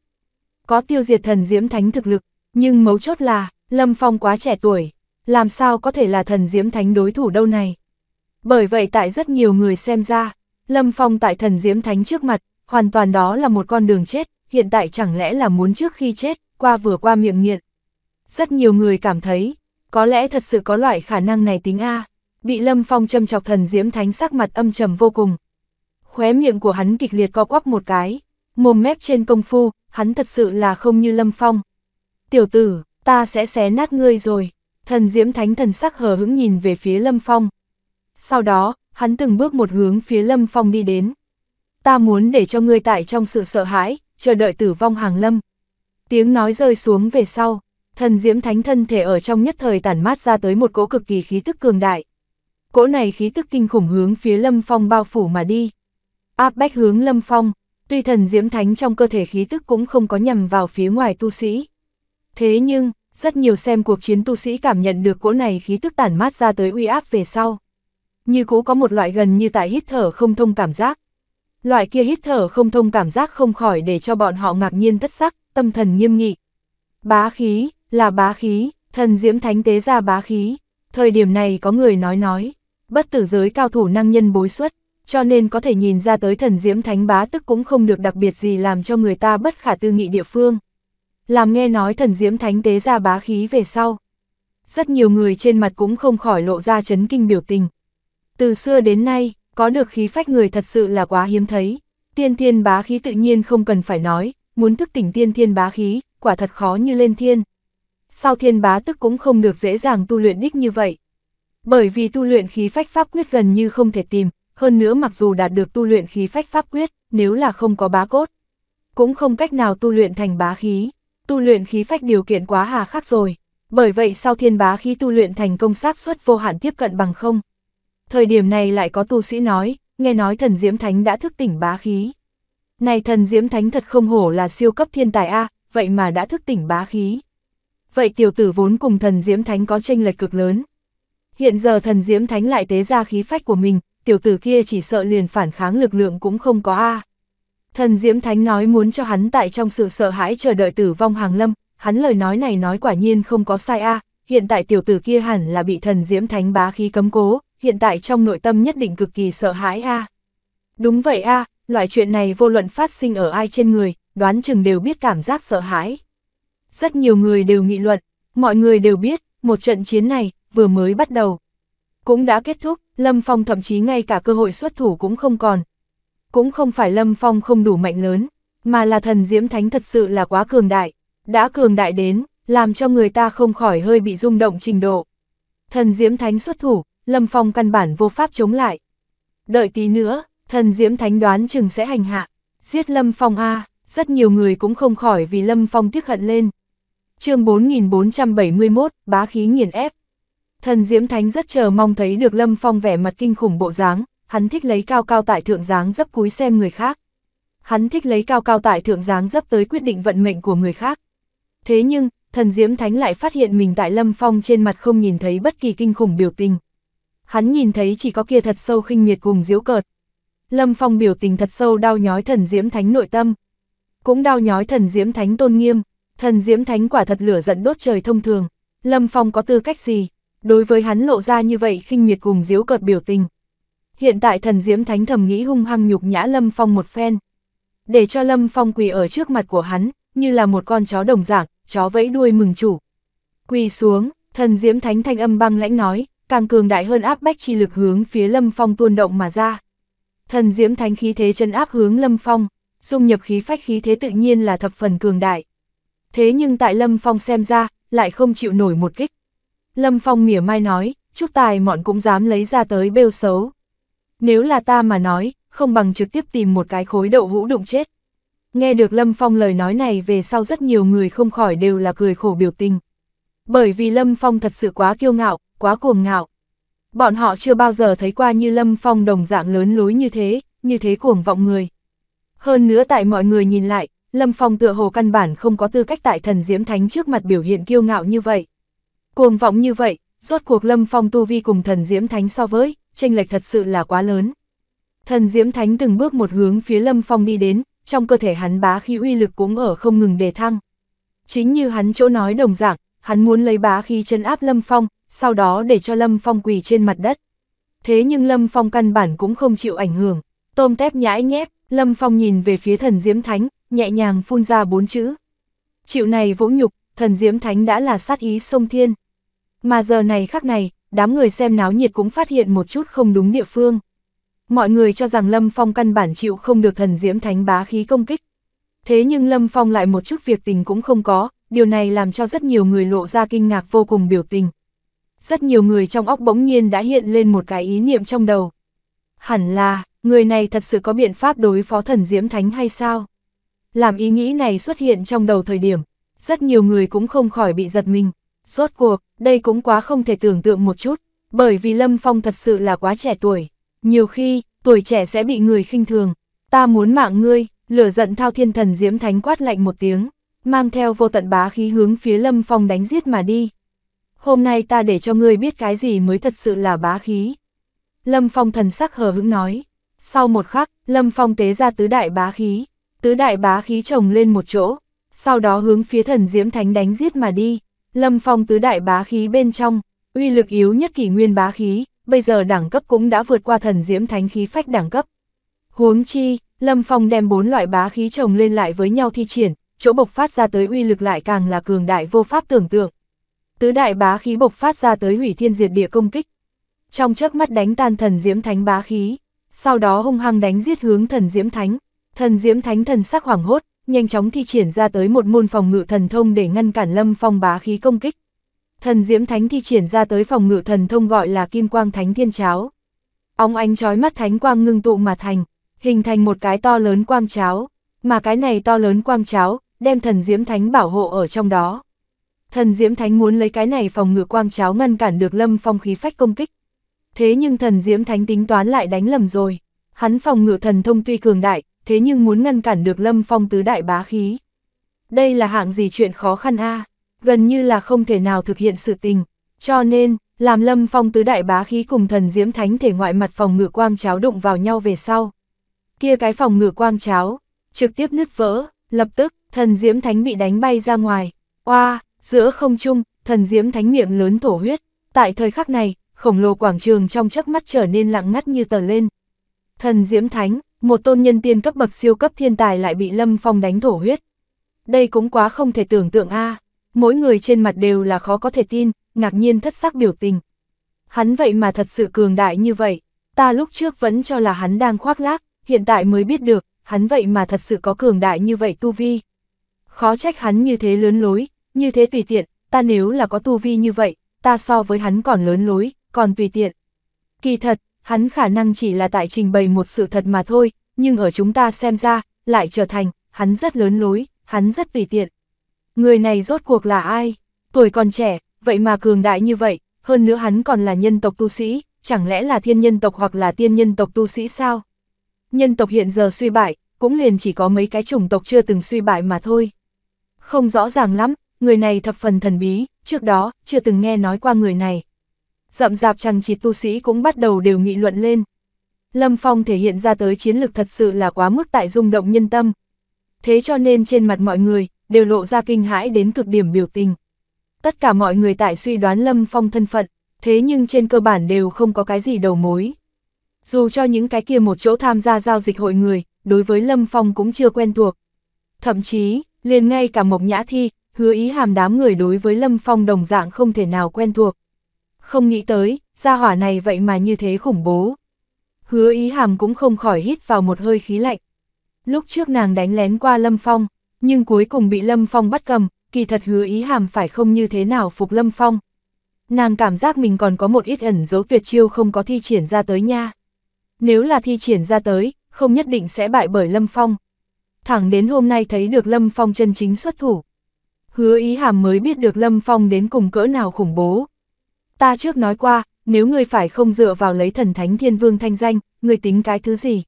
Có tiêu diệt thần Diễm Thánh thực lực, nhưng mấu chốt là, Lâm Phong quá trẻ tuổi, làm sao có thể là thần Diễm Thánh đối thủ đâu này? Bởi vậy tại rất nhiều người xem ra, Lâm Phong tại thần diễm thánh trước mặt, hoàn toàn đó là một con đường chết, hiện tại chẳng lẽ là muốn trước khi chết, qua vừa qua miệng nghiện. Rất nhiều người cảm thấy, có lẽ thật sự có loại khả năng này tính A, bị Lâm Phong châm chọc thần diễm thánh sắc mặt âm trầm vô cùng. Khóe miệng của hắn kịch liệt co quắp một cái, mồm mép trên công phu, hắn thật sự là không như Lâm Phong. Tiểu tử, ta sẽ xé nát ngươi rồi, thần diễm thánh thần sắc hờ hững nhìn về phía Lâm Phong. Sau đó, hắn từng bước một hướng phía Lâm Phong đi đến. Ta muốn để cho ngươi tại trong sự sợ hãi, chờ đợi tử vong hàng lâm. Tiếng nói rơi xuống về sau, thần diễm thánh thân thể ở trong nhất thời tản mát ra tới một cỗ cực kỳ khí tức cường đại. Cỗ này khí tức kinh khủng hướng phía Lâm Phong bao phủ mà đi. Áp bách hướng Lâm Phong, tuy thần diễm thánh trong cơ thể khí tức cũng không có nhằm vào phía ngoài tu sĩ. Thế nhưng, rất nhiều xem cuộc chiến tu sĩ cảm nhận được cỗ này khí tức tản mát ra tới uy áp về sau như cũ có một loại gần như tại hít thở không thông cảm giác. Loại kia hít thở không thông cảm giác không khỏi để cho bọn họ ngạc nhiên tất sắc, tâm thần nghiêm nghị. Bá khí, là bá khí, thần diễm thánh tế ra bá khí. Thời điểm này có người nói nói, bất tử giới cao thủ năng nhân bối xuất, cho nên có thể nhìn ra tới thần diễm thánh bá tức cũng không được đặc biệt gì làm cho người ta bất khả tư nghị địa phương. Làm nghe nói thần diễm thánh tế ra bá khí về sau. Rất nhiều người trên mặt cũng không khỏi lộ ra chấn kinh biểu tình, từ xưa đến nay, có được khí phách người thật sự là quá hiếm thấy. Tiên thiên bá khí tự nhiên không cần phải nói, muốn thức tỉnh tiên thiên bá khí, quả thật khó như lên thiên. Sau thiên bá tức cũng không được dễ dàng tu luyện đích như vậy. Bởi vì tu luyện khí phách pháp quyết gần như không thể tìm, hơn nữa mặc dù đạt được tu luyện khí phách pháp quyết, nếu là không có bá cốt, cũng không cách nào tu luyện thành bá khí. Tu luyện khí phách điều kiện quá hà khắc rồi, bởi vậy sau thiên bá khí tu luyện thành công sát suất vô hạn tiếp cận bằng không. Thời điểm này lại có tu sĩ nói, nghe nói thần Diễm Thánh đã thức tỉnh bá khí. Này thần Diễm Thánh thật không hổ là siêu cấp thiên tài A, vậy mà đã thức tỉnh bá khí. Vậy tiểu tử vốn cùng thần Diễm Thánh có tranh lệch cực lớn. Hiện giờ thần Diễm Thánh lại tế ra khí phách của mình, tiểu tử kia chỉ sợ liền phản kháng lực lượng cũng không có A. Thần Diễm Thánh nói muốn cho hắn tại trong sự sợ hãi chờ đợi tử vong hàng lâm, hắn lời nói này nói quả nhiên không có sai A, hiện tại tiểu tử kia hẳn là bị thần Diễm Thánh bá khí cấm cố, hiện tại trong nội tâm nhất định cực kỳ sợ hãi a. À. Đúng vậy a, à, loại chuyện này vô luận phát sinh ở ai trên người, đoán chừng đều biết cảm giác sợ hãi. Rất nhiều người đều nghị luận, mọi người đều biết, một trận chiến này vừa mới bắt đầu. Cũng đã kết thúc, Lâm Phong thậm chí ngay cả cơ hội xuất thủ cũng không còn. Cũng không phải Lâm Phong không đủ mạnh lớn, mà là thần Diễm Thánh thật sự là quá cường đại. Đã cường đại đến, làm cho người ta không khỏi hơi bị rung động trình độ. Thần Diễm Thánh xuất thủ, Lâm Phong căn bản vô pháp chống lại. Đợi tí nữa, thần Diễm Thánh đoán chừng sẽ hành hạ, giết Lâm Phong A, rất nhiều người cũng không khỏi vì Lâm Phong tiếc hận lên. chương 4471, bá khí nghiền ép. Thần Diễm Thánh rất chờ mong thấy được Lâm Phong vẻ mặt kinh khủng bộ dáng, hắn thích lấy cao cao tại thượng dáng dấp cúi xem người khác. Hắn thích lấy cao cao tại thượng dáng dấp tới quyết định vận mệnh của người khác. Thế nhưng, thần Diễm Thánh lại phát hiện mình tại Lâm Phong trên mặt không nhìn thấy bất kỳ kinh khủng biểu tình, hắn nhìn thấy chỉ có kia thật sâu khinh miệt cùng diễu cợt. Lâm Phong biểu tình thật sâu đau nhói thần diễm thánh nội tâm. Cũng đau nhói thần diễm thánh tôn nghiêm, thần diễm thánh quả thật lửa giận đốt trời thông thường. Lâm Phong có tư cách gì? Đối với hắn lộ ra như vậy khinh miệt cùng diễu cợt biểu tình. Hiện tại thần diễm thánh thầm nghĩ hung hăng nhục nhã Lâm Phong một phen. Để cho Lâm Phong quỳ ở trước mặt của hắn, như là một con chó đồng dạng, chó vẫy đuôi mừng chủ. Quỳ xuống, thần diễm thánh thanh âm băng lãnh nói, càng cường đại hơn áp bách chi lực hướng phía Lâm Phong tuôn động mà ra. Thần diễm thánh khí thế chân áp hướng Lâm Phong, dung nhập khí phách khí thế tự nhiên là thập phần cường đại. Thế nhưng tại Lâm Phong xem ra, lại không chịu nổi một kích. Lâm Phong mỉa mai nói, chúc tài mọn cũng dám lấy ra tới bêu xấu. Nếu là ta mà nói, không bằng trực tiếp tìm một cái khối đậu hũ đụng chết. Nghe được Lâm Phong lời nói này về sau rất nhiều người không khỏi đều là cười khổ biểu tình. Bởi vì Lâm Phong thật sự quá kiêu ngạo, quá cuồng ngạo. Bọn họ chưa bao giờ thấy qua như Lâm Phong đồng dạng lớn lối như thế, như thế cuồng vọng người. Hơn nữa tại mọi người nhìn lại, Lâm Phong tựa hồ căn bản không có tư cách tại thần Diễm Thánh trước mặt biểu hiện kiêu ngạo như vậy. Cuồng vọng như vậy, rốt cuộc Lâm Phong tu vi cùng thần Diễm Thánh so với, tranh lệch thật sự là quá lớn. Thần Diễm Thánh từng bước một hướng phía Lâm Phong đi đến, trong cơ thể hắn bá khí uy lực cũng ở không ngừng đề thăng. Chính như hắn chỗ nói đồng dạng, hắn muốn lấy bá khí chân áp Lâm Phong, sau đó để cho Lâm Phong quỳ trên mặt đất. Thế nhưng Lâm Phong căn bản cũng không chịu ảnh hưởng, tôm tép nhãi nhép, Lâm Phong nhìn về phía thần Diễm Thánh, nhẹ nhàng phun ra bốn chữ. Chịu này vỗ nhục, thần Diễm Thánh đã là sát ý sông thiên. Mà giờ này khắc này, đám người xem náo nhiệt cũng phát hiện một chút không đúng địa phương. Mọi người cho rằng Lâm Phong căn bản chịu không được thần Diễm Thánh bá khí công kích. Thế nhưng Lâm Phong lại một chút việc tình cũng không có, điều này làm cho rất nhiều người lộ ra kinh ngạc vô cùng biểu tình rất nhiều người trong óc bỗng nhiên đã hiện lên một cái ý niệm trong đầu. Hẳn là, người này thật sự có biện pháp đối phó thần Diễm Thánh hay sao? Làm ý nghĩ này xuất hiện trong đầu thời điểm, rất nhiều người cũng không khỏi bị giật mình. Rốt cuộc, đây cũng quá không thể tưởng tượng một chút, bởi vì Lâm Phong thật sự là quá trẻ tuổi. Nhiều khi, tuổi trẻ sẽ bị người khinh thường. Ta muốn mạng ngươi, lửa giận thao thiên thần Diễm Thánh quát lạnh một tiếng, mang theo vô tận bá khí hướng phía Lâm Phong đánh giết mà đi hôm nay ta để cho ngươi biết cái gì mới thật sự là bá khí. Lâm Phong thần sắc hờ hững nói. Sau một khắc, Lâm Phong tế ra tứ đại bá khí, tứ đại bá khí chồng lên một chỗ, sau đó hướng phía thần diễm thánh đánh giết mà đi. Lâm Phong tứ đại bá khí bên trong, uy lực yếu nhất kỷ nguyên bá khí, bây giờ đẳng cấp cũng đã vượt qua thần diễm thánh khí phách đẳng cấp. Huống chi, Lâm Phong đem bốn loại bá khí chồng lên lại với nhau thi triển, chỗ bộc phát ra tới uy lực lại càng là cường đại vô pháp tưởng tượng tứ đại bá khí bộc phát ra tới hủy thiên diệt địa công kích. Trong chớp mắt đánh tan thần diễm thánh bá khí, sau đó hung hăng đánh giết hướng thần diễm thánh. Thần diễm thánh thần sắc hoảng hốt, nhanh chóng thi triển ra tới một môn phòng ngự thần thông để ngăn cản Lâm Phong bá khí công kích. Thần diễm thánh thi triển ra tới phòng ngự thần thông gọi là Kim Quang Thánh Thiên Cháo. ông ánh chói mắt thánh quang ngưng tụ mà thành, hình thành một cái to lớn quang cháo, mà cái này to lớn quang cháo, đem thần diễm thánh bảo hộ ở trong đó. Thần Diễm Thánh muốn lấy cái này phòng ngừa quang cháo ngăn cản được Lâm Phong khí phách công kích. Thế nhưng thần Diễm Thánh tính toán lại đánh lầm rồi. Hắn phòng ngự thần thông tuy cường đại, thế nhưng muốn ngăn cản được Lâm Phong tứ đại bá khí. Đây là hạng gì chuyện khó khăn a gần như là không thể nào thực hiện sự tình. Cho nên, làm Lâm Phong tứ đại bá khí cùng thần Diễm Thánh thể ngoại mặt phòng ngự quang cháo đụng vào nhau về sau. Kia cái phòng ngự quang cháo, trực tiếp nứt vỡ, lập tức, thần Diễm Thánh bị đánh bay ra ngoài. Oa, Giữa không trung, thần diễm thánh miệng lớn thổ huyết, tại thời khắc này, khổng lồ quảng trường trong chớp mắt trở nên lặng ngắt như tờ lên. Thần diễm thánh, một tôn nhân tiên cấp bậc siêu cấp thiên tài lại bị Lâm Phong đánh thổ huyết. Đây cũng quá không thể tưởng tượng a. Mỗi người trên mặt đều là khó có thể tin, ngạc nhiên thất sắc biểu tình. Hắn vậy mà thật sự cường đại như vậy, ta lúc trước vẫn cho là hắn đang khoác lác, hiện tại mới biết được, hắn vậy mà thật sự có cường đại như vậy tu vi. Khó trách hắn như thế lớn lối, như thế tùy tiện, ta nếu là có tu vi như vậy, ta so với hắn còn lớn lối, còn tùy tiện. Kỳ thật, hắn khả năng chỉ là tại trình bày một sự thật mà thôi, nhưng ở chúng ta xem ra, lại trở thành, hắn rất lớn lối, hắn rất tùy tiện. Người này rốt cuộc là ai? Tuổi còn trẻ, vậy mà cường đại như vậy, hơn nữa hắn còn là nhân tộc tu sĩ, chẳng lẽ là thiên nhân tộc hoặc là tiên nhân tộc tu sĩ sao? Nhân tộc hiện giờ suy bại, cũng liền chỉ có mấy cái chủng tộc chưa từng suy bại mà thôi. Không rõ ràng lắm, người này thập phần thần bí, trước đó, chưa từng nghe nói qua người này. Rậm rạp chẳng chịt tu sĩ cũng bắt đầu đều nghị luận lên. Lâm Phong thể hiện ra tới chiến lực thật sự là quá mức tại rung động nhân tâm. Thế cho nên trên mặt mọi người, đều lộ ra kinh hãi đến cực điểm biểu tình. Tất cả mọi người tại suy đoán Lâm Phong thân phận, thế nhưng trên cơ bản đều không có cái gì đầu mối. Dù cho những cái kia một chỗ tham gia giao dịch hội người, đối với Lâm Phong cũng chưa quen thuộc. Thậm chí, liền ngay cả Mộc Nhã Thi, hứa ý hàm đám người đối với Lâm Phong đồng dạng không thể nào quen thuộc. Không nghĩ tới, gia hỏa này vậy mà như thế khủng bố. Hứa ý hàm cũng không khỏi hít vào một hơi khí lạnh. Lúc trước nàng đánh lén qua Lâm Phong, nhưng cuối cùng bị Lâm Phong bắt cầm, kỳ thật hứa ý hàm phải không như thế nào phục Lâm Phong. Nàng cảm giác mình còn có một ít ẩn dấu tuyệt chiêu không có thi triển ra tới nha. Nếu là thi triển ra tới, không nhất định sẽ bại bởi Lâm Phong. Thẳng đến hôm nay thấy được Lâm Phong chân chính xuất thủ hứa ý hàm mới biết được Lâm Phong đến cùng cỡ nào khủng bố. Ta trước nói qua, nếu ngươi phải không dựa vào lấy thần thánh thiên vương thanh danh, ngươi tính cái thứ gì?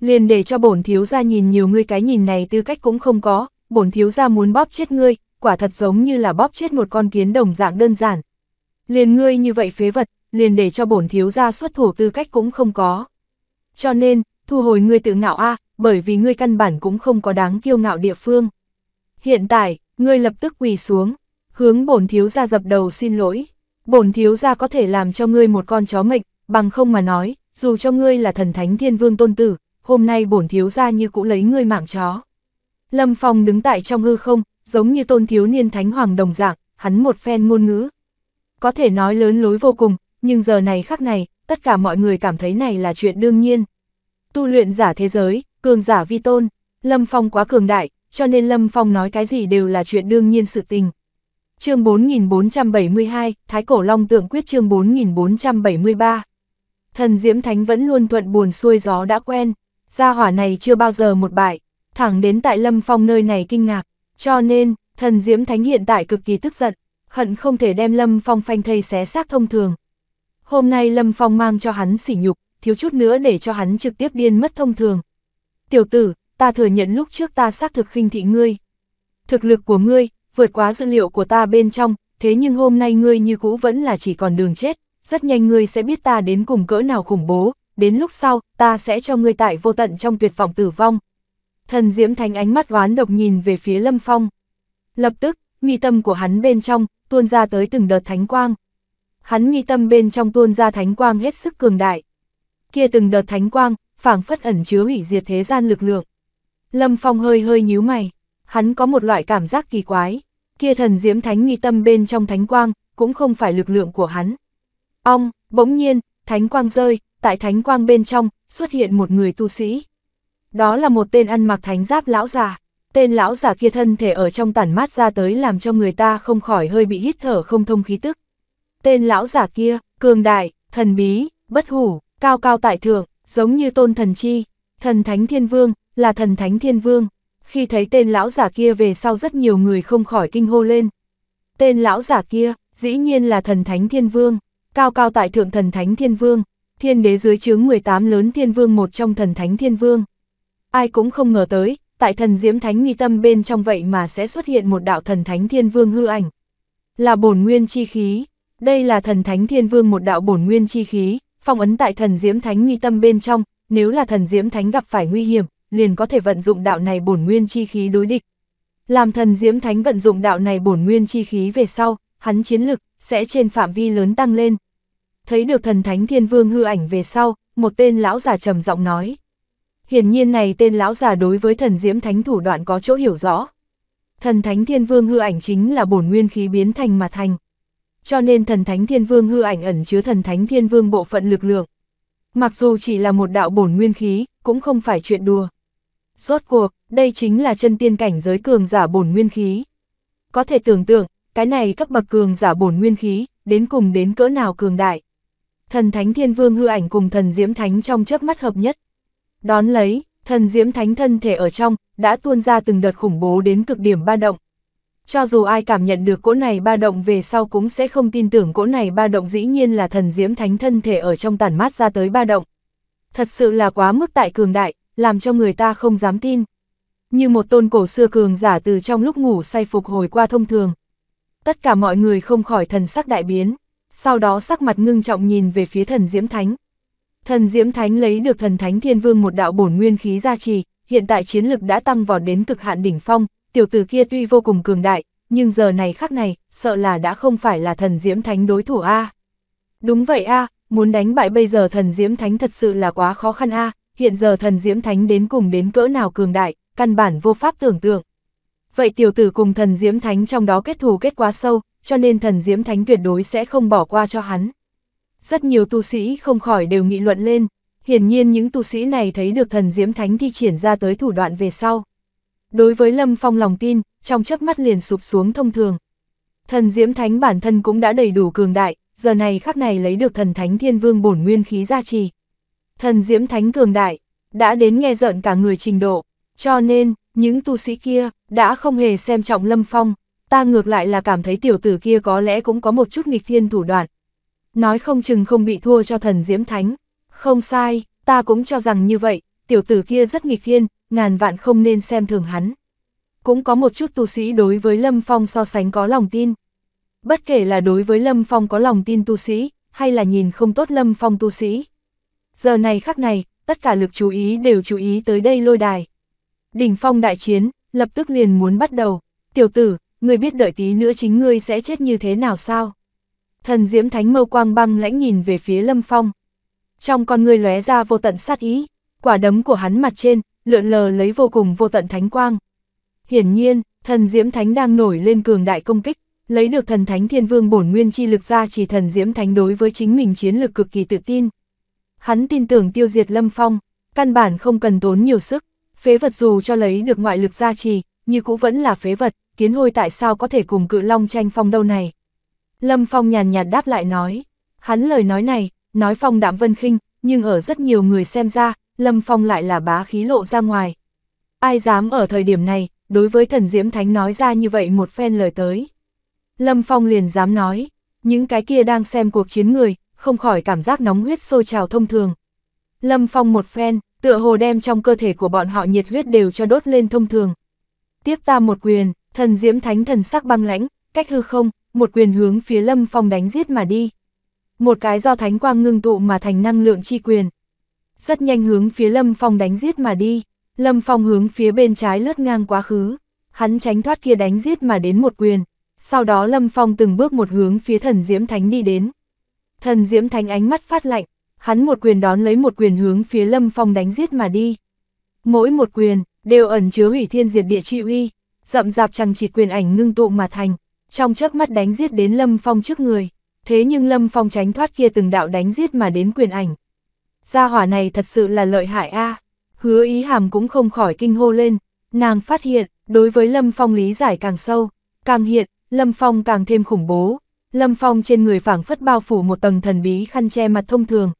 Liền để cho bổn thiếu ra nhìn nhiều ngươi cái nhìn này tư cách cũng không có, bổn thiếu ra muốn bóp chết ngươi, quả thật giống như là bóp chết một con kiến đồng dạng đơn giản. Liền ngươi như vậy phế vật, liền để cho bổn thiếu ra xuất thủ tư cách cũng không có. Cho nên, thu hồi ngươi tự ngạo a bởi vì ngươi căn bản cũng không có đáng kiêu ngạo địa phương. Hiện tại, Ngươi lập tức quỳ xuống, hướng bổn thiếu gia dập đầu xin lỗi. Bổn thiếu gia có thể làm cho ngươi một con chó mệnh, bằng không mà nói, dù cho ngươi là thần thánh thiên vương tôn tử, hôm nay bổn thiếu gia như cũ lấy ngươi mạng chó. Lâm Phong đứng tại trong hư không, giống như tôn thiếu niên thánh hoàng đồng dạng, hắn một phen ngôn ngữ. Có thể nói lớn lối vô cùng, nhưng giờ này khắc này, tất cả mọi người cảm thấy này là chuyện đương nhiên. Tu luyện giả thế giới, cường giả vi tôn, Lâm Phong quá cường đại, cho nên Lâm Phong nói cái gì đều là chuyện đương nhiên sự tình. chương 4472, Thái Cổ Long Tượng Quyết chương 4473. Thần Diễm Thánh vẫn luôn thuận buồn xuôi gió đã quen, gia hỏa này chưa bao giờ một bại, thẳng đến tại Lâm Phong nơi này kinh ngạc, cho nên, thần Diễm Thánh hiện tại cực kỳ tức giận, hận không thể đem Lâm Phong phanh thây xé xác thông thường. Hôm nay Lâm Phong mang cho hắn sỉ nhục, thiếu chút nữa để cho hắn trực tiếp điên mất thông thường. Tiểu tử, ta thừa nhận lúc trước ta xác thực khinh thị ngươi. Thực lực của ngươi, vượt quá dữ liệu của ta bên trong, thế nhưng hôm nay ngươi như cũ vẫn là chỉ còn đường chết, rất nhanh ngươi sẽ biết ta đến cùng cỡ nào khủng bố, đến lúc sau, ta sẽ cho ngươi tại vô tận trong tuyệt vọng tử vong. Thần Diễm Thánh ánh mắt oán độc nhìn về phía Lâm Phong. Lập tức, mi tâm của hắn bên trong, tuôn ra tới từng đợt thánh quang. Hắn mi tâm bên trong tuôn ra thánh quang hết sức cường đại. Kia từng đợt thánh quang, phảng phất ẩn chứa hủy diệt thế gian lực lượng. Lâm Phong hơi hơi nhíu mày, hắn có một loại cảm giác kỳ quái, kia thần diễm thánh nghi tâm bên trong thánh quang, cũng không phải lực lượng của hắn. Ông bỗng nhiên, thánh quang rơi, tại thánh quang bên trong, xuất hiện một người tu sĩ. Đó là một tên ăn mặc thánh giáp lão già, tên lão già kia thân thể ở trong tản mát ra tới làm cho người ta không khỏi hơi bị hít thở không thông khí tức. Tên lão giả kia, cường đại, thần bí, bất hủ, cao cao tại thượng, giống như tôn thần chi, thần thánh thiên vương, là thần thánh thiên vương. Khi thấy tên lão giả kia về sau rất nhiều người không khỏi kinh hô lên. Tên lão giả kia, dĩ nhiên là thần thánh thiên vương, cao cao tại thượng thần thánh thiên vương, thiên đế dưới chướng 18 lớn thiên vương một trong thần thánh thiên vương. Ai cũng không ngờ tới, tại thần diễm thánh nghi tâm bên trong vậy mà sẽ xuất hiện một đạo thần thánh thiên vương hư ảnh. Là bổn nguyên chi khí, đây là thần thánh thiên vương một đạo bổn nguyên chi khí, phong ấn tại thần diễm thánh nghi tâm bên trong, nếu là thần diễm thánh gặp phải nguy hiểm, liền có thể vận dụng đạo này bổn nguyên chi khí đối địch. Làm thần diễm thánh vận dụng đạo này bổn nguyên chi khí về sau, hắn chiến lực sẽ trên phạm vi lớn tăng lên. Thấy được thần thánh thiên vương hư ảnh về sau, một tên lão già trầm giọng nói. Hiển nhiên này tên lão già đối với thần diễm thánh thủ đoạn có chỗ hiểu rõ. Thần thánh thiên vương hư ảnh chính là bổn nguyên khí biến thành mà thành. Cho nên thần thánh thiên vương hư ảnh ẩn chứa thần thánh thiên vương bộ phận lực lượng. Mặc dù chỉ là một đạo bổn nguyên khí, cũng không phải chuyện đùa. Rốt cuộc, đây chính là chân tiên cảnh giới cường giả bổn nguyên khí. Có thể tưởng tượng, cái này cấp bậc cường giả bổn nguyên khí, đến cùng đến cỡ nào cường đại. Thần Thánh Thiên Vương hư ảnh cùng thần Diễm Thánh trong chớp mắt hợp nhất. Đón lấy, thần Diễm Thánh thân thể ở trong, đã tuôn ra từng đợt khủng bố đến cực điểm ba động. Cho dù ai cảm nhận được cỗ này ba động về sau cũng sẽ không tin tưởng cỗ này ba động dĩ nhiên là thần Diễm Thánh thân thể ở trong tàn mát ra tới ba động. Thật sự là quá mức tại cường đại, làm cho người ta không dám tin. Như một tôn cổ xưa cường giả từ trong lúc ngủ say phục hồi qua thông thường. Tất cả mọi người không khỏi thần sắc đại biến, sau đó sắc mặt ngưng trọng nhìn về phía thần Diễm Thánh. Thần Diễm Thánh lấy được thần Thánh Thiên Vương một đạo bổn nguyên khí gia trì, hiện tại chiến lực đã tăng vọt đến cực hạn đỉnh phong, tiểu tử kia tuy vô cùng cường đại, nhưng giờ này khác này, sợ là đã không phải là thần Diễm Thánh đối thủ A. Đúng vậy A, muốn đánh bại bây giờ thần Diễm Thánh thật sự là quá khó khăn A, hiện giờ thần Diễm Thánh đến cùng đến cỡ nào cường đại, căn bản vô pháp tưởng tượng. Vậy tiểu tử cùng thần Diễm Thánh trong đó kết thù kết quá sâu, cho nên thần Diễm Thánh tuyệt đối sẽ không bỏ qua cho hắn. Rất nhiều tu sĩ không khỏi đều nghị luận lên, hiển nhiên những tu sĩ này thấy được thần Diễm Thánh thi triển ra tới thủ đoạn về sau. Đối với Lâm Phong lòng tin, trong chớp mắt liền sụp xuống thông thường. Thần Diễm Thánh bản thân cũng đã đầy đủ cường đại, giờ này khắc này lấy được thần Thánh Thiên Vương bổn nguyên khí gia trì, Thần diễm thánh cường đại, đã đến nghe giận cả người trình độ, cho nên, những tu sĩ kia, đã không hề xem trọng Lâm Phong, ta ngược lại là cảm thấy tiểu tử kia có lẽ cũng có một chút nghịch thiên thủ đoạn. Nói không chừng không bị thua cho thần diễm thánh, không sai, ta cũng cho rằng như vậy, tiểu tử kia rất nghịch thiên, ngàn vạn không nên xem thường hắn. Cũng có một chút tu sĩ đối với Lâm Phong so sánh có lòng tin. Bất kể là đối với Lâm Phong có lòng tin tu sĩ, hay là nhìn không tốt Lâm Phong tu sĩ, Giờ này khắc này, tất cả lực chú ý đều chú ý tới đây lôi đài. Đỉnh phong đại chiến, lập tức liền muốn bắt đầu. Tiểu tử, ngươi biết đợi tí nữa chính ngươi sẽ chết như thế nào sao? Thần diễm thánh mâu quang băng lãnh nhìn về phía lâm phong. Trong con ngươi lóe ra vô tận sát ý, quả đấm của hắn mặt trên, lượn lờ lấy vô cùng vô tận thánh quang. Hiển nhiên, thần diễm thánh đang nổi lên cường đại công kích, lấy được thần thánh thiên vương bổn nguyên chi lực ra chỉ thần diễm thánh đối với chính mình chiến lực cực kỳ tự tin hắn tin tưởng tiêu diệt Lâm Phong, căn bản không cần tốn nhiều sức, phế vật dù cho lấy được ngoại lực gia trì, như cũ vẫn là phế vật, kiến hôi tại sao có thể cùng cự long tranh phong đâu này. Lâm Phong nhàn nhạt đáp lại nói, hắn lời nói này, nói Phong đạm vân khinh, nhưng ở rất nhiều người xem ra, Lâm Phong lại là bá khí lộ ra ngoài. Ai dám ở thời điểm này, đối với thần Diễm Thánh nói ra như vậy một phen lời tới. Lâm Phong liền dám nói, những cái kia đang xem cuộc chiến người, không khỏi cảm giác nóng huyết sôi trào thông thường. Lâm Phong một phen, tựa hồ đem trong cơ thể của bọn họ nhiệt huyết đều cho đốt lên thông thường. Tiếp ta một quyền, thần diễm thánh thần sắc băng lãnh, cách hư không, một quyền hướng phía Lâm Phong đánh giết mà đi. Một cái do thánh quang ngưng tụ mà thành năng lượng chi quyền. Rất nhanh hướng phía Lâm Phong đánh giết mà đi, Lâm Phong hướng phía bên trái lướt ngang quá khứ, hắn tránh thoát kia đánh giết mà đến một quyền. Sau đó Lâm Phong từng bước một hướng phía thần diễm thánh đi đến. Thần Diễm Thánh ánh mắt phát lạnh, hắn một quyền đón lấy một quyền hướng phía Lâm Phong đánh giết mà đi. Mỗi một quyền, đều ẩn chứa hủy thiên diệt địa chi uy, rậm rạp chẳng chịt quyền ảnh ngưng tụ mà thành, trong chớp mắt đánh giết đến Lâm Phong trước người. Thế nhưng Lâm Phong tránh thoát kia từng đạo đánh giết mà đến quyền ảnh. Gia hỏa này thật sự là lợi hại a. Hứa ý hàm cũng không khỏi kinh hô lên, nàng phát hiện, đối với Lâm Phong lý giải càng sâu, càng hiện, Lâm Phong càng thêm khủng bố, Lâm Phong trên người phảng phất bao phủ một tầng thần bí khăn che mặt thông thường,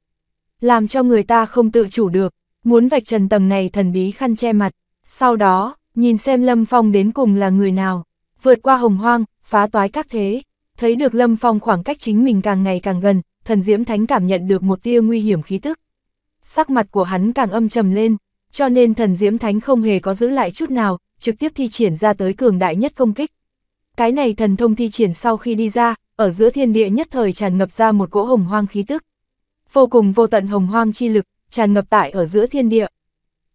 làm cho người ta không tự chủ được, muốn vạch trần tầng này thần bí khăn che mặt, sau đó, nhìn xem Lâm Phong đến cùng là người nào, vượt qua hồng hoang, phá toái các thế, thấy được Lâm Phong khoảng cách chính mình càng ngày càng gần, thần Diễm Thánh cảm nhận được một tia nguy hiểm khí tức. Sắc mặt của hắn càng âm trầm lên, cho nên thần Diễm Thánh không hề có giữ lại chút nào, trực tiếp thi triển ra tới cường đại nhất công kích. Cái này thần thông thi triển sau khi đi ra, ở giữa thiên địa nhất thời tràn ngập ra một cỗ hồng hoang khí tức. Vô cùng vô tận hồng hoang chi lực, tràn ngập tại ở giữa thiên địa.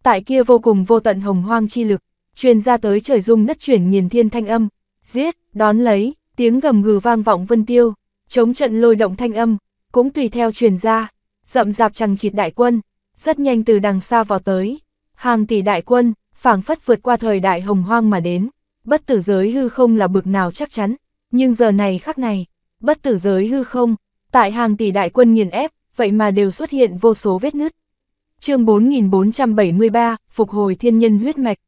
Tại kia vô cùng vô tận hồng hoang chi lực, truyền ra tới trời dung đất chuyển nghiền thiên thanh âm, giết, đón lấy, tiếng gầm gừ vang vọng vân tiêu, chống trận lôi động thanh âm, cũng tùy theo truyền ra, rậm rạp chẳng chịt đại quân, rất nhanh từ đằng xa vào tới, hàng tỷ đại quân, phảng phất vượt qua thời đại hồng hoang mà đến, bất tử giới hư không là bực nào chắc chắn, nhưng giờ này khắc này, bất tử giới hư không, tại hàng tỷ đại quân nghiền ép, vậy mà đều xuất hiện vô số vết nứt. chương 4473, Phục hồi thiên nhân huyết mạch.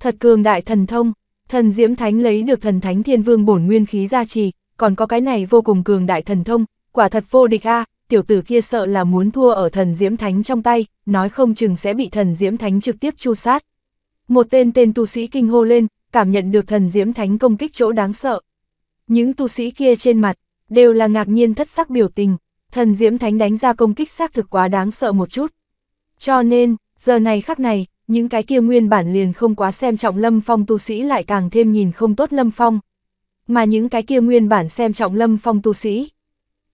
Thật cường đại thần thông, thần Diễm Thánh lấy được thần Thánh Thiên Vương bổn nguyên khí gia trì, còn có cái này vô cùng cường đại thần thông, quả thật vô địch a tiểu tử kia sợ là muốn thua ở thần Diễm Thánh trong tay, nói không chừng sẽ bị thần Diễm Thánh trực tiếp chu sát. Một tên tên tu sĩ kinh hô lên, cảm nhận được thần Diễm Thánh công kích chỗ đáng sợ, những tu sĩ kia trên mặt, đều là ngạc nhiên thất sắc biểu tình, thần Diễm Thánh đánh ra công kích xác thực quá đáng sợ một chút. Cho nên, giờ này khắc này, những cái kia nguyên bản liền không quá xem trọng Lâm Phong tu sĩ lại càng thêm nhìn không tốt Lâm Phong. Mà những cái kia nguyên bản xem trọng Lâm Phong tu sĩ,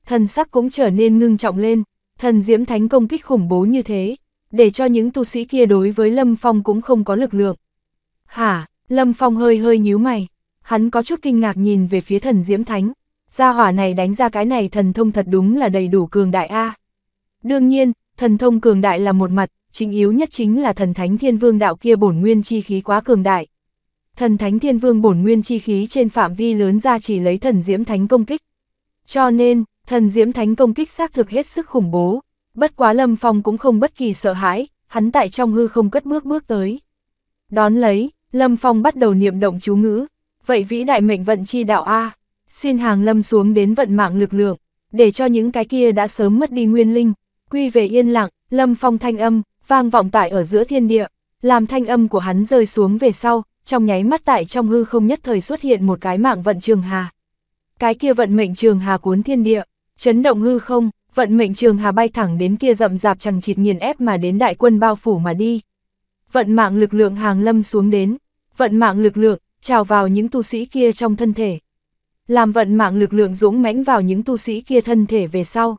thần sắc cũng trở nên ngưng trọng lên, thần Diễm Thánh công kích khủng bố như thế, để cho những tu sĩ kia đối với Lâm Phong cũng không có lực lượng. Hả, Lâm Phong hơi hơi nhíu mày, hắn có chút kinh ngạc nhìn về phía thần Diễm Thánh. Gia hỏa này đánh ra cái này thần thông thật đúng là đầy đủ cường đại A. Đương nhiên, thần thông cường đại là một mặt, chính yếu nhất chính là thần thánh thiên vương đạo kia bổn nguyên chi khí quá cường đại. Thần thánh thiên vương bổn nguyên chi khí trên phạm vi lớn ra chỉ lấy thần diễm thánh công kích. Cho nên, thần diễm thánh công kích xác thực hết sức khủng bố, bất quá lâm phong cũng không bất kỳ sợ hãi, hắn tại trong hư không cất bước bước tới. Đón lấy, lâm phong bắt đầu niệm động chú ngữ, Vậy vĩ đại mệnh vận chi đạo A, xin hàng lâm xuống đến vận mạng lực lượng, để cho những cái kia đã sớm mất đi nguyên linh, quy về yên lặng, lâm phong thanh âm, vang vọng tại ở giữa thiên địa, làm thanh âm của hắn rơi xuống về sau, trong nháy mắt tại trong hư không nhất thời xuất hiện một cái mạng vận trường hà. Cái kia vận mệnh trường hà cuốn thiên địa, chấn động hư không, vận mệnh trường hà bay thẳng đến kia rậm rạp chẳng chịt nghiền ép mà đến đại quân bao phủ mà đi. Vận mạng lực lượng hàng lâm xuống đến, vận mạng lực lượng, trào vào những tu sĩ kia trong thân thể. Làm vận mạng lực lượng dũng mãnh vào những tu sĩ kia thân thể về sau.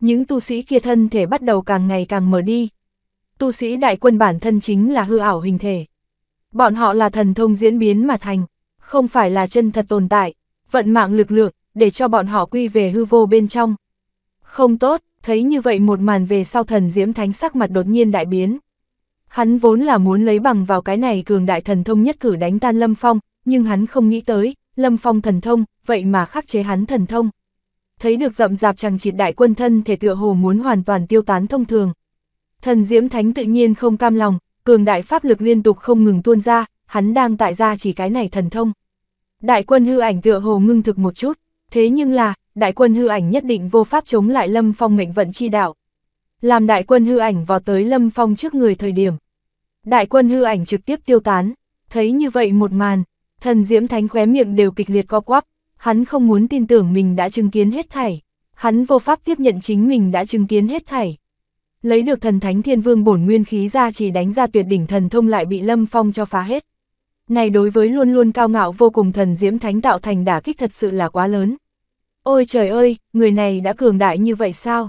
Những tu sĩ kia thân thể bắt đầu càng ngày càng mở đi. Tu sĩ đại quân bản thân chính là hư ảo hình thể. Bọn họ là thần thông diễn biến mà thành, không phải là chân thật tồn tại, vận mạng lực lượng, để cho bọn họ quy về hư vô bên trong. Không tốt, thấy như vậy một màn về sau thần diễm thánh sắc mặt đột nhiên đại biến. Hắn vốn là muốn lấy bằng vào cái này cường đại thần thông nhất cử đánh tan Lâm Phong, nhưng hắn không nghĩ tới, Lâm Phong thần thông, vậy mà khắc chế hắn thần thông. Thấy được rậm rạp chẳng chịt đại quân thân thể tựa hồ muốn hoàn toàn tiêu tán thông thường. Thần Diễm Thánh tự nhiên không cam lòng, cường đại pháp lực liên tục không ngừng tuôn ra, hắn đang tại ra chỉ cái này thần thông. Đại quân hư ảnh tựa hồ ngưng thực một chút, thế nhưng là, đại quân hư ảnh nhất định vô pháp chống lại Lâm Phong mệnh vận chi đạo. Làm đại quân hư ảnh vào tới Lâm Phong trước người thời điểm, Đại quân hư ảnh trực tiếp tiêu tán, thấy như vậy một màn, thần Diễm Thánh khóe miệng đều kịch liệt co quắp, hắn không muốn tin tưởng mình đã chứng kiến hết thảy, hắn vô pháp tiếp nhận chính mình đã chứng kiến hết thảy. Lấy được thần Thánh Thiên Vương bổn nguyên khí ra chỉ đánh ra tuyệt đỉnh thần thông lại bị Lâm Phong cho phá hết. Này đối với luôn luôn cao ngạo vô cùng thần Diễm Thánh tạo thành đả kích thật sự là quá lớn. Ôi trời ơi, người này đã cường đại như vậy sao?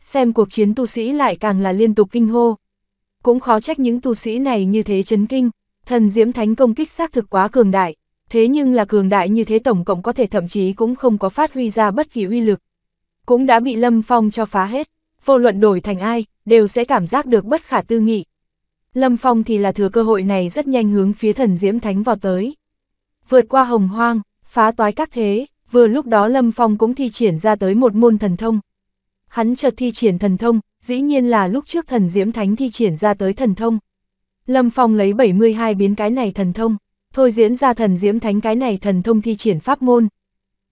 Xem cuộc chiến tu sĩ lại càng là liên tục kinh hô, cũng khó trách những tu sĩ này như thế chấn kinh, thần diễm thánh công kích xác thực quá cường đại, thế nhưng là cường đại như thế tổng cộng có thể thậm chí cũng không có phát huy ra bất kỳ uy lực. Cũng đã bị Lâm Phong cho phá hết, vô luận đổi thành ai, đều sẽ cảm giác được bất khả tư nghị. Lâm Phong thì là thừa cơ hội này rất nhanh hướng phía thần diễm thánh vào tới. Vượt qua hồng hoang, phá toái các thế, vừa lúc đó Lâm Phong cũng thi triển ra tới một môn thần thông. Hắn chợt thi triển thần thông, dĩ nhiên là lúc trước thần diễm thánh thi triển ra tới thần thông. Lâm Phong lấy 72 biến cái này thần thông, thôi diễn ra thần diễm thánh cái này thần thông thi triển pháp môn.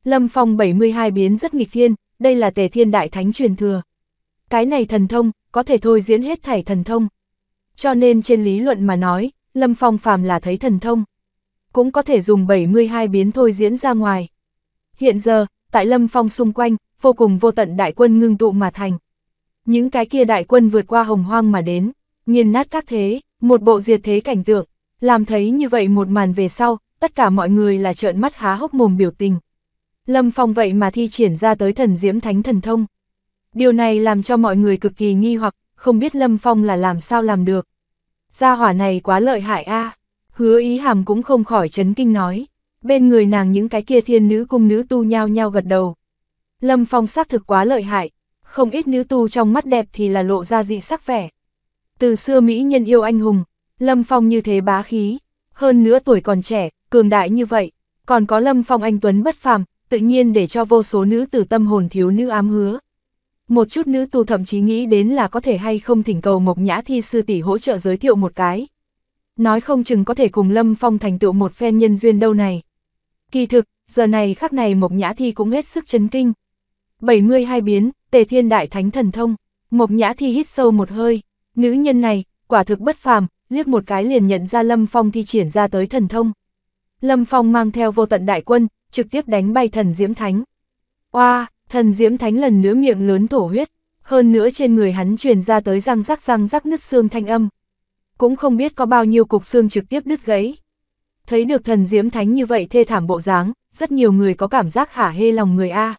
Lâm Phong 72 biến rất nghịch thiên, đây là tề thiên đại thánh truyền thừa. Cái này thần thông, có thể thôi diễn hết thảy thần thông. Cho nên trên lý luận mà nói, Lâm Phong phàm là thấy thần thông. Cũng có thể dùng 72 biến thôi diễn ra ngoài. Hiện giờ, tại Lâm Phong xung quanh, vô cùng vô tận đại quân ngưng tụ mà thành những cái kia đại quân vượt qua hồng hoang mà đến, nghiền nát các thế, một bộ diệt thế cảnh tượng, làm thấy như vậy một màn về sau, tất cả mọi người là trợn mắt há hốc mồm biểu tình. Lâm Phong vậy mà thi triển ra tới thần diễm thánh thần thông. Điều này làm cho mọi người cực kỳ nghi hoặc, không biết Lâm Phong là làm sao làm được. Gia hỏa này quá lợi hại a hứa ý hàm cũng không khỏi chấn kinh nói. Bên người nàng những cái kia thiên nữ cung nữ tu nhao nhao gật đầu. Lâm Phong xác thực quá lợi hại, không ít nữ tu trong mắt đẹp thì là lộ ra dị sắc vẻ. Từ xưa Mỹ nhân yêu anh hùng, Lâm Phong như thế bá khí, hơn nữa tuổi còn trẻ, cường đại như vậy, còn có Lâm Phong anh Tuấn bất phàm, tự nhiên để cho vô số nữ tử tâm hồn thiếu nữ ám hứa. Một chút nữ tu thậm chí nghĩ đến là có thể hay không thỉnh cầu Mộc Nhã Thi sư tỷ hỗ trợ giới thiệu một cái. Nói không chừng có thể cùng Lâm Phong thành tựu một phen nhân duyên đâu này. Kỳ thực, giờ này khắc này Mộc Nhã Thi cũng hết sức chấn kinh, 72 biến, tề thiên đại thánh thần thông, Mộc Nhã Thi hít sâu một hơi, nữ nhân này, quả thực bất phàm, liếc một cái liền nhận ra Lâm Phong thi triển ra tới thần thông. Lâm Phong mang theo vô tận đại quân, trực tiếp đánh bay thần Diễm Thánh. Oa, thần Diễm Thánh lần nữa miệng lớn thổ huyết, hơn nữa trên người hắn truyền ra tới răng rắc răng rắc nứt xương thanh âm. Cũng không biết có bao nhiêu cục xương trực tiếp đứt gãy. Thấy được thần Diễm Thánh như vậy thê thảm bộ dáng, rất nhiều người có cảm giác hả hê lòng người A.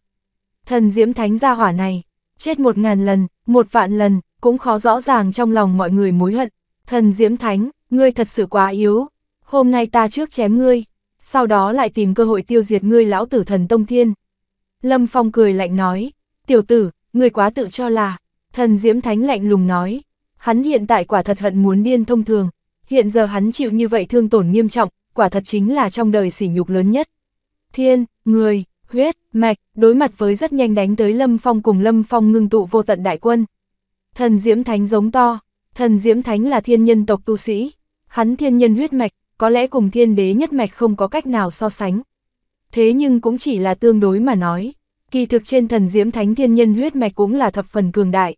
Thần diễm thánh gia hỏa này, chết một ngàn lần, một vạn lần, cũng khó rõ ràng trong lòng mọi người mối hận. Thần diễm thánh, ngươi thật sự quá yếu, hôm nay ta trước chém ngươi, sau đó lại tìm cơ hội tiêu diệt ngươi lão tử thần Tông Thiên. Lâm Phong cười lạnh nói, tiểu tử, ngươi quá tự cho là, thần diễm thánh lạnh lùng nói, hắn hiện tại quả thật hận muốn điên thông thường, hiện giờ hắn chịu như vậy thương tổn nghiêm trọng, quả thật chính là trong đời sỉ nhục lớn nhất. Thiên, người, huyết, mạch, đối mặt với rất nhanh đánh tới Lâm Phong cùng Lâm Phong ngưng tụ vô tận đại quân. Thần Diễm Thánh giống to, thần Diễm Thánh là thiên nhân tộc tu sĩ, hắn thiên nhân huyết mạch, có lẽ cùng thiên đế nhất mạch không có cách nào so sánh. Thế nhưng cũng chỉ là tương đối mà nói, kỳ thực trên thần Diễm Thánh thiên nhân huyết mạch cũng là thập phần cường đại.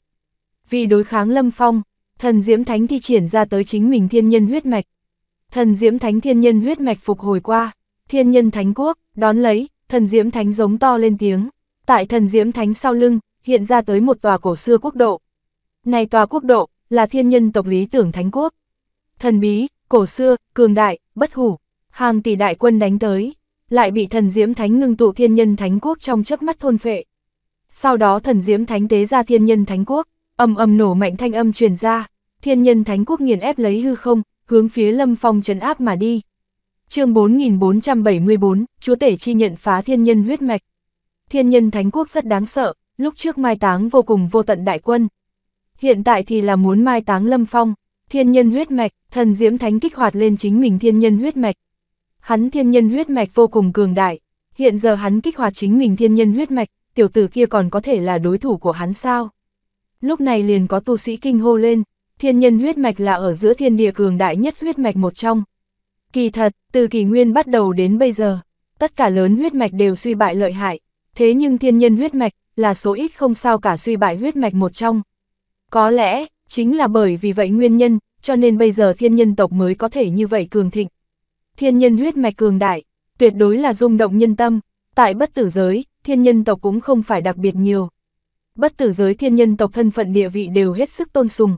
Vì đối kháng Lâm Phong, thần Diễm Thánh thi triển ra tới chính mình thiên nhân huyết mạch. Thần Diễm Thánh thiên nhân huyết mạch phục hồi qua, thiên nhân thánh quốc, đón lấy, Thần Diễm Thánh giống to lên tiếng, tại thần Diễm Thánh sau lưng, hiện ra tới một tòa cổ xưa quốc độ. Này tòa quốc độ, là thiên nhân tộc lý tưởng Thánh Quốc. Thần bí, cổ xưa, cường đại, bất hủ, hàng tỷ đại quân đánh tới, lại bị thần Diễm Thánh ngưng tụ thiên nhân Thánh Quốc trong chớp mắt thôn phệ. Sau đó thần Diễm Thánh tế ra thiên nhân Thánh Quốc, âm âm nổ mạnh thanh âm truyền ra, thiên nhân Thánh Quốc nghiền ép lấy hư không, hướng phía lâm phong trấn áp mà đi chương 4474, Chúa Tể chi nhận phá thiên nhân huyết mạch. Thiên nhân Thánh Quốc rất đáng sợ, lúc trước mai táng vô cùng vô tận đại quân. Hiện tại thì là muốn mai táng lâm phong, thiên nhân huyết mạch, thần diễm thánh kích hoạt lên chính mình thiên nhân huyết mạch. Hắn thiên nhân huyết mạch vô cùng cường đại, hiện giờ hắn kích hoạt chính mình thiên nhân huyết mạch, tiểu tử kia còn có thể là đối thủ của hắn sao? Lúc này liền có tu sĩ kinh hô lên, thiên nhân huyết mạch là ở giữa thiên địa cường đại nhất huyết mạch một trong, Kỳ thật, từ kỳ nguyên bắt đầu đến bây giờ, tất cả lớn huyết mạch đều suy bại lợi hại, thế nhưng thiên nhân huyết mạch là số ít không sao cả suy bại huyết mạch một trong. Có lẽ, chính là bởi vì vậy nguyên nhân, cho nên bây giờ thiên nhân tộc mới có thể như vậy cường thịnh. Thiên nhân huyết mạch cường đại, tuyệt đối là rung động nhân tâm, tại bất tử giới, thiên nhân tộc cũng không phải đặc biệt nhiều. Bất tử giới thiên nhân tộc thân phận địa vị đều hết sức tôn sùng.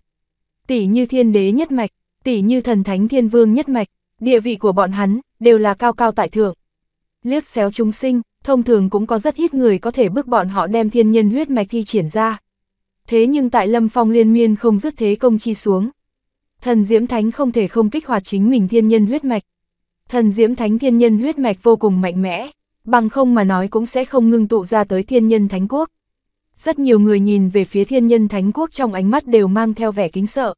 Tỷ như thiên đế nhất mạch, tỷ như thần thánh thiên vương nhất mạch, địa vị của bọn hắn đều là cao cao tại thượng. Liếc xéo chúng sinh, thông thường cũng có rất ít người có thể bức bọn họ đem thiên nhân huyết mạch thi triển ra. Thế nhưng tại Lâm Phong liên miên không dứt thế công chi xuống. Thần Diễm Thánh không thể không kích hoạt chính mình thiên nhân huyết mạch. Thần Diễm Thánh thiên nhân huyết mạch vô cùng mạnh mẽ, bằng không mà nói cũng sẽ không ngưng tụ ra tới thiên nhân thánh quốc. Rất nhiều người nhìn về phía thiên nhân thánh quốc trong ánh mắt đều mang theo vẻ kính sợ.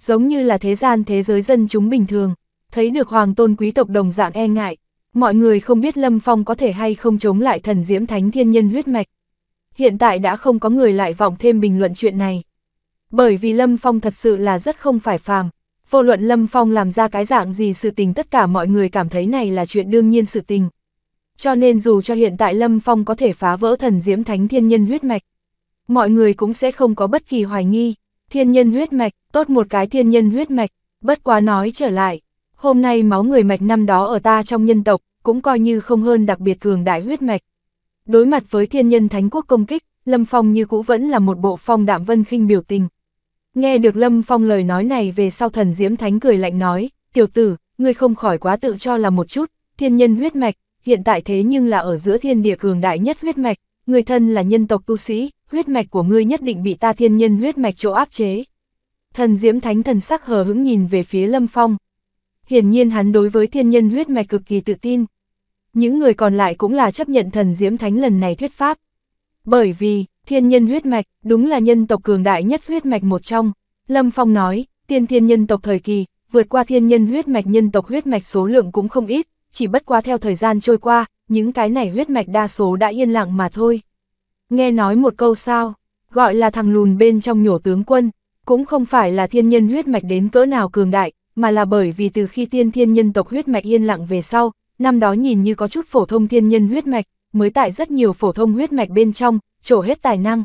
Giống như là thế gian thế giới dân chúng bình thường, thấy được hoàng tôn quý tộc đồng dạng e ngại, mọi người không biết Lâm Phong có thể hay không chống lại thần diễm thánh thiên nhân huyết mạch. Hiện tại đã không có người lại vọng thêm bình luận chuyện này. Bởi vì Lâm Phong thật sự là rất không phải phàm, vô luận Lâm Phong làm ra cái dạng gì sự tình tất cả mọi người cảm thấy này là chuyện đương nhiên sự tình. Cho nên dù cho hiện tại Lâm Phong có thể phá vỡ thần diễm thánh thiên nhân huyết mạch, mọi người cũng sẽ không có bất kỳ hoài nghi. Thiên nhân huyết mạch, tốt một cái thiên nhân huyết mạch, bất quá nói trở lại, hôm nay máu người mạch năm đó ở ta trong nhân tộc, cũng coi như không hơn đặc biệt cường đại huyết mạch. Đối mặt với thiên nhân thánh quốc công kích, Lâm Phong như cũ vẫn là một bộ phong đạm vân khinh biểu tình. Nghe được Lâm Phong lời nói này về sau thần Diễm Thánh cười lạnh nói, tiểu tử, ngươi không khỏi quá tự cho là một chút, thiên nhân huyết mạch, hiện tại thế nhưng là ở giữa thiên địa cường đại nhất huyết mạch, người thân là nhân tộc tu sĩ, huyết mạch của ngươi nhất định bị ta thiên nhân huyết mạch chỗ áp chế. Thần Diễm Thánh thần sắc hờ hững nhìn về phía Lâm Phong, hiển nhiên hắn đối với thiên nhân huyết mạch cực kỳ tự tin. Những người còn lại cũng là chấp nhận thần diễm thánh lần này thuyết pháp. Bởi vì, thiên nhân huyết mạch, đúng là nhân tộc cường đại nhất huyết mạch một trong. Lâm Phong nói, tiên thiên nhân tộc thời kỳ, vượt qua thiên nhân huyết mạch nhân tộc huyết mạch số lượng cũng không ít, chỉ bất qua theo thời gian trôi qua, những cái này huyết mạch đa số đã yên lặng mà thôi. Nghe nói một câu sao, gọi là thằng lùn bên trong nhổ tướng quân, cũng không phải là thiên nhân huyết mạch đến cỡ nào cường đại, mà là bởi vì từ khi tiên thiên nhân tộc huyết mạch yên lặng về sau, năm đó nhìn như có chút phổ thông thiên nhân huyết mạch, mới tại rất nhiều phổ thông huyết mạch bên trong, trổ hết tài năng.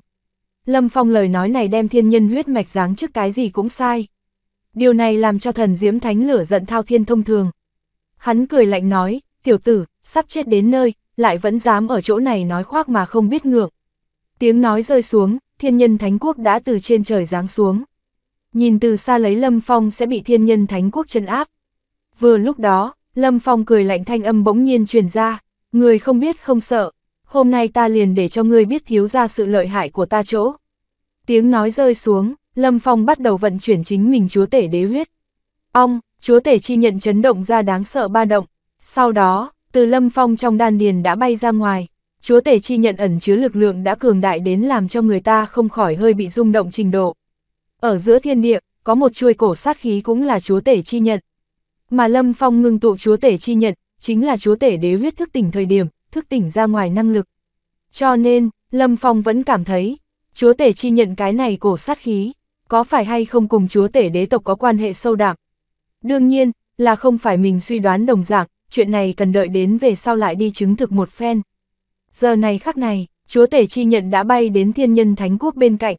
Lâm Phong lời nói này đem thiên nhân huyết mạch dáng trước cái gì cũng sai. Điều này làm cho thần diễm thánh lửa giận thao thiên thông thường. Hắn cười lạnh nói, tiểu tử, sắp chết đến nơi, lại vẫn dám ở chỗ này nói khoác mà không biết ngượng. Tiếng nói rơi xuống, thiên nhân thánh quốc đã từ trên trời giáng xuống. Nhìn từ xa lấy Lâm Phong sẽ bị thiên nhân thánh quốc chân áp. Vừa lúc đó, Lâm Phong cười lạnh thanh âm bỗng nhiên truyền ra, người không biết không sợ, hôm nay ta liền để cho ngươi biết thiếu ra sự lợi hại của ta chỗ. Tiếng nói rơi xuống, Lâm Phong bắt đầu vận chuyển chính mình chúa tể đế huyết. Ong, chúa tể chi nhận chấn động ra đáng sợ ba động, sau đó, từ Lâm Phong trong đan điền đã bay ra ngoài, chúa tể chi nhận ẩn chứa lực lượng đã cường đại đến làm cho người ta không khỏi hơi bị rung động trình độ. Ở giữa thiên địa, có một chuôi cổ sát khí cũng là chúa tể chi nhận. Mà Lâm Phong ngưng tụ chúa tể chi nhận, chính là chúa tể đế huyết thức tỉnh thời điểm, thức tỉnh ra ngoài năng lực. Cho nên, Lâm Phong vẫn cảm thấy, chúa tể chi nhận cái này cổ sát khí, có phải hay không cùng chúa tể đế tộc có quan hệ sâu đậm. Đương nhiên, là không phải mình suy đoán đồng dạng, chuyện này cần đợi đến về sau lại đi chứng thực một phen. Giờ này khắc này, chúa tể chi nhận đã bay đến thiên nhân thánh quốc bên cạnh.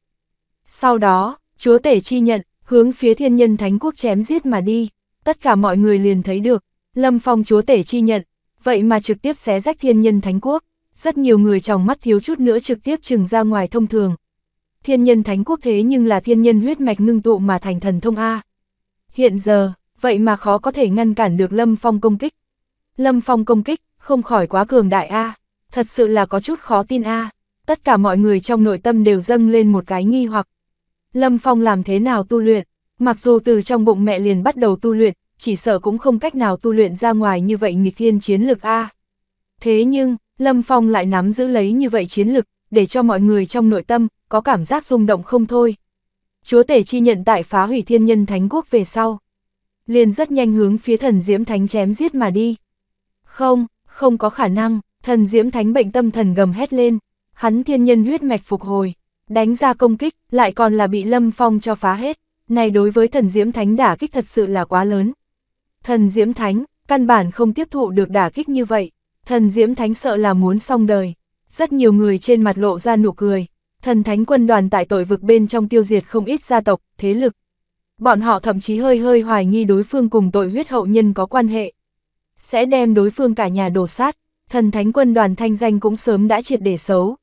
Sau đó, chúa tể chi nhận, hướng phía thiên nhân thánh quốc chém giết mà đi, tất cả mọi người liền thấy được, lâm phong chúa tể chi nhận, vậy mà trực tiếp xé rách thiên nhân thánh quốc, rất nhiều người trong mắt thiếu chút nữa trực tiếp trừng ra ngoài thông thường. Thiên nhân thánh quốc thế nhưng là thiên nhân huyết mạch ngưng tụ mà thành thần thông A. Hiện giờ, vậy mà khó có thể ngăn cản được lâm phong công kích. Lâm phong công kích, không khỏi quá cường đại A, thật sự là có chút khó tin A tất cả mọi người trong nội tâm đều dâng lên một cái nghi hoặc. Lâm Phong làm thế nào tu luyện? Mặc dù từ trong bụng mẹ liền bắt đầu tu luyện, chỉ sợ cũng không cách nào tu luyện ra ngoài như vậy nghịch thiên chiến lực A. Thế nhưng, Lâm Phong lại nắm giữ lấy như vậy chiến lực, để cho mọi người trong nội tâm có cảm giác rung động không thôi. Chúa tể chi nhận tại phá hủy thiên nhân thánh quốc về sau. Liền rất nhanh hướng phía thần diễm thánh chém giết mà đi. Không, không có khả năng, thần diễm thánh bệnh tâm thần gầm hét lên, hắn thiên nhân huyết mạch phục hồi, Đánh ra công kích, lại còn là bị Lâm Phong cho phá hết, này đối với thần Diễm Thánh đả kích thật sự là quá lớn. Thần Diễm Thánh, căn bản không tiếp thụ được đả kích như vậy, thần Diễm Thánh sợ là muốn xong đời. Rất nhiều người trên mặt lộ ra nụ cười, thần Thánh quân đoàn tại tội vực bên trong tiêu diệt không ít gia tộc, thế lực. Bọn họ thậm chí hơi hơi hoài nghi đối phương cùng tội huyết hậu nhân có quan hệ. Sẽ đem đối phương cả nhà đổ sát, thần Thánh quân đoàn thanh danh cũng sớm đã triệt để xấu,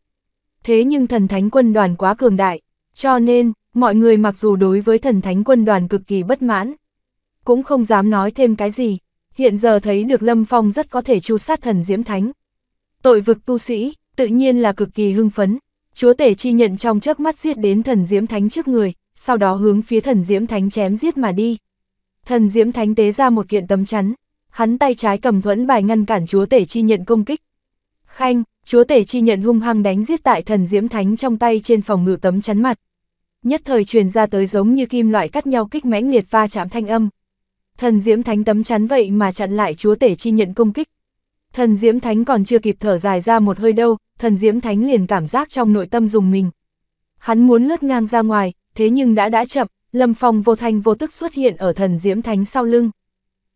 thế nhưng thần thánh quân đoàn quá cường đại, cho nên, mọi người mặc dù đối với thần thánh quân đoàn cực kỳ bất mãn, cũng không dám nói thêm cái gì, hiện giờ thấy được Lâm Phong rất có thể chu sát thần Diễm Thánh. Tội vực tu sĩ, tự nhiên là cực kỳ hưng phấn, chúa tể chi nhận trong chớp mắt giết đến thần Diễm Thánh trước người, sau đó hướng phía thần Diễm Thánh chém giết mà đi. Thần Diễm Thánh tế ra một kiện tấm chắn, hắn tay trái cầm thuẫn bài ngăn cản chúa tể chi nhận công kích. Khanh, chúa tể chi nhận hung hăng đánh giết tại thần diễm thánh trong tay trên phòng ngự tấm chắn mặt. Nhất thời truyền ra tới giống như kim loại cắt nhau kích mãnh liệt va chạm thanh âm. Thần diễm thánh tấm chắn vậy mà chặn lại chúa tể chi nhận công kích. Thần diễm thánh còn chưa kịp thở dài ra một hơi đâu, thần diễm thánh liền cảm giác trong nội tâm dùng mình. Hắn muốn lướt ngang ra ngoài, thế nhưng đã đã chậm, Lâm Phong vô thanh vô tức xuất hiện ở thần diễm thánh sau lưng.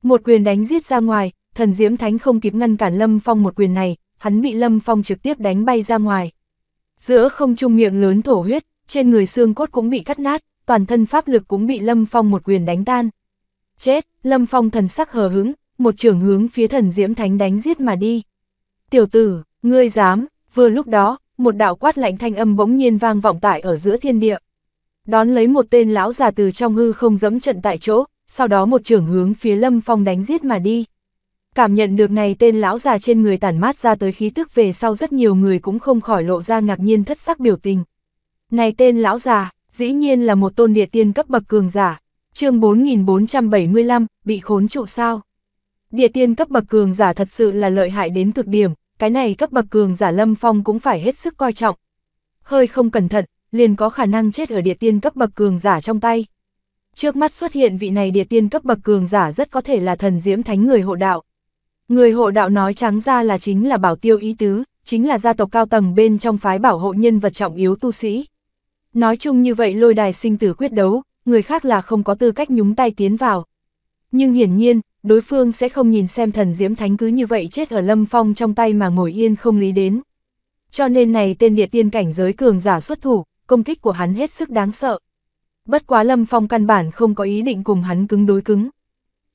Một quyền đánh giết ra ngoài, thần diễm thánh không kịp ngăn cản Lâm Phong một quyền này, hắn bị Lâm Phong trực tiếp đánh bay ra ngoài. Giữa không trung miệng lớn thổ huyết, trên người xương cốt cũng bị cắt nát, toàn thân pháp lực cũng bị Lâm Phong một quyền đánh tan. Chết, Lâm Phong thần sắc hờ hứng, một trưởng hướng phía thần Diễm Thánh đánh giết mà đi. Tiểu tử, ngươi dám, vừa lúc đó, một đạo quát lạnh thanh âm bỗng nhiên vang vọng tại ở giữa thiên địa. Đón lấy một tên lão già từ trong hư không dẫm trận tại chỗ, sau đó một trưởng hướng phía Lâm Phong đánh giết mà đi. Cảm nhận được này tên lão già trên người tản mát ra tới khí tức về sau rất nhiều người cũng không khỏi lộ ra ngạc nhiên thất sắc biểu tình. Này tên lão già, dĩ nhiên là một tôn địa tiên cấp bậc cường giả, chương 4475, bị khốn trụ sao. Địa tiên cấp bậc cường giả thật sự là lợi hại đến cực điểm, cái này cấp bậc cường giả lâm phong cũng phải hết sức coi trọng. Hơi không cẩn thận, liền có khả năng chết ở địa tiên cấp bậc cường giả trong tay. Trước mắt xuất hiện vị này địa tiên cấp bậc cường giả rất có thể là thần diễm thánh người hộ đạo, Người hộ đạo nói trắng ra là chính là bảo tiêu ý tứ, chính là gia tộc cao tầng bên trong phái bảo hộ nhân vật trọng yếu tu sĩ. Nói chung như vậy lôi đài sinh tử quyết đấu, người khác là không có tư cách nhúng tay tiến vào. Nhưng hiển nhiên, đối phương sẽ không nhìn xem thần diễm thánh cứ như vậy chết ở lâm phong trong tay mà ngồi yên không lý đến. Cho nên này tên địa tiên cảnh giới cường giả xuất thủ, công kích của hắn hết sức đáng sợ. Bất quá lâm phong căn bản không có ý định cùng hắn cứng đối cứng.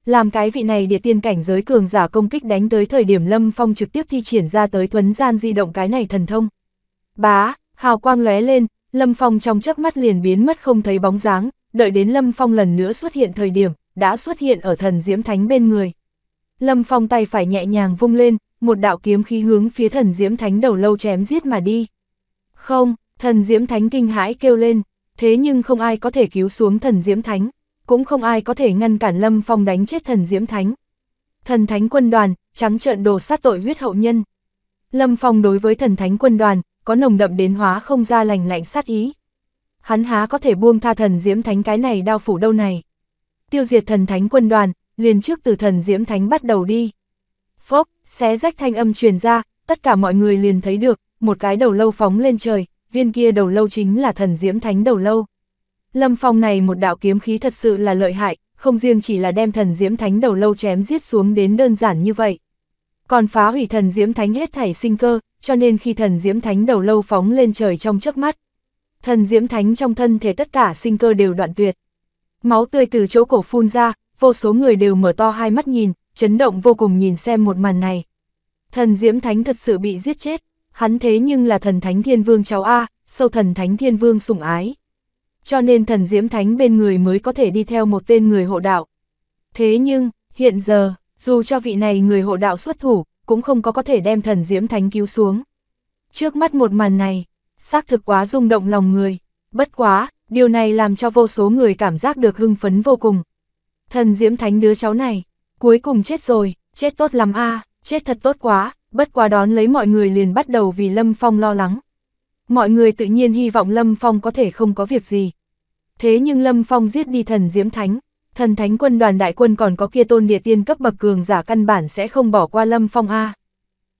Làm cái vị này địa tiên cảnh giới cường giả công kích đánh tới thời điểm Lâm Phong trực tiếp thi triển ra tới thuấn gian di động cái này thần thông. Bá, hào quang lóe lên, Lâm Phong trong chớp mắt liền biến mất không thấy bóng dáng, đợi đến Lâm Phong lần nữa xuất hiện thời điểm, đã xuất hiện ở thần Diễm Thánh bên người. Lâm Phong tay phải nhẹ nhàng vung lên, một đạo kiếm khí hướng phía thần Diễm Thánh đầu lâu chém giết mà đi. Không, thần Diễm Thánh kinh hãi kêu lên, thế nhưng không ai có thể cứu xuống thần Diễm Thánh cũng không ai có thể ngăn cản Lâm Phong đánh chết thần Diễm Thánh. Thần Thánh quân đoàn, trắng trợn đồ sát tội huyết hậu nhân. Lâm Phong đối với thần Thánh quân đoàn, có nồng đậm đến hóa không ra lành lạnh sát ý. Hắn há có thể buông tha thần Diễm Thánh cái này đao phủ đâu này. Tiêu diệt thần Thánh quân đoàn, liền trước từ thần Diễm Thánh bắt đầu đi. Phốc, xé rách thanh âm truyền ra, tất cả mọi người liền thấy được, một cái đầu lâu phóng lên trời, viên kia đầu lâu chính là thần Diễm Thánh đầu lâu. Lâm Phong này một đạo kiếm khí thật sự là lợi hại, không riêng chỉ là đem thần diễm thánh đầu lâu chém giết xuống đến đơn giản như vậy. Còn phá hủy thần diễm thánh hết thảy sinh cơ, cho nên khi thần diễm thánh đầu lâu phóng lên trời trong chớp mắt, thần diễm thánh trong thân thể tất cả sinh cơ đều đoạn tuyệt. Máu tươi từ chỗ cổ phun ra, vô số người đều mở to hai mắt nhìn, chấn động vô cùng nhìn xem một màn này. Thần diễm thánh thật sự bị giết chết, hắn thế nhưng là thần thánh thiên vương cháu A, sâu thần thánh thiên vương sủng ái cho nên thần Diễm Thánh bên người mới có thể đi theo một tên người hộ đạo. Thế nhưng, hiện giờ, dù cho vị này người hộ đạo xuất thủ, cũng không có có thể đem thần Diễm Thánh cứu xuống. Trước mắt một màn này, xác thực quá rung động lòng người, bất quá, điều này làm cho vô số người cảm giác được hưng phấn vô cùng. Thần Diễm Thánh đứa cháu này, cuối cùng chết rồi, chết tốt lắm a chết thật tốt quá, bất quá đón lấy mọi người liền bắt đầu vì Lâm Phong lo lắng mọi người tự nhiên hy vọng Lâm Phong có thể không có việc gì. Thế nhưng Lâm Phong giết đi thần Diễm Thánh, thần Thánh quân đoàn đại quân còn có kia tôn địa tiên cấp bậc cường giả căn bản sẽ không bỏ qua Lâm Phong A.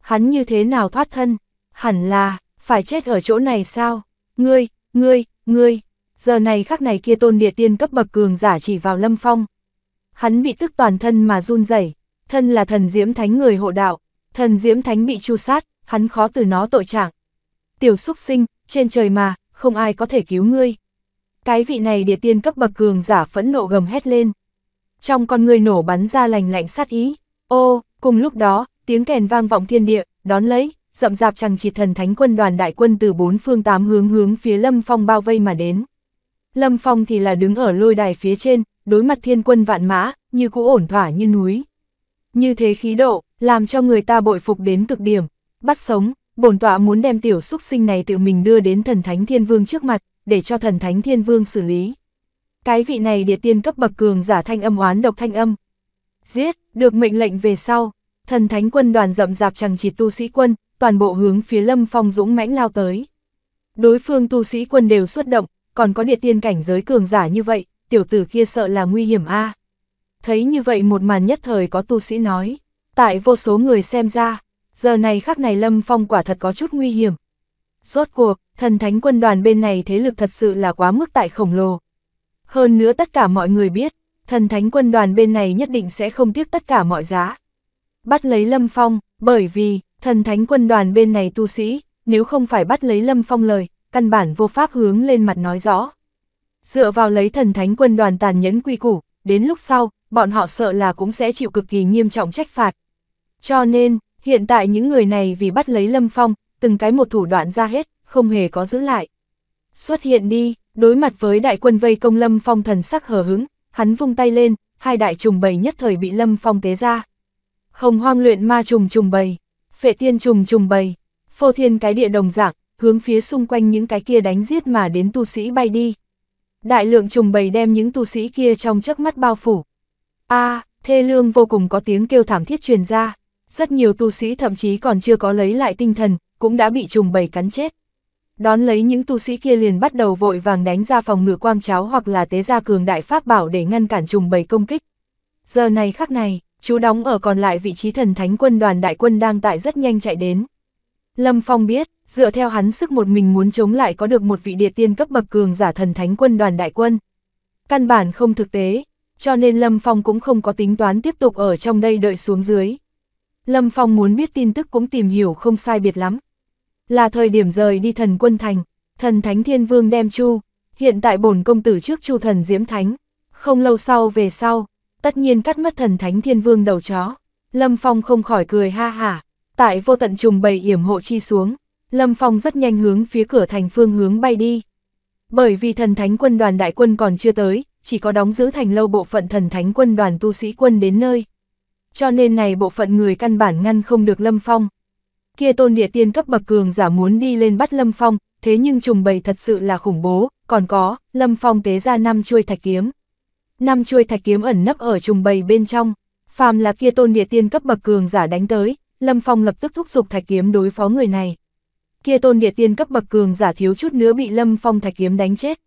Hắn như thế nào thoát thân? Hẳn là, phải chết ở chỗ này sao? Ngươi, ngươi, ngươi, giờ này khắc này kia tôn địa tiên cấp bậc cường giả chỉ vào Lâm Phong. Hắn bị tức toàn thân mà run rẩy thân là thần Diễm Thánh người hộ đạo, thần Diễm Thánh bị chu sát, hắn khó từ nó tội trạng tiểu xúc sinh, trên trời mà, không ai có thể cứu ngươi. Cái vị này địa tiên cấp bậc cường giả phẫn nộ gầm hét lên. Trong con người nổ bắn ra lành lạnh sát ý. Ô, cùng lúc đó, tiếng kèn vang vọng thiên địa, đón lấy, rậm rạp chẳng chỉ thần thánh quân đoàn đại quân từ bốn phương tám hướng hướng phía Lâm Phong bao vây mà đến. Lâm Phong thì là đứng ở lôi đài phía trên, đối mặt thiên quân vạn mã, như cũ ổn thỏa như núi. Như thế khí độ, làm cho người ta bội phục đến cực điểm, bắt sống, bổn tọa muốn đem tiểu xúc sinh này tự mình đưa đến thần thánh thiên vương trước mặt, để cho thần thánh thiên vương xử lý. Cái vị này địa tiên cấp bậc cường giả thanh âm oán độc thanh âm. Giết, được mệnh lệnh về sau, thần thánh quân đoàn rậm rạp chẳng chỉ tu sĩ quân, toàn bộ hướng phía lâm phong dũng mãnh lao tới. Đối phương tu sĩ quân đều xuất động, còn có địa tiên cảnh giới cường giả như vậy, tiểu tử kia sợ là nguy hiểm a Thấy như vậy một màn nhất thời có tu sĩ nói, tại vô số người xem ra, giờ này khắc này Lâm Phong quả thật có chút nguy hiểm. Rốt cuộc, thần thánh quân đoàn bên này thế lực thật sự là quá mức tại khổng lồ. Hơn nữa tất cả mọi người biết, thần thánh quân đoàn bên này nhất định sẽ không tiếc tất cả mọi giá. Bắt lấy Lâm Phong, bởi vì, thần thánh quân đoàn bên này tu sĩ, nếu không phải bắt lấy Lâm Phong lời, căn bản vô pháp hướng lên mặt nói rõ. Dựa vào lấy thần thánh quân đoàn tàn nhẫn quy củ, đến lúc sau, bọn họ sợ là cũng sẽ chịu cực kỳ nghiêm trọng trách phạt. Cho nên, Hiện tại những người này vì bắt lấy Lâm Phong, từng cái một thủ đoạn ra hết, không hề có giữ lại. Xuất hiện đi, đối mặt với đại quân vây công Lâm Phong thần sắc hờ hứng, hắn vung tay lên, hai đại trùng bầy nhất thời bị Lâm Phong tế ra. Hồng hoang luyện ma trùng trùng bầy, phệ tiên trùng trùng bầy, phô thiên cái địa đồng dạng, hướng phía xung quanh những cái kia đánh giết mà đến tu sĩ bay đi. Đại lượng trùng bầy đem những tu sĩ kia trong chớp mắt bao phủ. A, thê lương vô cùng có tiếng kêu thảm thiết truyền ra rất nhiều tu sĩ thậm chí còn chưa có lấy lại tinh thần, cũng đã bị trùng bầy cắn chết. Đón lấy những tu sĩ kia liền bắt đầu vội vàng đánh ra phòng ngự quang cháo hoặc là tế ra cường đại pháp bảo để ngăn cản trùng bầy công kích. Giờ này khắc này, chú đóng ở còn lại vị trí thần thánh quân đoàn đại quân đang tại rất nhanh chạy đến. Lâm Phong biết, dựa theo hắn sức một mình muốn chống lại có được một vị địa tiên cấp bậc cường giả thần thánh quân đoàn đại quân. Căn bản không thực tế, cho nên Lâm Phong cũng không có tính toán tiếp tục ở trong đây đợi xuống dưới. Lâm Phong muốn biết tin tức cũng tìm hiểu không sai biệt lắm. Là thời điểm rời đi thần quân thành, thần thánh thiên vương đem chu, hiện tại bổn công tử trước chu thần diễm thánh, không lâu sau về sau, tất nhiên cắt mất thần thánh thiên vương đầu chó. Lâm Phong không khỏi cười ha hả, tại vô tận trùng bầy yểm hộ chi xuống, Lâm Phong rất nhanh hướng phía cửa thành phương hướng bay đi. Bởi vì thần thánh quân đoàn đại quân còn chưa tới, chỉ có đóng giữ thành lâu bộ phận thần thánh quân đoàn tu sĩ quân đến nơi cho nên này bộ phận người căn bản ngăn không được Lâm Phong. Kia tôn địa tiên cấp bậc cường giả muốn đi lên bắt Lâm Phong, thế nhưng trùng bầy thật sự là khủng bố, còn có, Lâm Phong tế ra năm chuôi thạch kiếm. Năm chuôi thạch kiếm ẩn nấp ở trùng bầy bên trong, phàm là kia tôn địa tiên cấp bậc cường giả đánh tới, Lâm Phong lập tức thúc giục thạch kiếm đối phó người này. Kia tôn địa tiên cấp bậc cường giả thiếu chút nữa bị Lâm Phong thạch kiếm đánh chết.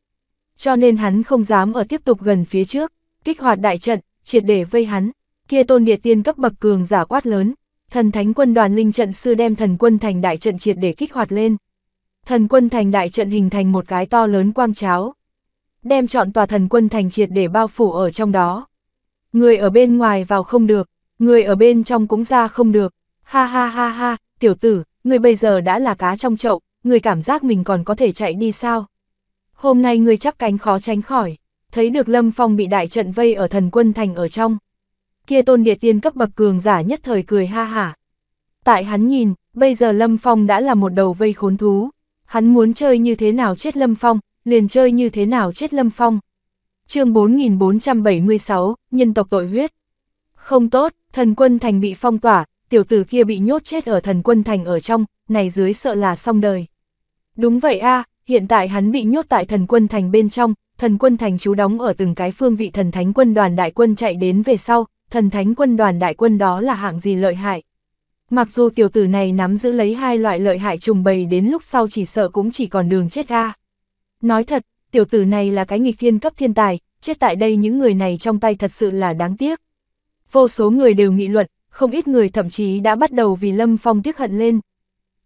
Cho nên hắn không dám ở tiếp tục gần phía trước, kích hoạt đại trận, triệt để vây hắn kia tôn địa tiên cấp bậc cường giả quát lớn, thần thánh quân đoàn linh trận sư đem thần quân thành đại trận triệt để kích hoạt lên. Thần quân thành đại trận hình thành một cái to lớn quang cháo, đem chọn tòa thần quân thành triệt để bao phủ ở trong đó. Người ở bên ngoài vào không được, người ở bên trong cũng ra không được, ha ha ha ha, tiểu tử, người bây giờ đã là cá trong chậu, người cảm giác mình còn có thể chạy đi sao? Hôm nay người chắp cánh khó tránh khỏi, thấy được Lâm Phong bị đại trận vây ở thần quân thành ở trong, kia tôn địa tiên cấp bậc cường giả nhất thời cười ha hả. Tại hắn nhìn, bây giờ Lâm Phong đã là một đầu vây khốn thú. Hắn muốn chơi như thế nào chết Lâm Phong, liền chơi như thế nào chết Lâm Phong. chương 4476, nhân tộc tội huyết. Không tốt, thần quân thành bị phong tỏa, tiểu tử kia bị nhốt chết ở thần quân thành ở trong, này dưới sợ là xong đời. Đúng vậy a hiện tại hắn bị nhốt tại thần quân thành bên trong, thần quân thành chú đóng ở từng cái phương vị thần thánh quân đoàn đại quân chạy đến về sau, thần thánh quân đoàn đại quân đó là hạng gì lợi hại. Mặc dù tiểu tử này nắm giữ lấy hai loại lợi hại trùng bầy đến lúc sau chỉ sợ cũng chỉ còn đường chết ga. Nói thật, tiểu tử này là cái nghịch thiên cấp thiên tài, chết tại đây những người này trong tay thật sự là đáng tiếc. Vô số người đều nghị luận, không ít người thậm chí đã bắt đầu vì Lâm Phong tiếc hận lên.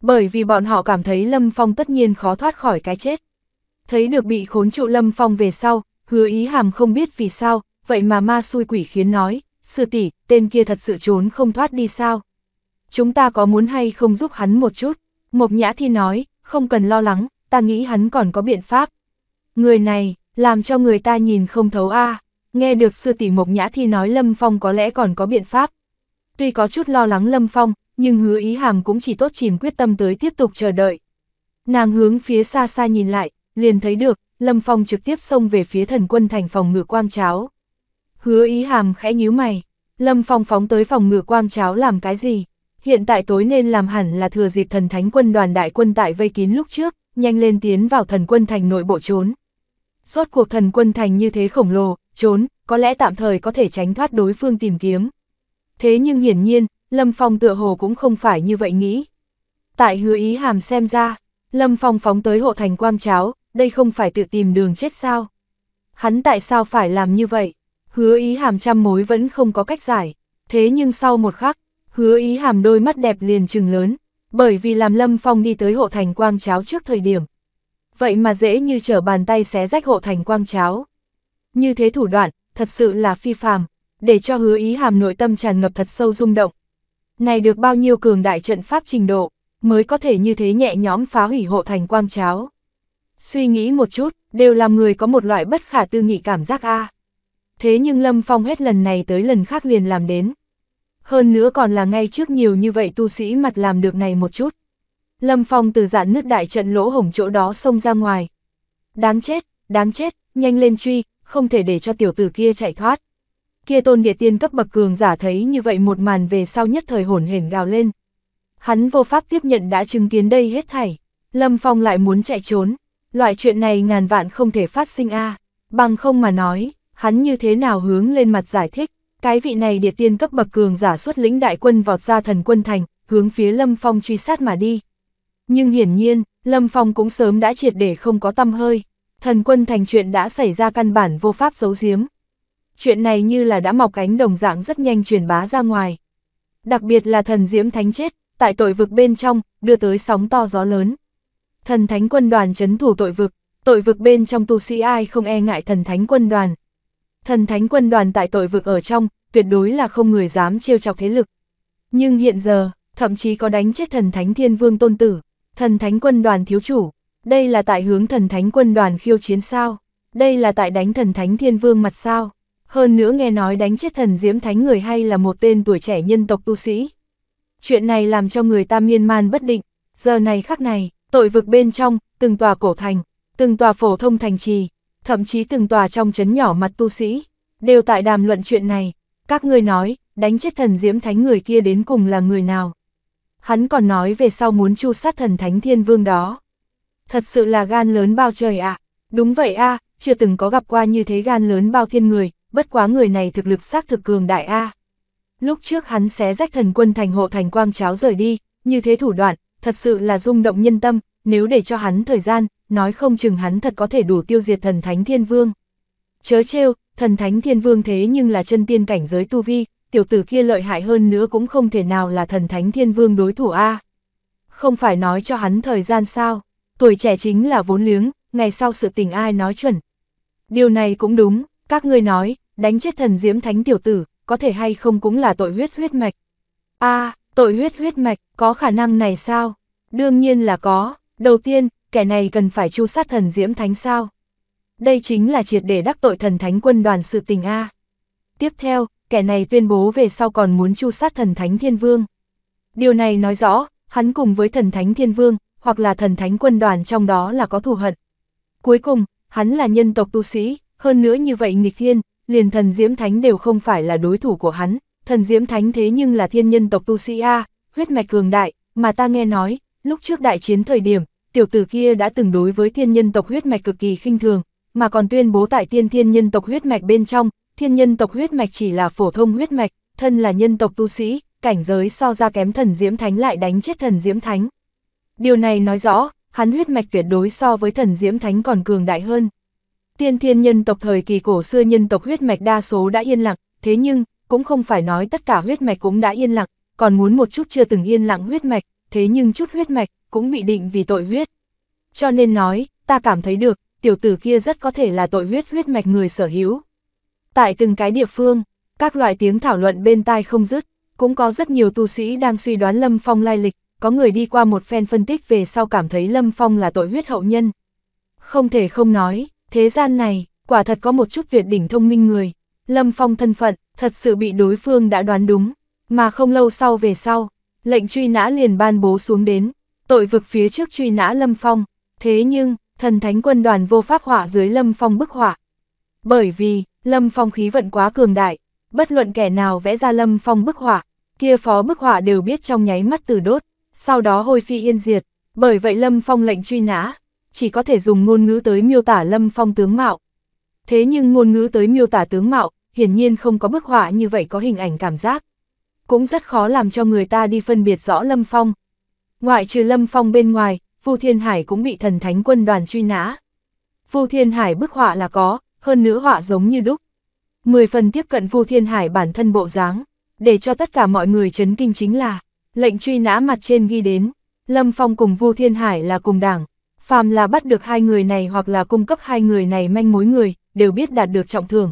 Bởi vì bọn họ cảm thấy Lâm Phong tất nhiên khó thoát khỏi cái chết. Thấy được bị khốn trụ Lâm Phong về sau, hứa ý hàm không biết vì sao, vậy mà ma xui quỷ khiến nói, sư tỷ, tên kia thật sự trốn không thoát đi sao? Chúng ta có muốn hay không giúp hắn một chút? Mộc Nhã Thi nói, không cần lo lắng, ta nghĩ hắn còn có biện pháp. Người này, làm cho người ta nhìn không thấu a à. Nghe được sư tỷ Mộc Nhã Thi nói Lâm Phong có lẽ còn có biện pháp. Tuy có chút lo lắng Lâm Phong, nhưng hứa ý hàm cũng chỉ tốt chìm quyết tâm tới tiếp tục chờ đợi. Nàng hướng phía xa xa nhìn lại, liền thấy được, Lâm Phong trực tiếp xông về phía thần quân thành phòng ngự quang cháo. Hứa ý hàm khẽ nhíu mày. Lâm Phong phóng tới phòng ngựa quang cháo làm cái gì? Hiện tại tối nên làm hẳn là thừa dịp thần thánh quân đoàn đại quân tại vây kín lúc trước, nhanh lên tiến vào thần quân thành nội bộ trốn. Rốt cuộc thần quân thành như thế khổng lồ, trốn, có lẽ tạm thời có thể tránh thoát đối phương tìm kiếm. Thế nhưng hiển nhiên, Lâm Phong tựa hồ cũng không phải như vậy nghĩ. Tại hứa ý hàm xem ra, Lâm Phong phóng tới hộ thành quang cháo, đây không phải tự tìm đường chết sao? Hắn tại sao phải làm như vậy? hứa ý hàm trăm mối vẫn không có cách giải. Thế nhưng sau một khắc, hứa ý hàm đôi mắt đẹp liền trừng lớn, bởi vì làm Lâm Phong đi tới hộ thành quang cháo trước thời điểm. Vậy mà dễ như trở bàn tay xé rách hộ thành quang cháo. Như thế thủ đoạn, thật sự là phi phàm, để cho hứa ý hàm nội tâm tràn ngập thật sâu rung động. Này được bao nhiêu cường đại trận pháp trình độ, mới có thể như thế nhẹ nhõm phá hủy hộ thành quang cháo. Suy nghĩ một chút, đều làm người có một loại bất khả tư nghị cảm giác a. À thế nhưng Lâm Phong hết lần này tới lần khác liền làm đến. Hơn nữa còn là ngay trước nhiều như vậy tu sĩ mặt làm được này một chút. Lâm Phong từ dạn nước đại trận lỗ hổng chỗ đó xông ra ngoài. Đáng chết, đáng chết, nhanh lên truy, không thể để cho tiểu tử kia chạy thoát. Kia tôn địa tiên cấp bậc cường giả thấy như vậy một màn về sau nhất thời hổn hển gào lên. Hắn vô pháp tiếp nhận đã chứng kiến đây hết thảy. Lâm Phong lại muốn chạy trốn. Loại chuyện này ngàn vạn không thể phát sinh a Bằng không mà nói, hắn như thế nào hướng lên mặt giải thích, cái vị này địa tiên cấp bậc cường giả xuất lĩnh đại quân vọt ra thần quân thành, hướng phía Lâm Phong truy sát mà đi. Nhưng hiển nhiên, Lâm Phong cũng sớm đã triệt để không có tâm hơi, thần quân thành chuyện đã xảy ra căn bản vô pháp giấu giếm. Chuyện này như là đã mọc cánh đồng dạng rất nhanh truyền bá ra ngoài. Đặc biệt là thần diễm thánh chết, tại tội vực bên trong, đưa tới sóng to gió lớn. Thần thánh quân đoàn chấn thủ tội vực, tội vực bên trong tu sĩ ai không e ngại thần thánh quân đoàn, Thần thánh quân đoàn tại tội vực ở trong, tuyệt đối là không người dám trêu chọc thế lực. Nhưng hiện giờ, thậm chí có đánh chết thần thánh thiên vương tôn tử, thần thánh quân đoàn thiếu chủ. Đây là tại hướng thần thánh quân đoàn khiêu chiến sao? Đây là tại đánh thần thánh thiên vương mặt sao? Hơn nữa nghe nói đánh chết thần diễm thánh người hay là một tên tuổi trẻ nhân tộc tu sĩ. Chuyện này làm cho người ta miên man bất định. Giờ này khắc này, tội vực bên trong, từng tòa cổ thành, từng tòa phổ thông thành trì, thậm chí từng tòa trong chấn nhỏ mặt tu sĩ, đều tại đàm luận chuyện này, các ngươi nói, đánh chết thần diễm thánh người kia đến cùng là người nào. Hắn còn nói về sau muốn chu sát thần thánh thiên vương đó. Thật sự là gan lớn bao trời ạ, đúng vậy a, chưa từng có gặp qua như thế gan lớn bao thiên người, bất quá người này thực lực xác thực cường đại a. Lúc trước hắn xé rách thần quân thành hộ thành quang cháo rời đi, như thế thủ đoạn, thật sự là rung động nhân tâm, nếu để cho hắn thời gian, nói không chừng hắn thật có thể đủ tiêu diệt thần thánh thiên vương. Chớ trêu, thần thánh thiên vương thế nhưng là chân tiên cảnh giới tu vi, tiểu tử kia lợi hại hơn nữa cũng không thể nào là thần thánh thiên vương đối thủ A. Không phải nói cho hắn thời gian sao, tuổi trẻ chính là vốn liếng, ngày sau sự tình ai nói chuẩn. Điều này cũng đúng, các ngươi nói, đánh chết thần diễm thánh tiểu tử, có thể hay không cũng là tội huyết huyết mạch. A, tội huyết huyết mạch, có khả năng này sao? Đương nhiên là có, đầu tiên, kẻ này cần phải chu sát thần diễm thánh sao? Đây chính là triệt để đắc tội thần thánh quân đoàn sự tình A. Tiếp theo, kẻ này tuyên bố về sau còn muốn chu sát thần thánh thiên vương. Điều này nói rõ, hắn cùng với thần thánh thiên vương, hoặc là thần thánh quân đoàn trong đó là có thù hận. Cuối cùng, hắn là nhân tộc tu sĩ, hơn nữa như vậy nghịch thiên, liền thần diễm thánh đều không phải là đối thủ của hắn, thần diễm thánh thế nhưng là thiên nhân tộc tu sĩ A, huyết mạch cường đại, mà ta nghe nói, lúc trước đại chiến thời điểm, tiểu tử kia đã từng đối với thiên nhân tộc huyết mạch cực kỳ khinh thường, mà còn tuyên bố tại tiên thiên nhân tộc huyết mạch bên trong, thiên nhân tộc huyết mạch chỉ là phổ thông huyết mạch, thân là nhân tộc tu sĩ, cảnh giới so ra kém thần diễm thánh lại đánh chết thần diễm thánh. Điều này nói rõ, hắn huyết mạch tuyệt đối so với thần diễm thánh còn cường đại hơn. Tiên thiên nhân tộc thời kỳ cổ xưa nhân tộc huyết mạch đa số đã yên lặng, thế nhưng, cũng không phải nói tất cả huyết mạch cũng đã yên lặng, còn muốn một chút chưa từng yên lặng huyết mạch, thế nhưng chút huyết mạch, cũng bị định vì tội huyết. Cho nên nói, ta cảm thấy được, tiểu tử kia rất có thể là tội huyết huyết mạch người sở hữu. Tại từng cái địa phương, các loại tiếng thảo luận bên tai không dứt, cũng có rất nhiều tu sĩ đang suy đoán Lâm Phong lai lịch, có người đi qua một phen phân tích về sau cảm thấy Lâm Phong là tội huyết hậu nhân. Không thể không nói, thế gian này, quả thật có một chút tuyệt đỉnh thông minh người. Lâm Phong thân phận, thật sự bị đối phương đã đoán đúng, mà không lâu sau về sau, lệnh truy nã liền ban bố xuống đến tội vực phía trước truy nã Lâm Phong, thế nhưng, thần thánh quân đoàn vô pháp hỏa dưới Lâm Phong bức hỏa. Bởi vì, Lâm Phong khí vận quá cường đại, bất luận kẻ nào vẽ ra Lâm Phong bức hỏa, kia phó bức hỏa đều biết trong nháy mắt từ đốt, sau đó hôi phi yên diệt, bởi vậy Lâm Phong lệnh truy nã, chỉ có thể dùng ngôn ngữ tới miêu tả Lâm Phong tướng mạo. Thế nhưng ngôn ngữ tới miêu tả tướng mạo, hiển nhiên không có bức họa như vậy có hình ảnh cảm giác. Cũng rất khó làm cho người ta đi phân biệt rõ Lâm Phong, Ngoại trừ Lâm Phong bên ngoài, Vu Thiên Hải cũng bị thần thánh quân đoàn truy nã. Vu Thiên Hải bức họa là có, hơn nữa họa giống như đúc. Mười phần tiếp cận Vu Thiên Hải bản thân bộ dáng, để cho tất cả mọi người chấn kinh chính là, lệnh truy nã mặt trên ghi đến, Lâm Phong cùng Vu Thiên Hải là cùng đảng, phàm là bắt được hai người này hoặc là cung cấp hai người này manh mối người, đều biết đạt được trọng thưởng.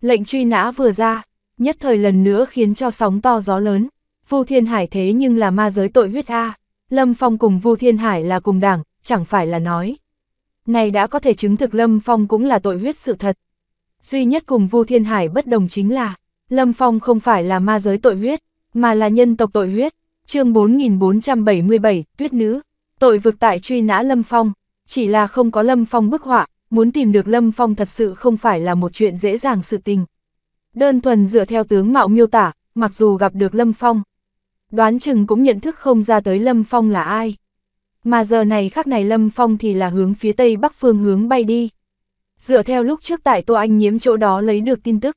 Lệnh truy nã vừa ra, nhất thời lần nữa khiến cho sóng to gió lớn, Vu Thiên Hải thế nhưng là ma giới tội huyết A. Lâm Phong cùng Vu Thiên Hải là cùng đảng, chẳng phải là nói. Này đã có thể chứng thực Lâm Phong cũng là tội huyết sự thật. Duy nhất cùng Vu Thiên Hải bất đồng chính là, Lâm Phong không phải là ma giới tội huyết, mà là nhân tộc tội huyết. chương 4477, Tuyết Nữ, tội vực tại truy nã Lâm Phong, chỉ là không có Lâm Phong bức họa, muốn tìm được Lâm Phong thật sự không phải là một chuyện dễ dàng sự tình. Đơn thuần dựa theo tướng mạo miêu tả, mặc dù gặp được Lâm Phong, đoán chừng cũng nhận thức không ra tới Lâm Phong là ai. Mà giờ này khắc này Lâm Phong thì là hướng phía tây bắc phương hướng bay đi. Dựa theo lúc trước tại Tô Anh nhiễm chỗ đó lấy được tin tức.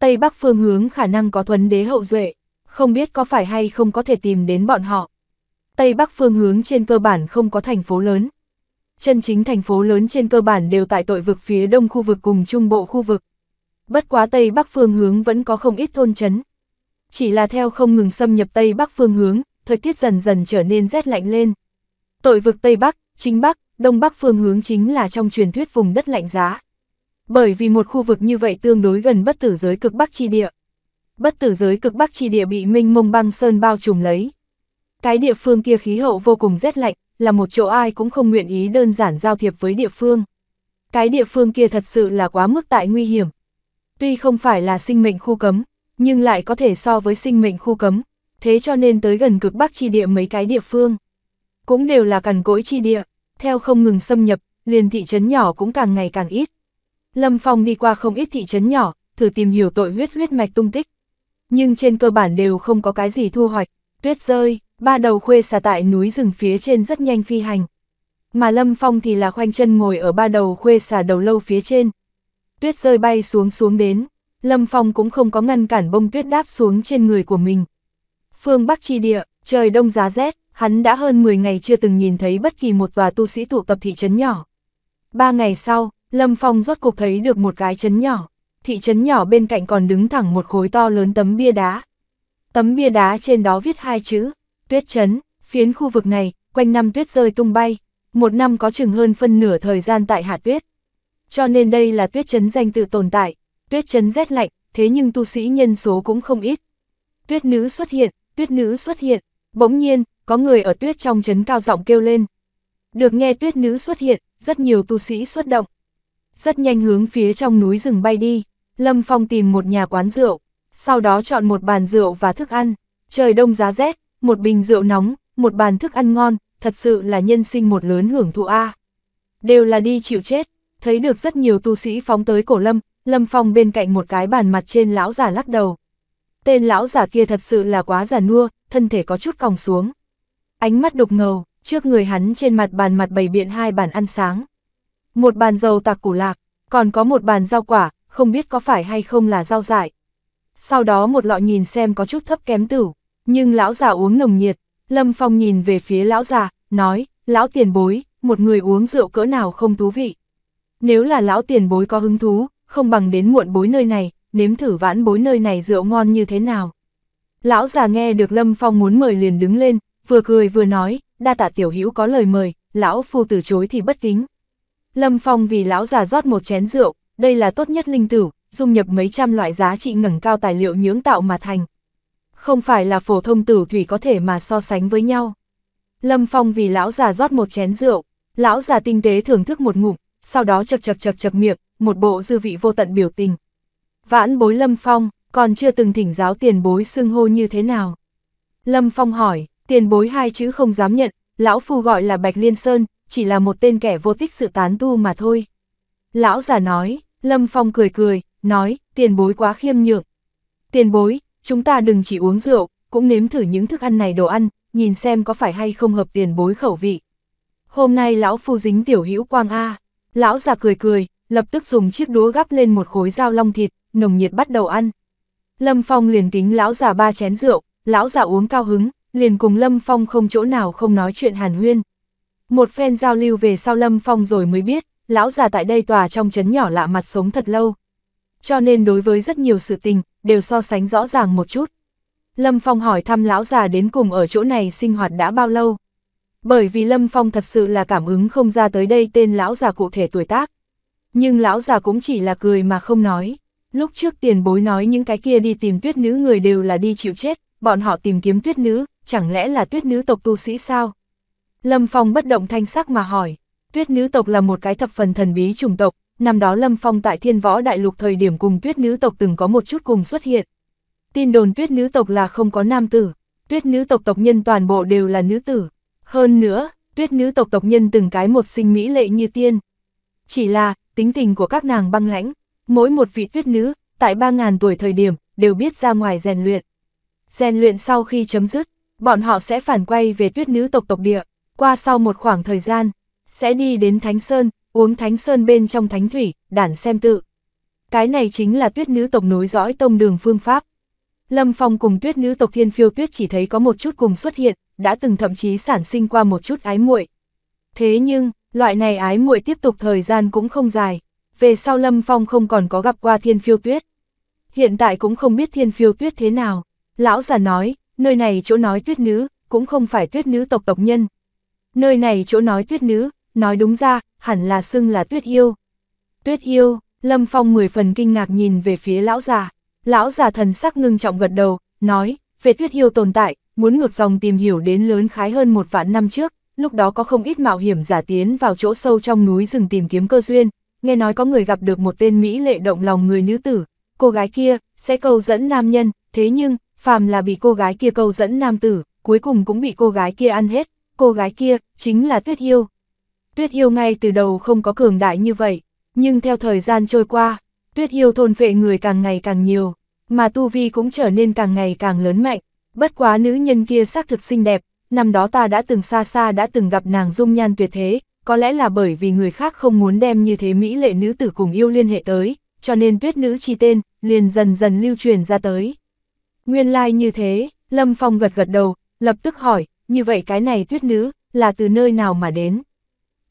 Tây bắc phương hướng khả năng có thuấn đế hậu duệ, không biết có phải hay không có thể tìm đến bọn họ. Tây bắc phương hướng trên cơ bản không có thành phố lớn. Chân chính thành phố lớn trên cơ bản đều tại tội vực phía đông khu vực cùng trung bộ khu vực. Bất quá Tây bắc phương hướng vẫn có không ít thôn chấn, chỉ là theo không ngừng xâm nhập Tây Bắc phương hướng, thời tiết dần dần trở nên rét lạnh lên. Tội vực Tây Bắc, chính Bắc, Đông Bắc phương hướng chính là trong truyền thuyết vùng đất lạnh giá. Bởi vì một khu vực như vậy tương đối gần bất tử giới cực Bắc chi địa. Bất tử giới cực Bắc chi địa bị minh mông băng sơn bao trùm lấy. Cái địa phương kia khí hậu vô cùng rét lạnh, là một chỗ ai cũng không nguyện ý đơn giản giao thiệp với địa phương. Cái địa phương kia thật sự là quá mức tại nguy hiểm. Tuy không phải là sinh mệnh khu cấm, nhưng lại có thể so với sinh mệnh khu cấm, thế cho nên tới gần cực bắc chi địa mấy cái địa phương. Cũng đều là cằn cỗi chi địa, theo không ngừng xâm nhập, liền thị trấn nhỏ cũng càng ngày càng ít. Lâm Phong đi qua không ít thị trấn nhỏ, thử tìm hiểu tội huyết huyết mạch tung tích. Nhưng trên cơ bản đều không có cái gì thu hoạch, tuyết rơi, ba đầu khuê xà tại núi rừng phía trên rất nhanh phi hành. Mà Lâm Phong thì là khoanh chân ngồi ở ba đầu khuê xà đầu lâu phía trên. Tuyết rơi bay xuống xuống đến, Lâm Phong cũng không có ngăn cản bông tuyết đáp xuống trên người của mình. Phương Bắc Chi Địa, trời đông giá rét, hắn đã hơn 10 ngày chưa từng nhìn thấy bất kỳ một tòa tu sĩ tụ tập thị trấn nhỏ. Ba ngày sau, Lâm Phong rốt cục thấy được một cái trấn nhỏ. Thị trấn nhỏ bên cạnh còn đứng thẳng một khối to lớn tấm bia đá. Tấm bia đá trên đó viết hai chữ, tuyết trấn, phiến khu vực này, quanh năm tuyết rơi tung bay, một năm có chừng hơn phân nửa thời gian tại hạ tuyết. Cho nên đây là tuyết trấn danh tự tồn tại, tuyết chấn rét lạnh, thế nhưng tu sĩ nhân số cũng không ít. Tuyết nữ xuất hiện, tuyết nữ xuất hiện, bỗng nhiên, có người ở tuyết trong chấn cao giọng kêu lên. Được nghe tuyết nữ xuất hiện, rất nhiều tu sĩ xuất động. Rất nhanh hướng phía trong núi rừng bay đi, Lâm Phong tìm một nhà quán rượu, sau đó chọn một bàn rượu và thức ăn. Trời đông giá rét, một bình rượu nóng, một bàn thức ăn ngon, thật sự là nhân sinh một lớn hưởng thụ A. Đều là đi chịu chết, thấy được rất nhiều tu sĩ phóng tới cổ lâm, Lâm Phong bên cạnh một cái bàn mặt trên lão già lắc đầu. Tên lão già kia thật sự là quá già nua, thân thể có chút còng xuống. Ánh mắt đục ngầu, trước người hắn trên mặt bàn mặt bày biện hai bàn ăn sáng. Một bàn dầu tạc củ lạc, còn có một bàn rau quả, không biết có phải hay không là rau dại. Sau đó một lọ nhìn xem có chút thấp kém tử, nhưng lão già uống nồng nhiệt, Lâm Phong nhìn về phía lão già, nói, lão tiền bối, một người uống rượu cỡ nào không thú vị. Nếu là lão tiền bối có hứng thú, không bằng đến muộn bối nơi này, nếm thử vãn bối nơi này rượu ngon như thế nào. Lão già nghe được Lâm Phong muốn mời liền đứng lên, vừa cười vừa nói, đa tạ tiểu hữu có lời mời, lão phu từ chối thì bất kính. Lâm Phong vì lão già rót một chén rượu, đây là tốt nhất linh tử, dung nhập mấy trăm loại giá trị ngẩng cao tài liệu nhưỡng tạo mà thành. Không phải là phổ thông tử thủy có thể mà so sánh với nhau. Lâm Phong vì lão già rót một chén rượu, lão già tinh tế thưởng thức một ngụm, sau đó chật chật chật chật miệng, một bộ dư vị vô tận biểu tình. Vãn bối Lâm Phong, còn chưa từng thỉnh giáo tiền bối xưng hô như thế nào. Lâm Phong hỏi, tiền bối hai chữ không dám nhận, lão phu gọi là Bạch Liên Sơn, chỉ là một tên kẻ vô tích sự tán tu mà thôi. Lão già nói, Lâm Phong cười cười, nói, tiền bối quá khiêm nhượng. Tiền bối, chúng ta đừng chỉ uống rượu, cũng nếm thử những thức ăn này đồ ăn, nhìn xem có phải hay không hợp tiền bối khẩu vị. Hôm nay lão phu dính tiểu hữu quang A, lão già cười cười, lập tức dùng chiếc đũa gắp lên một khối dao long thịt, nồng nhiệt bắt đầu ăn. Lâm Phong liền kính lão già ba chén rượu, lão già uống cao hứng, liền cùng Lâm Phong không chỗ nào không nói chuyện hàn huyên. Một phen giao lưu về sau Lâm Phong rồi mới biết, lão già tại đây tòa trong chấn nhỏ lạ mặt sống thật lâu. Cho nên đối với rất nhiều sự tình, đều so sánh rõ ràng một chút. Lâm Phong hỏi thăm lão già đến cùng ở chỗ này sinh hoạt đã bao lâu. Bởi vì Lâm Phong thật sự là cảm ứng không ra tới đây tên lão già cụ thể tuổi tác. Nhưng lão già cũng chỉ là cười mà không nói. Lúc trước tiền bối nói những cái kia đi tìm tuyết nữ người đều là đi chịu chết, bọn họ tìm kiếm tuyết nữ, chẳng lẽ là tuyết nữ tộc tu sĩ sao? Lâm Phong bất động thanh sắc mà hỏi, tuyết nữ tộc là một cái thập phần thần bí chủng tộc, năm đó Lâm Phong tại thiên võ đại lục thời điểm cùng tuyết nữ tộc từng có một chút cùng xuất hiện. Tin đồn tuyết nữ tộc là không có nam tử, tuyết nữ tộc tộc nhân toàn bộ đều là nữ tử. Hơn nữa, tuyết nữ tộc tộc nhân từng cái một sinh mỹ lệ như tiên. Chỉ là, tính tình của các nàng băng lãnh, mỗi một vị tuyết nữ, tại 3.000 tuổi thời điểm, đều biết ra ngoài rèn luyện. Rèn luyện sau khi chấm dứt, bọn họ sẽ phản quay về tuyết nữ tộc tộc địa, qua sau một khoảng thời gian, sẽ đi đến Thánh Sơn, uống Thánh Sơn bên trong Thánh Thủy, đản xem tự. Cái này chính là tuyết nữ tộc nối dõi tông đường phương pháp. Lâm Phong cùng tuyết nữ tộc thiên phiêu tuyết chỉ thấy có một chút cùng xuất hiện, đã từng thậm chí sản sinh qua một chút ái muội. Thế nhưng, Loại này ái muội tiếp tục thời gian cũng không dài, về sau Lâm Phong không còn có gặp qua thiên phiêu tuyết. Hiện tại cũng không biết thiên phiêu tuyết thế nào, lão già nói, nơi này chỗ nói tuyết nữ, cũng không phải tuyết nữ tộc tộc nhân. Nơi này chỗ nói tuyết nữ, nói đúng ra, hẳn là xưng là tuyết yêu. Tuyết yêu, Lâm Phong mười phần kinh ngạc nhìn về phía lão già. Lão già thần sắc ngưng trọng gật đầu, nói, về tuyết yêu tồn tại, muốn ngược dòng tìm hiểu đến lớn khái hơn một vạn năm trước, lúc đó có không ít mạo hiểm giả tiến vào chỗ sâu trong núi rừng tìm kiếm cơ duyên, nghe nói có người gặp được một tên Mỹ lệ động lòng người nữ tử, cô gái kia sẽ câu dẫn nam nhân, thế nhưng, phàm là bị cô gái kia câu dẫn nam tử, cuối cùng cũng bị cô gái kia ăn hết, cô gái kia chính là Tuyết Yêu. Tuyết Yêu ngay từ đầu không có cường đại như vậy, nhưng theo thời gian trôi qua, Tuyết Yêu thôn vệ người càng ngày càng nhiều, mà tu vi cũng trở nên càng ngày càng lớn mạnh, bất quá nữ nhân kia xác thực xinh đẹp, năm đó ta đã từng xa xa đã từng gặp nàng dung nhan tuyệt thế, có lẽ là bởi vì người khác không muốn đem như thế mỹ lệ nữ tử cùng yêu liên hệ tới, cho nên tuyết nữ chi tên, liền dần dần lưu truyền ra tới. Nguyên lai like như thế, Lâm Phong gật gật đầu, lập tức hỏi, như vậy cái này tuyết nữ, là từ nơi nào mà đến?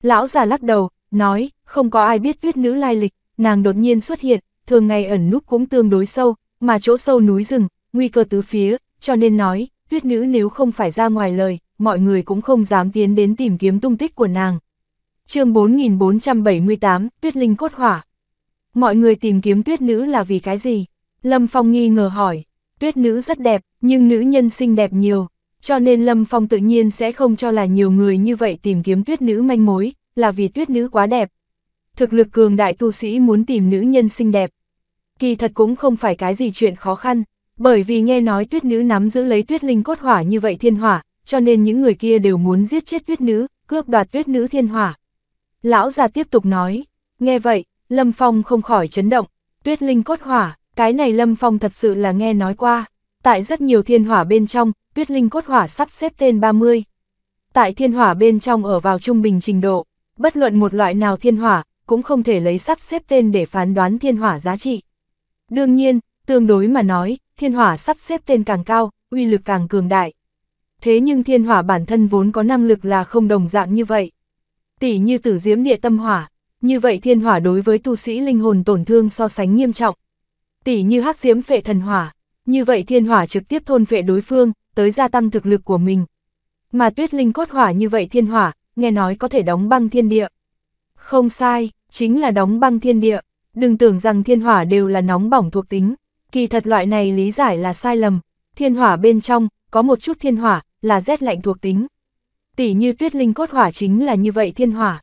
Lão già lắc đầu, nói, không có ai biết tuyết nữ lai lịch, nàng đột nhiên xuất hiện, thường ngày ẩn núp cũng tương đối sâu, mà chỗ sâu núi rừng, nguy cơ tứ phía, cho nên nói, tuyết nữ nếu không phải ra ngoài lời, mọi người cũng không dám tiến đến tìm kiếm tung tích của nàng. chương 4478, tuyết linh cốt hỏa. Mọi người tìm kiếm tuyết nữ là vì cái gì? Lâm Phong nghi ngờ hỏi, tuyết nữ rất đẹp, nhưng nữ nhân xinh đẹp nhiều, cho nên Lâm Phong tự nhiên sẽ không cho là nhiều người như vậy tìm kiếm tuyết nữ manh mối, là vì tuyết nữ quá đẹp. Thực lực cường đại tu sĩ muốn tìm nữ nhân xinh đẹp. Kỳ thật cũng không phải cái gì chuyện khó khăn, bởi vì nghe nói tuyết nữ nắm giữ lấy tuyết linh cốt hỏa như vậy thiên hỏa, cho nên những người kia đều muốn giết chết tuyết nữ, cướp đoạt tuyết nữ thiên hỏa. Lão già tiếp tục nói, nghe vậy, Lâm Phong không khỏi chấn động, tuyết linh cốt hỏa, cái này Lâm Phong thật sự là nghe nói qua, tại rất nhiều thiên hỏa bên trong, tuyết linh cốt hỏa sắp xếp tên 30. Tại thiên hỏa bên trong ở vào trung bình trình độ, bất luận một loại nào thiên hỏa, cũng không thể lấy sắp xếp tên để phán đoán thiên hỏa giá trị. Đương nhiên, tương đối mà nói, thiên hỏa sắp xếp tên càng cao, uy lực càng cường đại. Thế nhưng thiên hỏa bản thân vốn có năng lực là không đồng dạng như vậy. Tỷ như tử diễm địa tâm hỏa, như vậy thiên hỏa đối với tu sĩ linh hồn tổn thương so sánh nghiêm trọng. Tỷ như hắc diễm phệ thần hỏa, như vậy thiên hỏa trực tiếp thôn phệ đối phương, tới gia tăng thực lực của mình. Mà tuyết linh cốt hỏa như vậy thiên hỏa, nghe nói có thể đóng băng thiên địa. Không sai, chính là đóng băng thiên địa, đừng tưởng rằng thiên hỏa đều là nóng bỏng thuộc tính, kỳ thật loại này lý giải là sai lầm, thiên hỏa bên trong, có một chút thiên hỏa, là rét lạnh thuộc tính. Tỷ như tuyết linh cốt hỏa chính là như vậy thiên hỏa.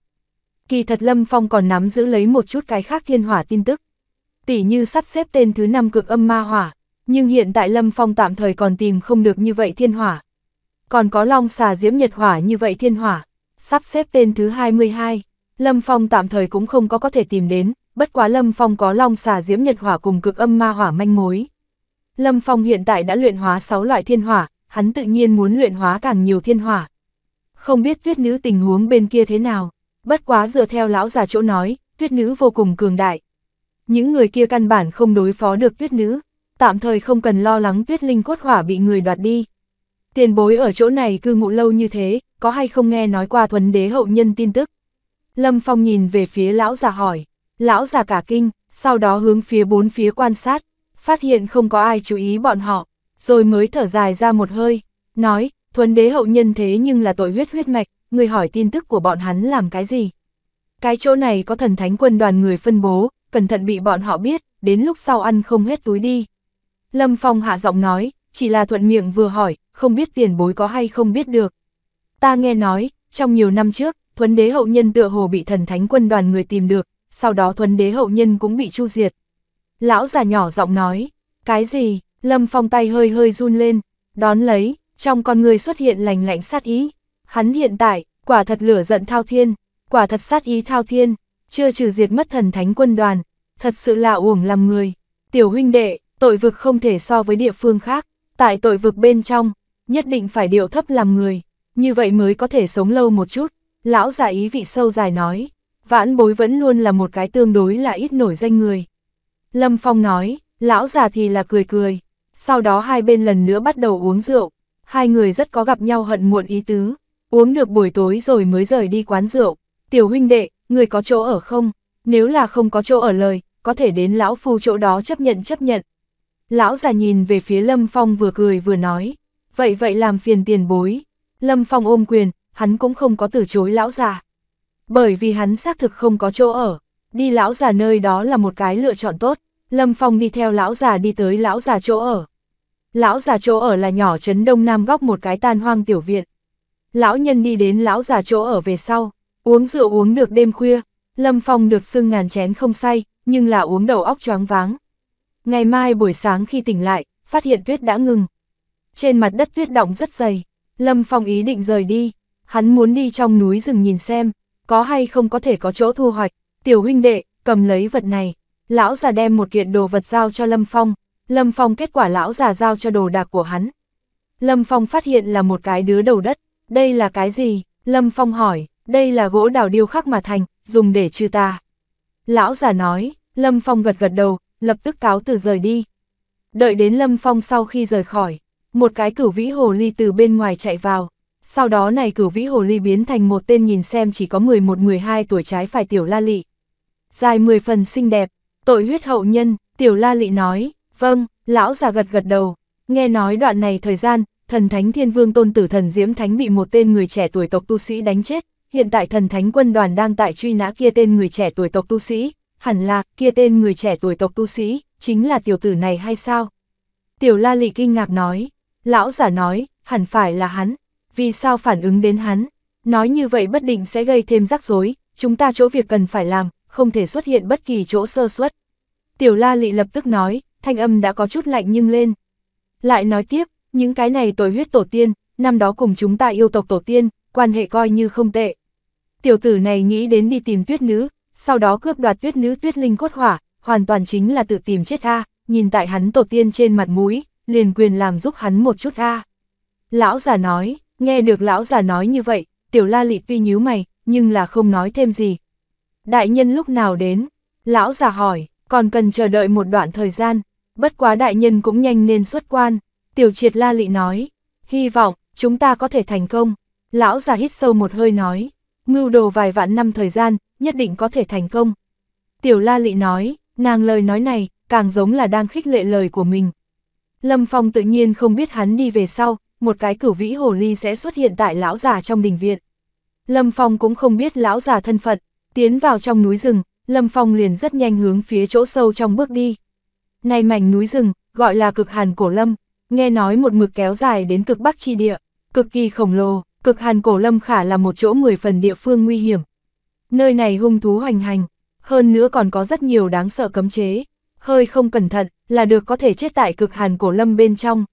Kỳ thật Lâm Phong còn nắm giữ lấy một chút cái khác thiên hỏa tin tức. Tỷ như sắp xếp tên thứ năm cực âm ma hỏa, nhưng hiện tại Lâm Phong tạm thời còn tìm không được như vậy thiên hỏa. Còn có long xà diễm nhật hỏa như vậy thiên hỏa, sắp xếp tên thứ 22, Lâm Phong tạm thời cũng không có có thể tìm đến, bất quá Lâm Phong có long xà diễm nhật hỏa cùng cực âm ma hỏa manh mối. Lâm Phong hiện tại đã luyện hóa 6 loại thiên hỏa, hắn tự nhiên muốn luyện hóa càng nhiều thiên hỏa. Không biết tuyết nữ tình huống bên kia thế nào, bất quá dựa theo lão già chỗ nói, tuyết nữ vô cùng cường đại. Những người kia căn bản không đối phó được tuyết nữ, tạm thời không cần lo lắng tuyết linh cốt hỏa bị người đoạt đi. Tiền bối ở chỗ này cư ngụ lâu như thế, có hay không nghe nói qua thuần đế hậu nhân tin tức? Lâm Phong nhìn về phía lão già hỏi. Lão già cả kinh, sau đó hướng phía bốn phía quan sát, phát hiện không có ai chú ý bọn họ, rồi mới thở dài ra một hơi, nói, thuần đế hậu nhân thế nhưng là tội huyết huyết mạch, người hỏi tin tức của bọn hắn làm cái gì. Cái chỗ này có thần thánh quân đoàn người phân bố, cẩn thận bị bọn họ biết, đến lúc sau ăn không hết túi đi. Lâm Phong hạ giọng nói, chỉ là thuận miệng vừa hỏi, không biết tiền bối có hay không biết được. Ta nghe nói, trong nhiều năm trước, thuấn đế hậu nhân tựa hồ bị thần thánh quân đoàn người tìm được, sau đó thuần đế hậu nhân cũng bị chu diệt. Lão già nhỏ giọng nói, cái gì, Lâm Phong tay hơi hơi run lên, đón lấy, trong con người xuất hiện lành lạnh sát ý. Hắn hiện tại, quả thật lửa giận thao thiên, quả thật sát ý thao thiên, chưa trừ diệt mất thần thánh quân đoàn, thật sự là uổng làm người. Tiểu huynh đệ, tội vực không thể so với địa phương khác, tại tội vực bên trong, nhất định phải điệu thấp làm người, như vậy mới có thể sống lâu một chút, lão già ý vị sâu dài nói vãn bối vẫn luôn là một cái tương đối là ít nổi danh người. Lâm Phong nói, lão già thì là cười cười, sau đó hai bên lần nữa bắt đầu uống rượu, hai người rất có gặp nhau hận muộn ý tứ, uống được buổi tối rồi mới rời đi quán rượu, tiểu huynh đệ, người có chỗ ở không, nếu là không có chỗ ở lời, có thể đến lão phu chỗ đó chấp nhận chấp nhận. Lão già nhìn về phía Lâm Phong vừa cười vừa nói, vậy vậy làm phiền tiền bối, Lâm Phong ôm quyền, hắn cũng không có từ chối lão già. Bởi vì hắn xác thực không có chỗ ở, đi lão già nơi đó là một cái lựa chọn tốt, Lâm Phong đi theo lão già đi tới lão già chỗ ở. Lão già chỗ ở là nhỏ trấn đông nam góc một cái tan hoang tiểu viện. Lão nhân đi đến lão già chỗ ở về sau, uống rượu uống được đêm khuya, Lâm Phong được xưng ngàn chén không say, nhưng là uống đầu óc choáng váng. Ngày mai buổi sáng khi tỉnh lại, phát hiện tuyết đã ngừng. Trên mặt đất tuyết động rất dày, Lâm Phong ý định rời đi, hắn muốn đi trong núi rừng nhìn xem, có hay không có thể có chỗ thu hoạch, tiểu huynh đệ, cầm lấy vật này. Lão già đem một kiện đồ vật giao cho Lâm Phong, Lâm Phong kết quả lão già giao cho đồ đạc của hắn. Lâm Phong phát hiện là một cái đứa đầu đất, đây là cái gì? Lâm Phong hỏi, đây là gỗ đào điêu khắc mà thành, dùng để trừ ta. Lão già nói, Lâm Phong gật gật đầu, lập tức cáo từ rời đi. Đợi đến Lâm Phong sau khi rời khỏi, một cái cửu vĩ hồ ly từ bên ngoài chạy vào, sau đó này cửu vĩ hồ ly biến thành một tên nhìn xem chỉ có 11-12 tuổi trái phải tiểu la lị. Dài 10 phần xinh đẹp, tội huyết hậu nhân, tiểu la lị nói, vâng, lão già gật gật đầu. Nghe nói đoạn này thời gian, thần thánh thiên vương tôn tử thần diễm thánh bị một tên người trẻ tuổi tộc tu sĩ đánh chết. Hiện tại thần thánh quân đoàn đang tại truy nã kia tên người trẻ tuổi tộc tu sĩ, hẳn là kia tên người trẻ tuổi tộc tu sĩ, chính là tiểu tử này hay sao? Tiểu la lị kinh ngạc nói, lão giả nói, hẳn phải là hắn, vì sao phản ứng đến hắn. Nói như vậy bất định sẽ gây thêm rắc rối, chúng ta chỗ việc cần phải làm, không thể xuất hiện bất kỳ chỗ sơ suất. Tiểu la lị lập tức nói, thanh âm đã có chút lạnh nhưng lên. Lại nói tiếp, những cái này tội huyết tổ tiên, năm đó cùng chúng ta yêu tộc tổ tiên, quan hệ coi như không tệ. Tiểu tử này nghĩ đến đi tìm tuyết nữ, sau đó cướp đoạt tuyết nữ tuyết linh cốt hỏa, hoàn toàn chính là tự tìm chết ha nhìn tại hắn tổ tiên trên mặt mũi, liền quyền làm giúp hắn một chút ha Lão già nói, Nghe được lão già nói như vậy, tiểu la lị tuy nhíu mày, nhưng là không nói thêm gì. Đại nhân lúc nào đến? Lão già hỏi, còn cần chờ đợi một đoạn thời gian, bất quá đại nhân cũng nhanh nên xuất quan. Tiểu triệt la lị nói, hy vọng, chúng ta có thể thành công. Lão già hít sâu một hơi nói, mưu đồ vài vạn năm thời gian, nhất định có thể thành công. Tiểu la lị nói, nàng lời nói này, càng giống là đang khích lệ lời của mình. Lâm Phong tự nhiên không biết hắn đi về sau, một cái cửu vĩ hồ ly sẽ xuất hiện tại lão già trong đình viện. Lâm Phong cũng không biết lão già thân phận, tiến vào trong núi rừng, Lâm Phong liền rất nhanh hướng phía chỗ sâu trong bước đi. Này mảnh núi rừng, gọi là cực hàn cổ lâm, nghe nói một mực kéo dài đến cực bắc chi địa, cực kỳ khổng lồ, cực hàn cổ lâm khả là một chỗ 10 phần địa phương nguy hiểm. Nơi này hung thú hoành hành, hơn nữa còn có rất nhiều đáng sợ cấm chế, hơi không cẩn thận là được có thể chết tại cực hàn cổ lâm bên trong.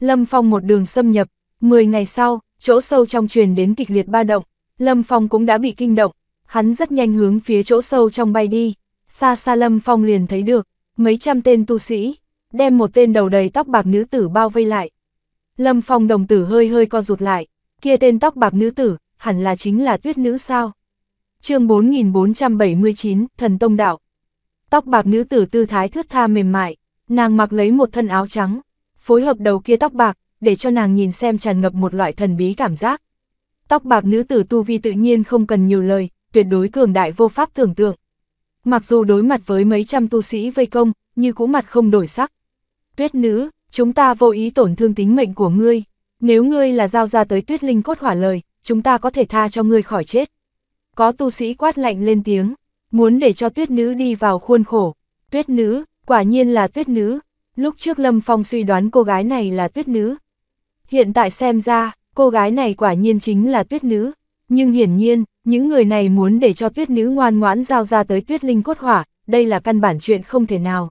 Lâm Phong một đường xâm nhập, 10 ngày sau, chỗ sâu trong truyền đến kịch liệt ba động, Lâm Phong cũng đã bị kinh động, hắn rất nhanh hướng phía chỗ sâu trong bay đi, xa xa Lâm Phong liền thấy được, mấy trăm tên tu sĩ, đem một tên đầu đầy tóc bạc nữ tử bao vây lại. Lâm Phong đồng tử hơi hơi co rụt lại, kia tên tóc bạc nữ tử, hẳn là chính là tuyết nữ sao. chương 4479, Thần Tông Đạo. Tóc bạc nữ tử tư thái thướt tha mềm mại, nàng mặc lấy một thân áo trắng, phối hợp đầu kia tóc bạc, để cho nàng nhìn xem tràn ngập một loại thần bí cảm giác. Tóc bạc nữ tử tu vi tự nhiên không cần nhiều lời, tuyệt đối cường đại vô pháp tưởng tượng. Mặc dù đối mặt với mấy trăm tu sĩ vây công, như cũ mặt không đổi sắc. Tuyết nữ, chúng ta vô ý tổn thương tính mệnh của ngươi. Nếu ngươi là giao ra tới tuyết linh cốt hỏa lời, chúng ta có thể tha cho ngươi khỏi chết. Có tu sĩ quát lạnh lên tiếng, muốn để cho tuyết nữ đi vào khuôn khổ. Tuyết nữ, quả nhiên là tuyết nữ, Lúc trước Lâm Phong suy đoán cô gái này là tuyết nữ. Hiện tại xem ra, cô gái này quả nhiên chính là tuyết nữ. Nhưng hiển nhiên, những người này muốn để cho tuyết nữ ngoan ngoãn giao ra tới tuyết linh cốt hỏa, đây là căn bản chuyện không thể nào.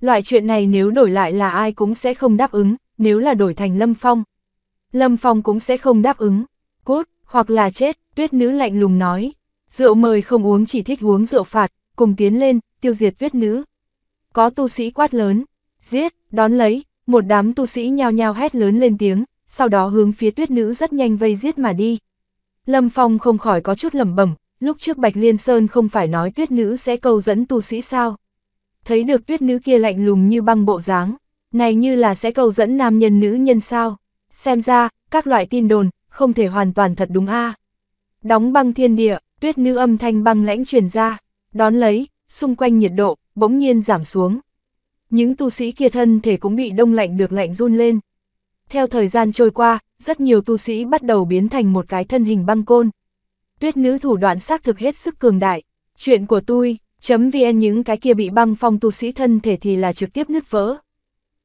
Loại chuyện này nếu đổi lại là ai cũng sẽ không đáp ứng, nếu là đổi thành Lâm Phong. Lâm Phong cũng sẽ không đáp ứng. Cốt, hoặc là chết, tuyết nữ lạnh lùng nói. Rượu mời không uống chỉ thích uống rượu phạt, cùng tiến lên, tiêu diệt tuyết nữ. Có tu sĩ quát lớn, giết, đón lấy, một đám tu sĩ nhao nhao hét lớn lên tiếng, sau đó hướng phía tuyết nữ rất nhanh vây giết mà đi. Lâm Phong không khỏi có chút lẩm bẩm, lúc trước Bạch Liên Sơn không phải nói tuyết nữ sẽ cầu dẫn tu sĩ sao. Thấy được tuyết nữ kia lạnh lùng như băng bộ dáng, này như là sẽ cầu dẫn nam nhân nữ nhân sao. Xem ra, các loại tin đồn, không thể hoàn toàn thật đúng a. Đóng băng thiên địa, tuyết nữ âm thanh băng lãnh truyền ra, đón lấy, xung quanh nhiệt độ, bỗng nhiên giảm xuống những tu sĩ kia thân thể cũng bị đông lạnh được lạnh run lên. Theo thời gian trôi qua, rất nhiều tu sĩ bắt đầu biến thành một cái thân hình băng côn. Tuyết nữ thủ đoạn xác thực hết sức cường đại. Chuyện của tôi, chấm vn những cái kia bị băng phong tu sĩ thân thể thì là trực tiếp nứt vỡ.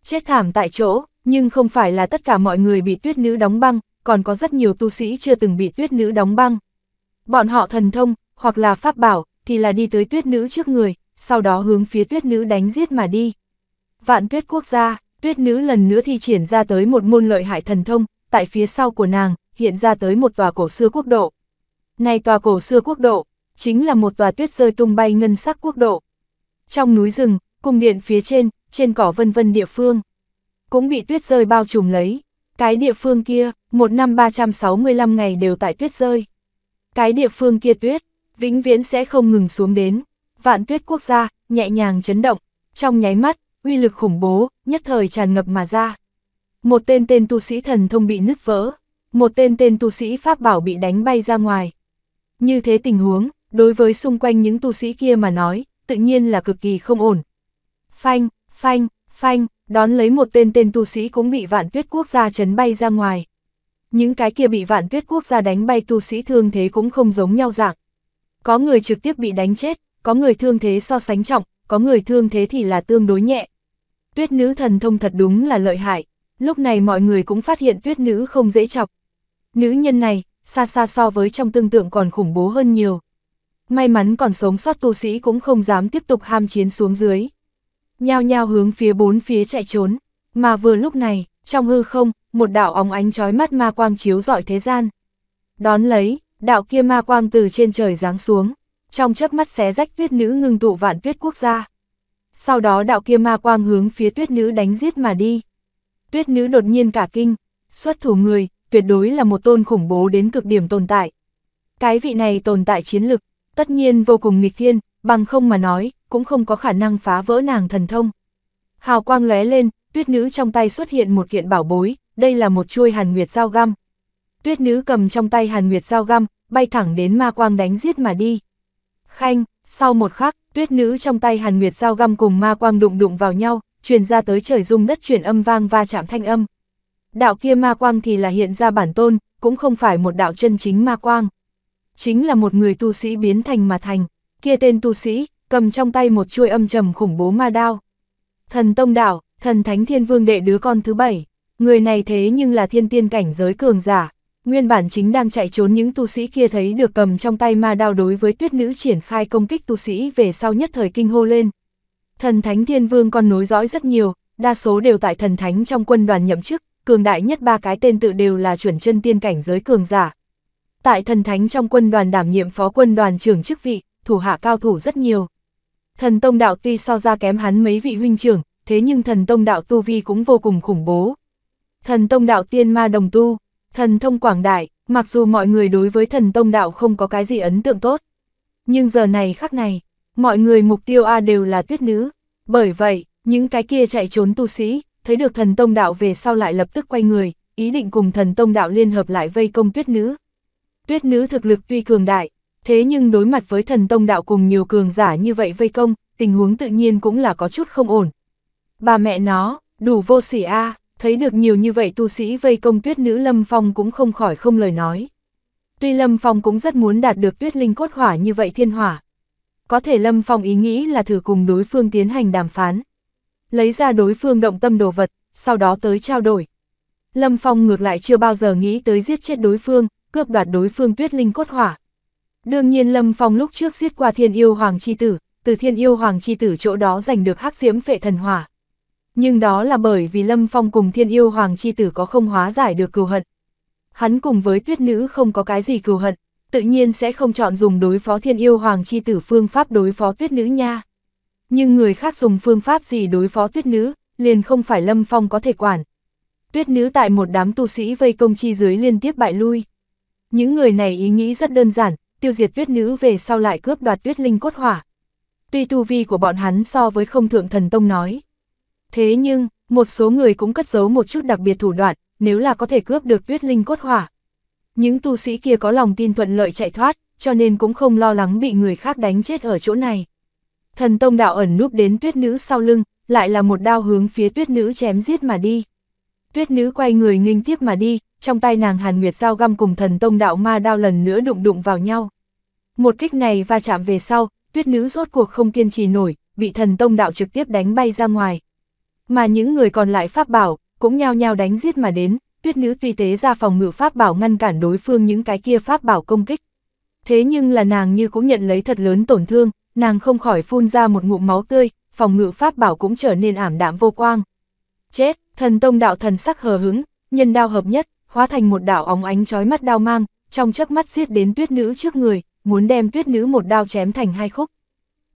Chết thảm tại chỗ, nhưng không phải là tất cả mọi người bị tuyết nữ đóng băng, còn có rất nhiều tu sĩ chưa từng bị tuyết nữ đóng băng. Bọn họ thần thông, hoặc là pháp bảo, thì là đi tới tuyết nữ trước người, sau đó hướng phía tuyết nữ đánh giết mà đi. Vạn tuyết quốc gia, tuyết nữ lần nữa thi triển ra tới một môn lợi hại thần thông, tại phía sau của nàng, hiện ra tới một tòa cổ xưa quốc độ. Này tòa cổ xưa quốc độ, chính là một tòa tuyết rơi tung bay ngân sắc quốc độ. Trong núi rừng, cung điện phía trên, trên cỏ vân vân địa phương, cũng bị tuyết rơi bao trùm lấy. Cái địa phương kia, một năm 365 ngày đều tại tuyết rơi. Cái địa phương kia tuyết, vĩnh viễn sẽ không ngừng xuống đến. Vạn tuyết quốc gia, nhẹ nhàng chấn động. Trong nháy mắt, uy lực khủng bố, nhất thời tràn ngập mà ra. Một tên tên tu sĩ thần thông bị nứt vỡ, một tên tên tu sĩ pháp bảo bị đánh bay ra ngoài. Như thế tình huống, đối với xung quanh những tu sĩ kia mà nói, tự nhiên là cực kỳ không ổn. Phanh, phanh, phanh, đón lấy một tên tên tu sĩ cũng bị vạn tuyết quốc gia chấn bay ra ngoài. Những cái kia bị vạn tuyết quốc gia đánh bay tu sĩ thương thế cũng không giống nhau dạng. Có người trực tiếp bị đánh chết, có người thương thế so sánh trọng, có người thương thế thì là tương đối nhẹ. Tuyết nữ thần thông thật đúng là lợi hại, lúc này mọi người cũng phát hiện tuyết nữ không dễ chọc. Nữ nhân này, xa xa so với trong tương tượng còn khủng bố hơn nhiều. May mắn còn sống sót tu sĩ cũng không dám tiếp tục ham chiến xuống dưới. Nhao nhao hướng phía bốn phía chạy trốn, mà vừa lúc này, trong hư không, một đạo óng ánh chói mắt ma quang chiếu rọi thế gian. Đón lấy, đạo kia ma quang từ trên trời giáng xuống trong chớp mắt xé rách tuyết nữ ngưng tụ vạn tuyết quốc gia. Sau đó đạo kia ma quang hướng phía tuyết nữ đánh giết mà đi. Tuyết nữ đột nhiên cả kinh, xuất thủ người, tuyệt đối là một tôn khủng bố đến cực điểm tồn tại. Cái vị này tồn tại chiến lực, tất nhiên vô cùng nghịch thiên, bằng không mà nói, cũng không có khả năng phá vỡ nàng thần thông. Hào quang lóe lên, tuyết nữ trong tay xuất hiện một kiện bảo bối, đây là một chuôi hàn nguyệt dao găm. Tuyết nữ cầm trong tay hàn nguyệt dao găm, bay thẳng đến ma quang đánh giết mà đi. Khanh, sau một khắc, tuyết nữ trong tay Hàn Nguyệt dao găm cùng ma quang đụng đụng vào nhau, truyền ra tới trời rung đất chuyển âm vang va chạm thanh âm. Đạo kia ma quang thì là hiện ra bản tôn, cũng không phải một đạo chân chính ma quang. Chính là một người tu sĩ biến thành mà thành, kia tên tu sĩ, cầm trong tay một chuôi âm trầm khủng bố ma đao. Thần Tông Đạo, thần Thánh Thiên Vương đệ đứa con thứ bảy, người này thế nhưng là thiên tiên cảnh giới cường giả, Nguyên bản chính đang chạy trốn những tu sĩ kia thấy được cầm trong tay ma đao đối với tuyết nữ triển khai công kích tu sĩ về sau nhất thời kinh hô lên. Thần thánh thiên vương còn nối dõi rất nhiều, đa số đều tại thần thánh trong quân đoàn nhậm chức, cường đại nhất ba cái tên tự đều là chuẩn chân tiên cảnh giới cường giả. Tại thần thánh trong quân đoàn đảm nhiệm phó quân đoàn trưởng chức vị, thủ hạ cao thủ rất nhiều. Thần tông đạo tuy so ra kém hắn mấy vị huynh trưởng, thế nhưng thần tông đạo tu vi cũng vô cùng khủng bố. Thần tông đạo tiên ma đồng tu, Thần thông quảng đại, mặc dù mọi người đối với thần tông đạo không có cái gì ấn tượng tốt. Nhưng giờ này khắc này, mọi người mục tiêu A đều là tuyết nữ. Bởi vậy, những cái kia chạy trốn tu sĩ, thấy được thần tông đạo về sau lại lập tức quay người, ý định cùng thần tông đạo liên hợp lại vây công tuyết nữ. Tuyết nữ thực lực tuy cường đại, thế nhưng đối mặt với thần tông đạo cùng nhiều cường giả như vậy vây công, tình huống tự nhiên cũng là có chút không ổn. Bà mẹ nó, đủ vô sỉ A, à thấy được nhiều như vậy tu sĩ vây công tuyết nữ Lâm Phong cũng không khỏi không lời nói. Tuy Lâm Phong cũng rất muốn đạt được tuyết linh cốt hỏa như vậy thiên hỏa. Có thể Lâm Phong ý nghĩ là thử cùng đối phương tiến hành đàm phán. Lấy ra đối phương động tâm đồ vật, sau đó tới trao đổi. Lâm Phong ngược lại chưa bao giờ nghĩ tới giết chết đối phương, cướp đoạt đối phương tuyết linh cốt hỏa. Đương nhiên Lâm Phong lúc trước giết qua thiên yêu hoàng chi tử, từ thiên yêu hoàng chi tử chỗ đó giành được hắc diễm phệ thần hỏa. Nhưng đó là bởi vì Lâm Phong cùng thiên yêu hoàng chi tử có không hóa giải được cừu hận. Hắn cùng với tuyết nữ không có cái gì cừu hận, tự nhiên sẽ không chọn dùng đối phó thiên yêu hoàng chi tử phương pháp đối phó tuyết nữ nha. Nhưng người khác dùng phương pháp gì đối phó tuyết nữ, liền không phải Lâm Phong có thể quản. Tuyết nữ tại một đám tu sĩ vây công chi dưới liên tiếp bại lui. Những người này ý nghĩ rất đơn giản, tiêu diệt tuyết nữ về sau lại cướp đoạt tuyết linh cốt hỏa. Tuy tu vi của bọn hắn so với không thượng thần tông nói, Thế nhưng, một số người cũng cất giấu một chút đặc biệt thủ đoạn, nếu là có thể cướp được tuyết linh cốt hỏa. Những tu sĩ kia có lòng tin thuận lợi chạy thoát, cho nên cũng không lo lắng bị người khác đánh chết ở chỗ này. Thần tông đạo ẩn núp đến tuyết nữ sau lưng, lại là một đao hướng phía tuyết nữ chém giết mà đi. Tuyết nữ quay người nghinh tiếp mà đi, trong tay nàng Hàn Nguyệt dao găm cùng thần tông đạo ma đao lần nữa đụng đụng vào nhau. Một kích này va chạm về sau, tuyết nữ rốt cuộc không kiên trì nổi, bị thần tông đạo trực tiếp đánh bay ra ngoài, mà những người còn lại pháp bảo, cũng nhao nhao đánh giết mà đến, tuyết nữ tuy tế ra phòng ngự pháp bảo ngăn cản đối phương những cái kia pháp bảo công kích. Thế nhưng là nàng như cũng nhận lấy thật lớn tổn thương, nàng không khỏi phun ra một ngụm máu tươi, phòng ngự pháp bảo cũng trở nên ảm đạm vô quang. Chết, thần tông đạo thần sắc hờ hứng, nhân đao hợp nhất, hóa thành một đạo óng ánh chói mắt đao mang, trong chớp mắt giết đến tuyết nữ trước người, muốn đem tuyết nữ một đao chém thành hai khúc.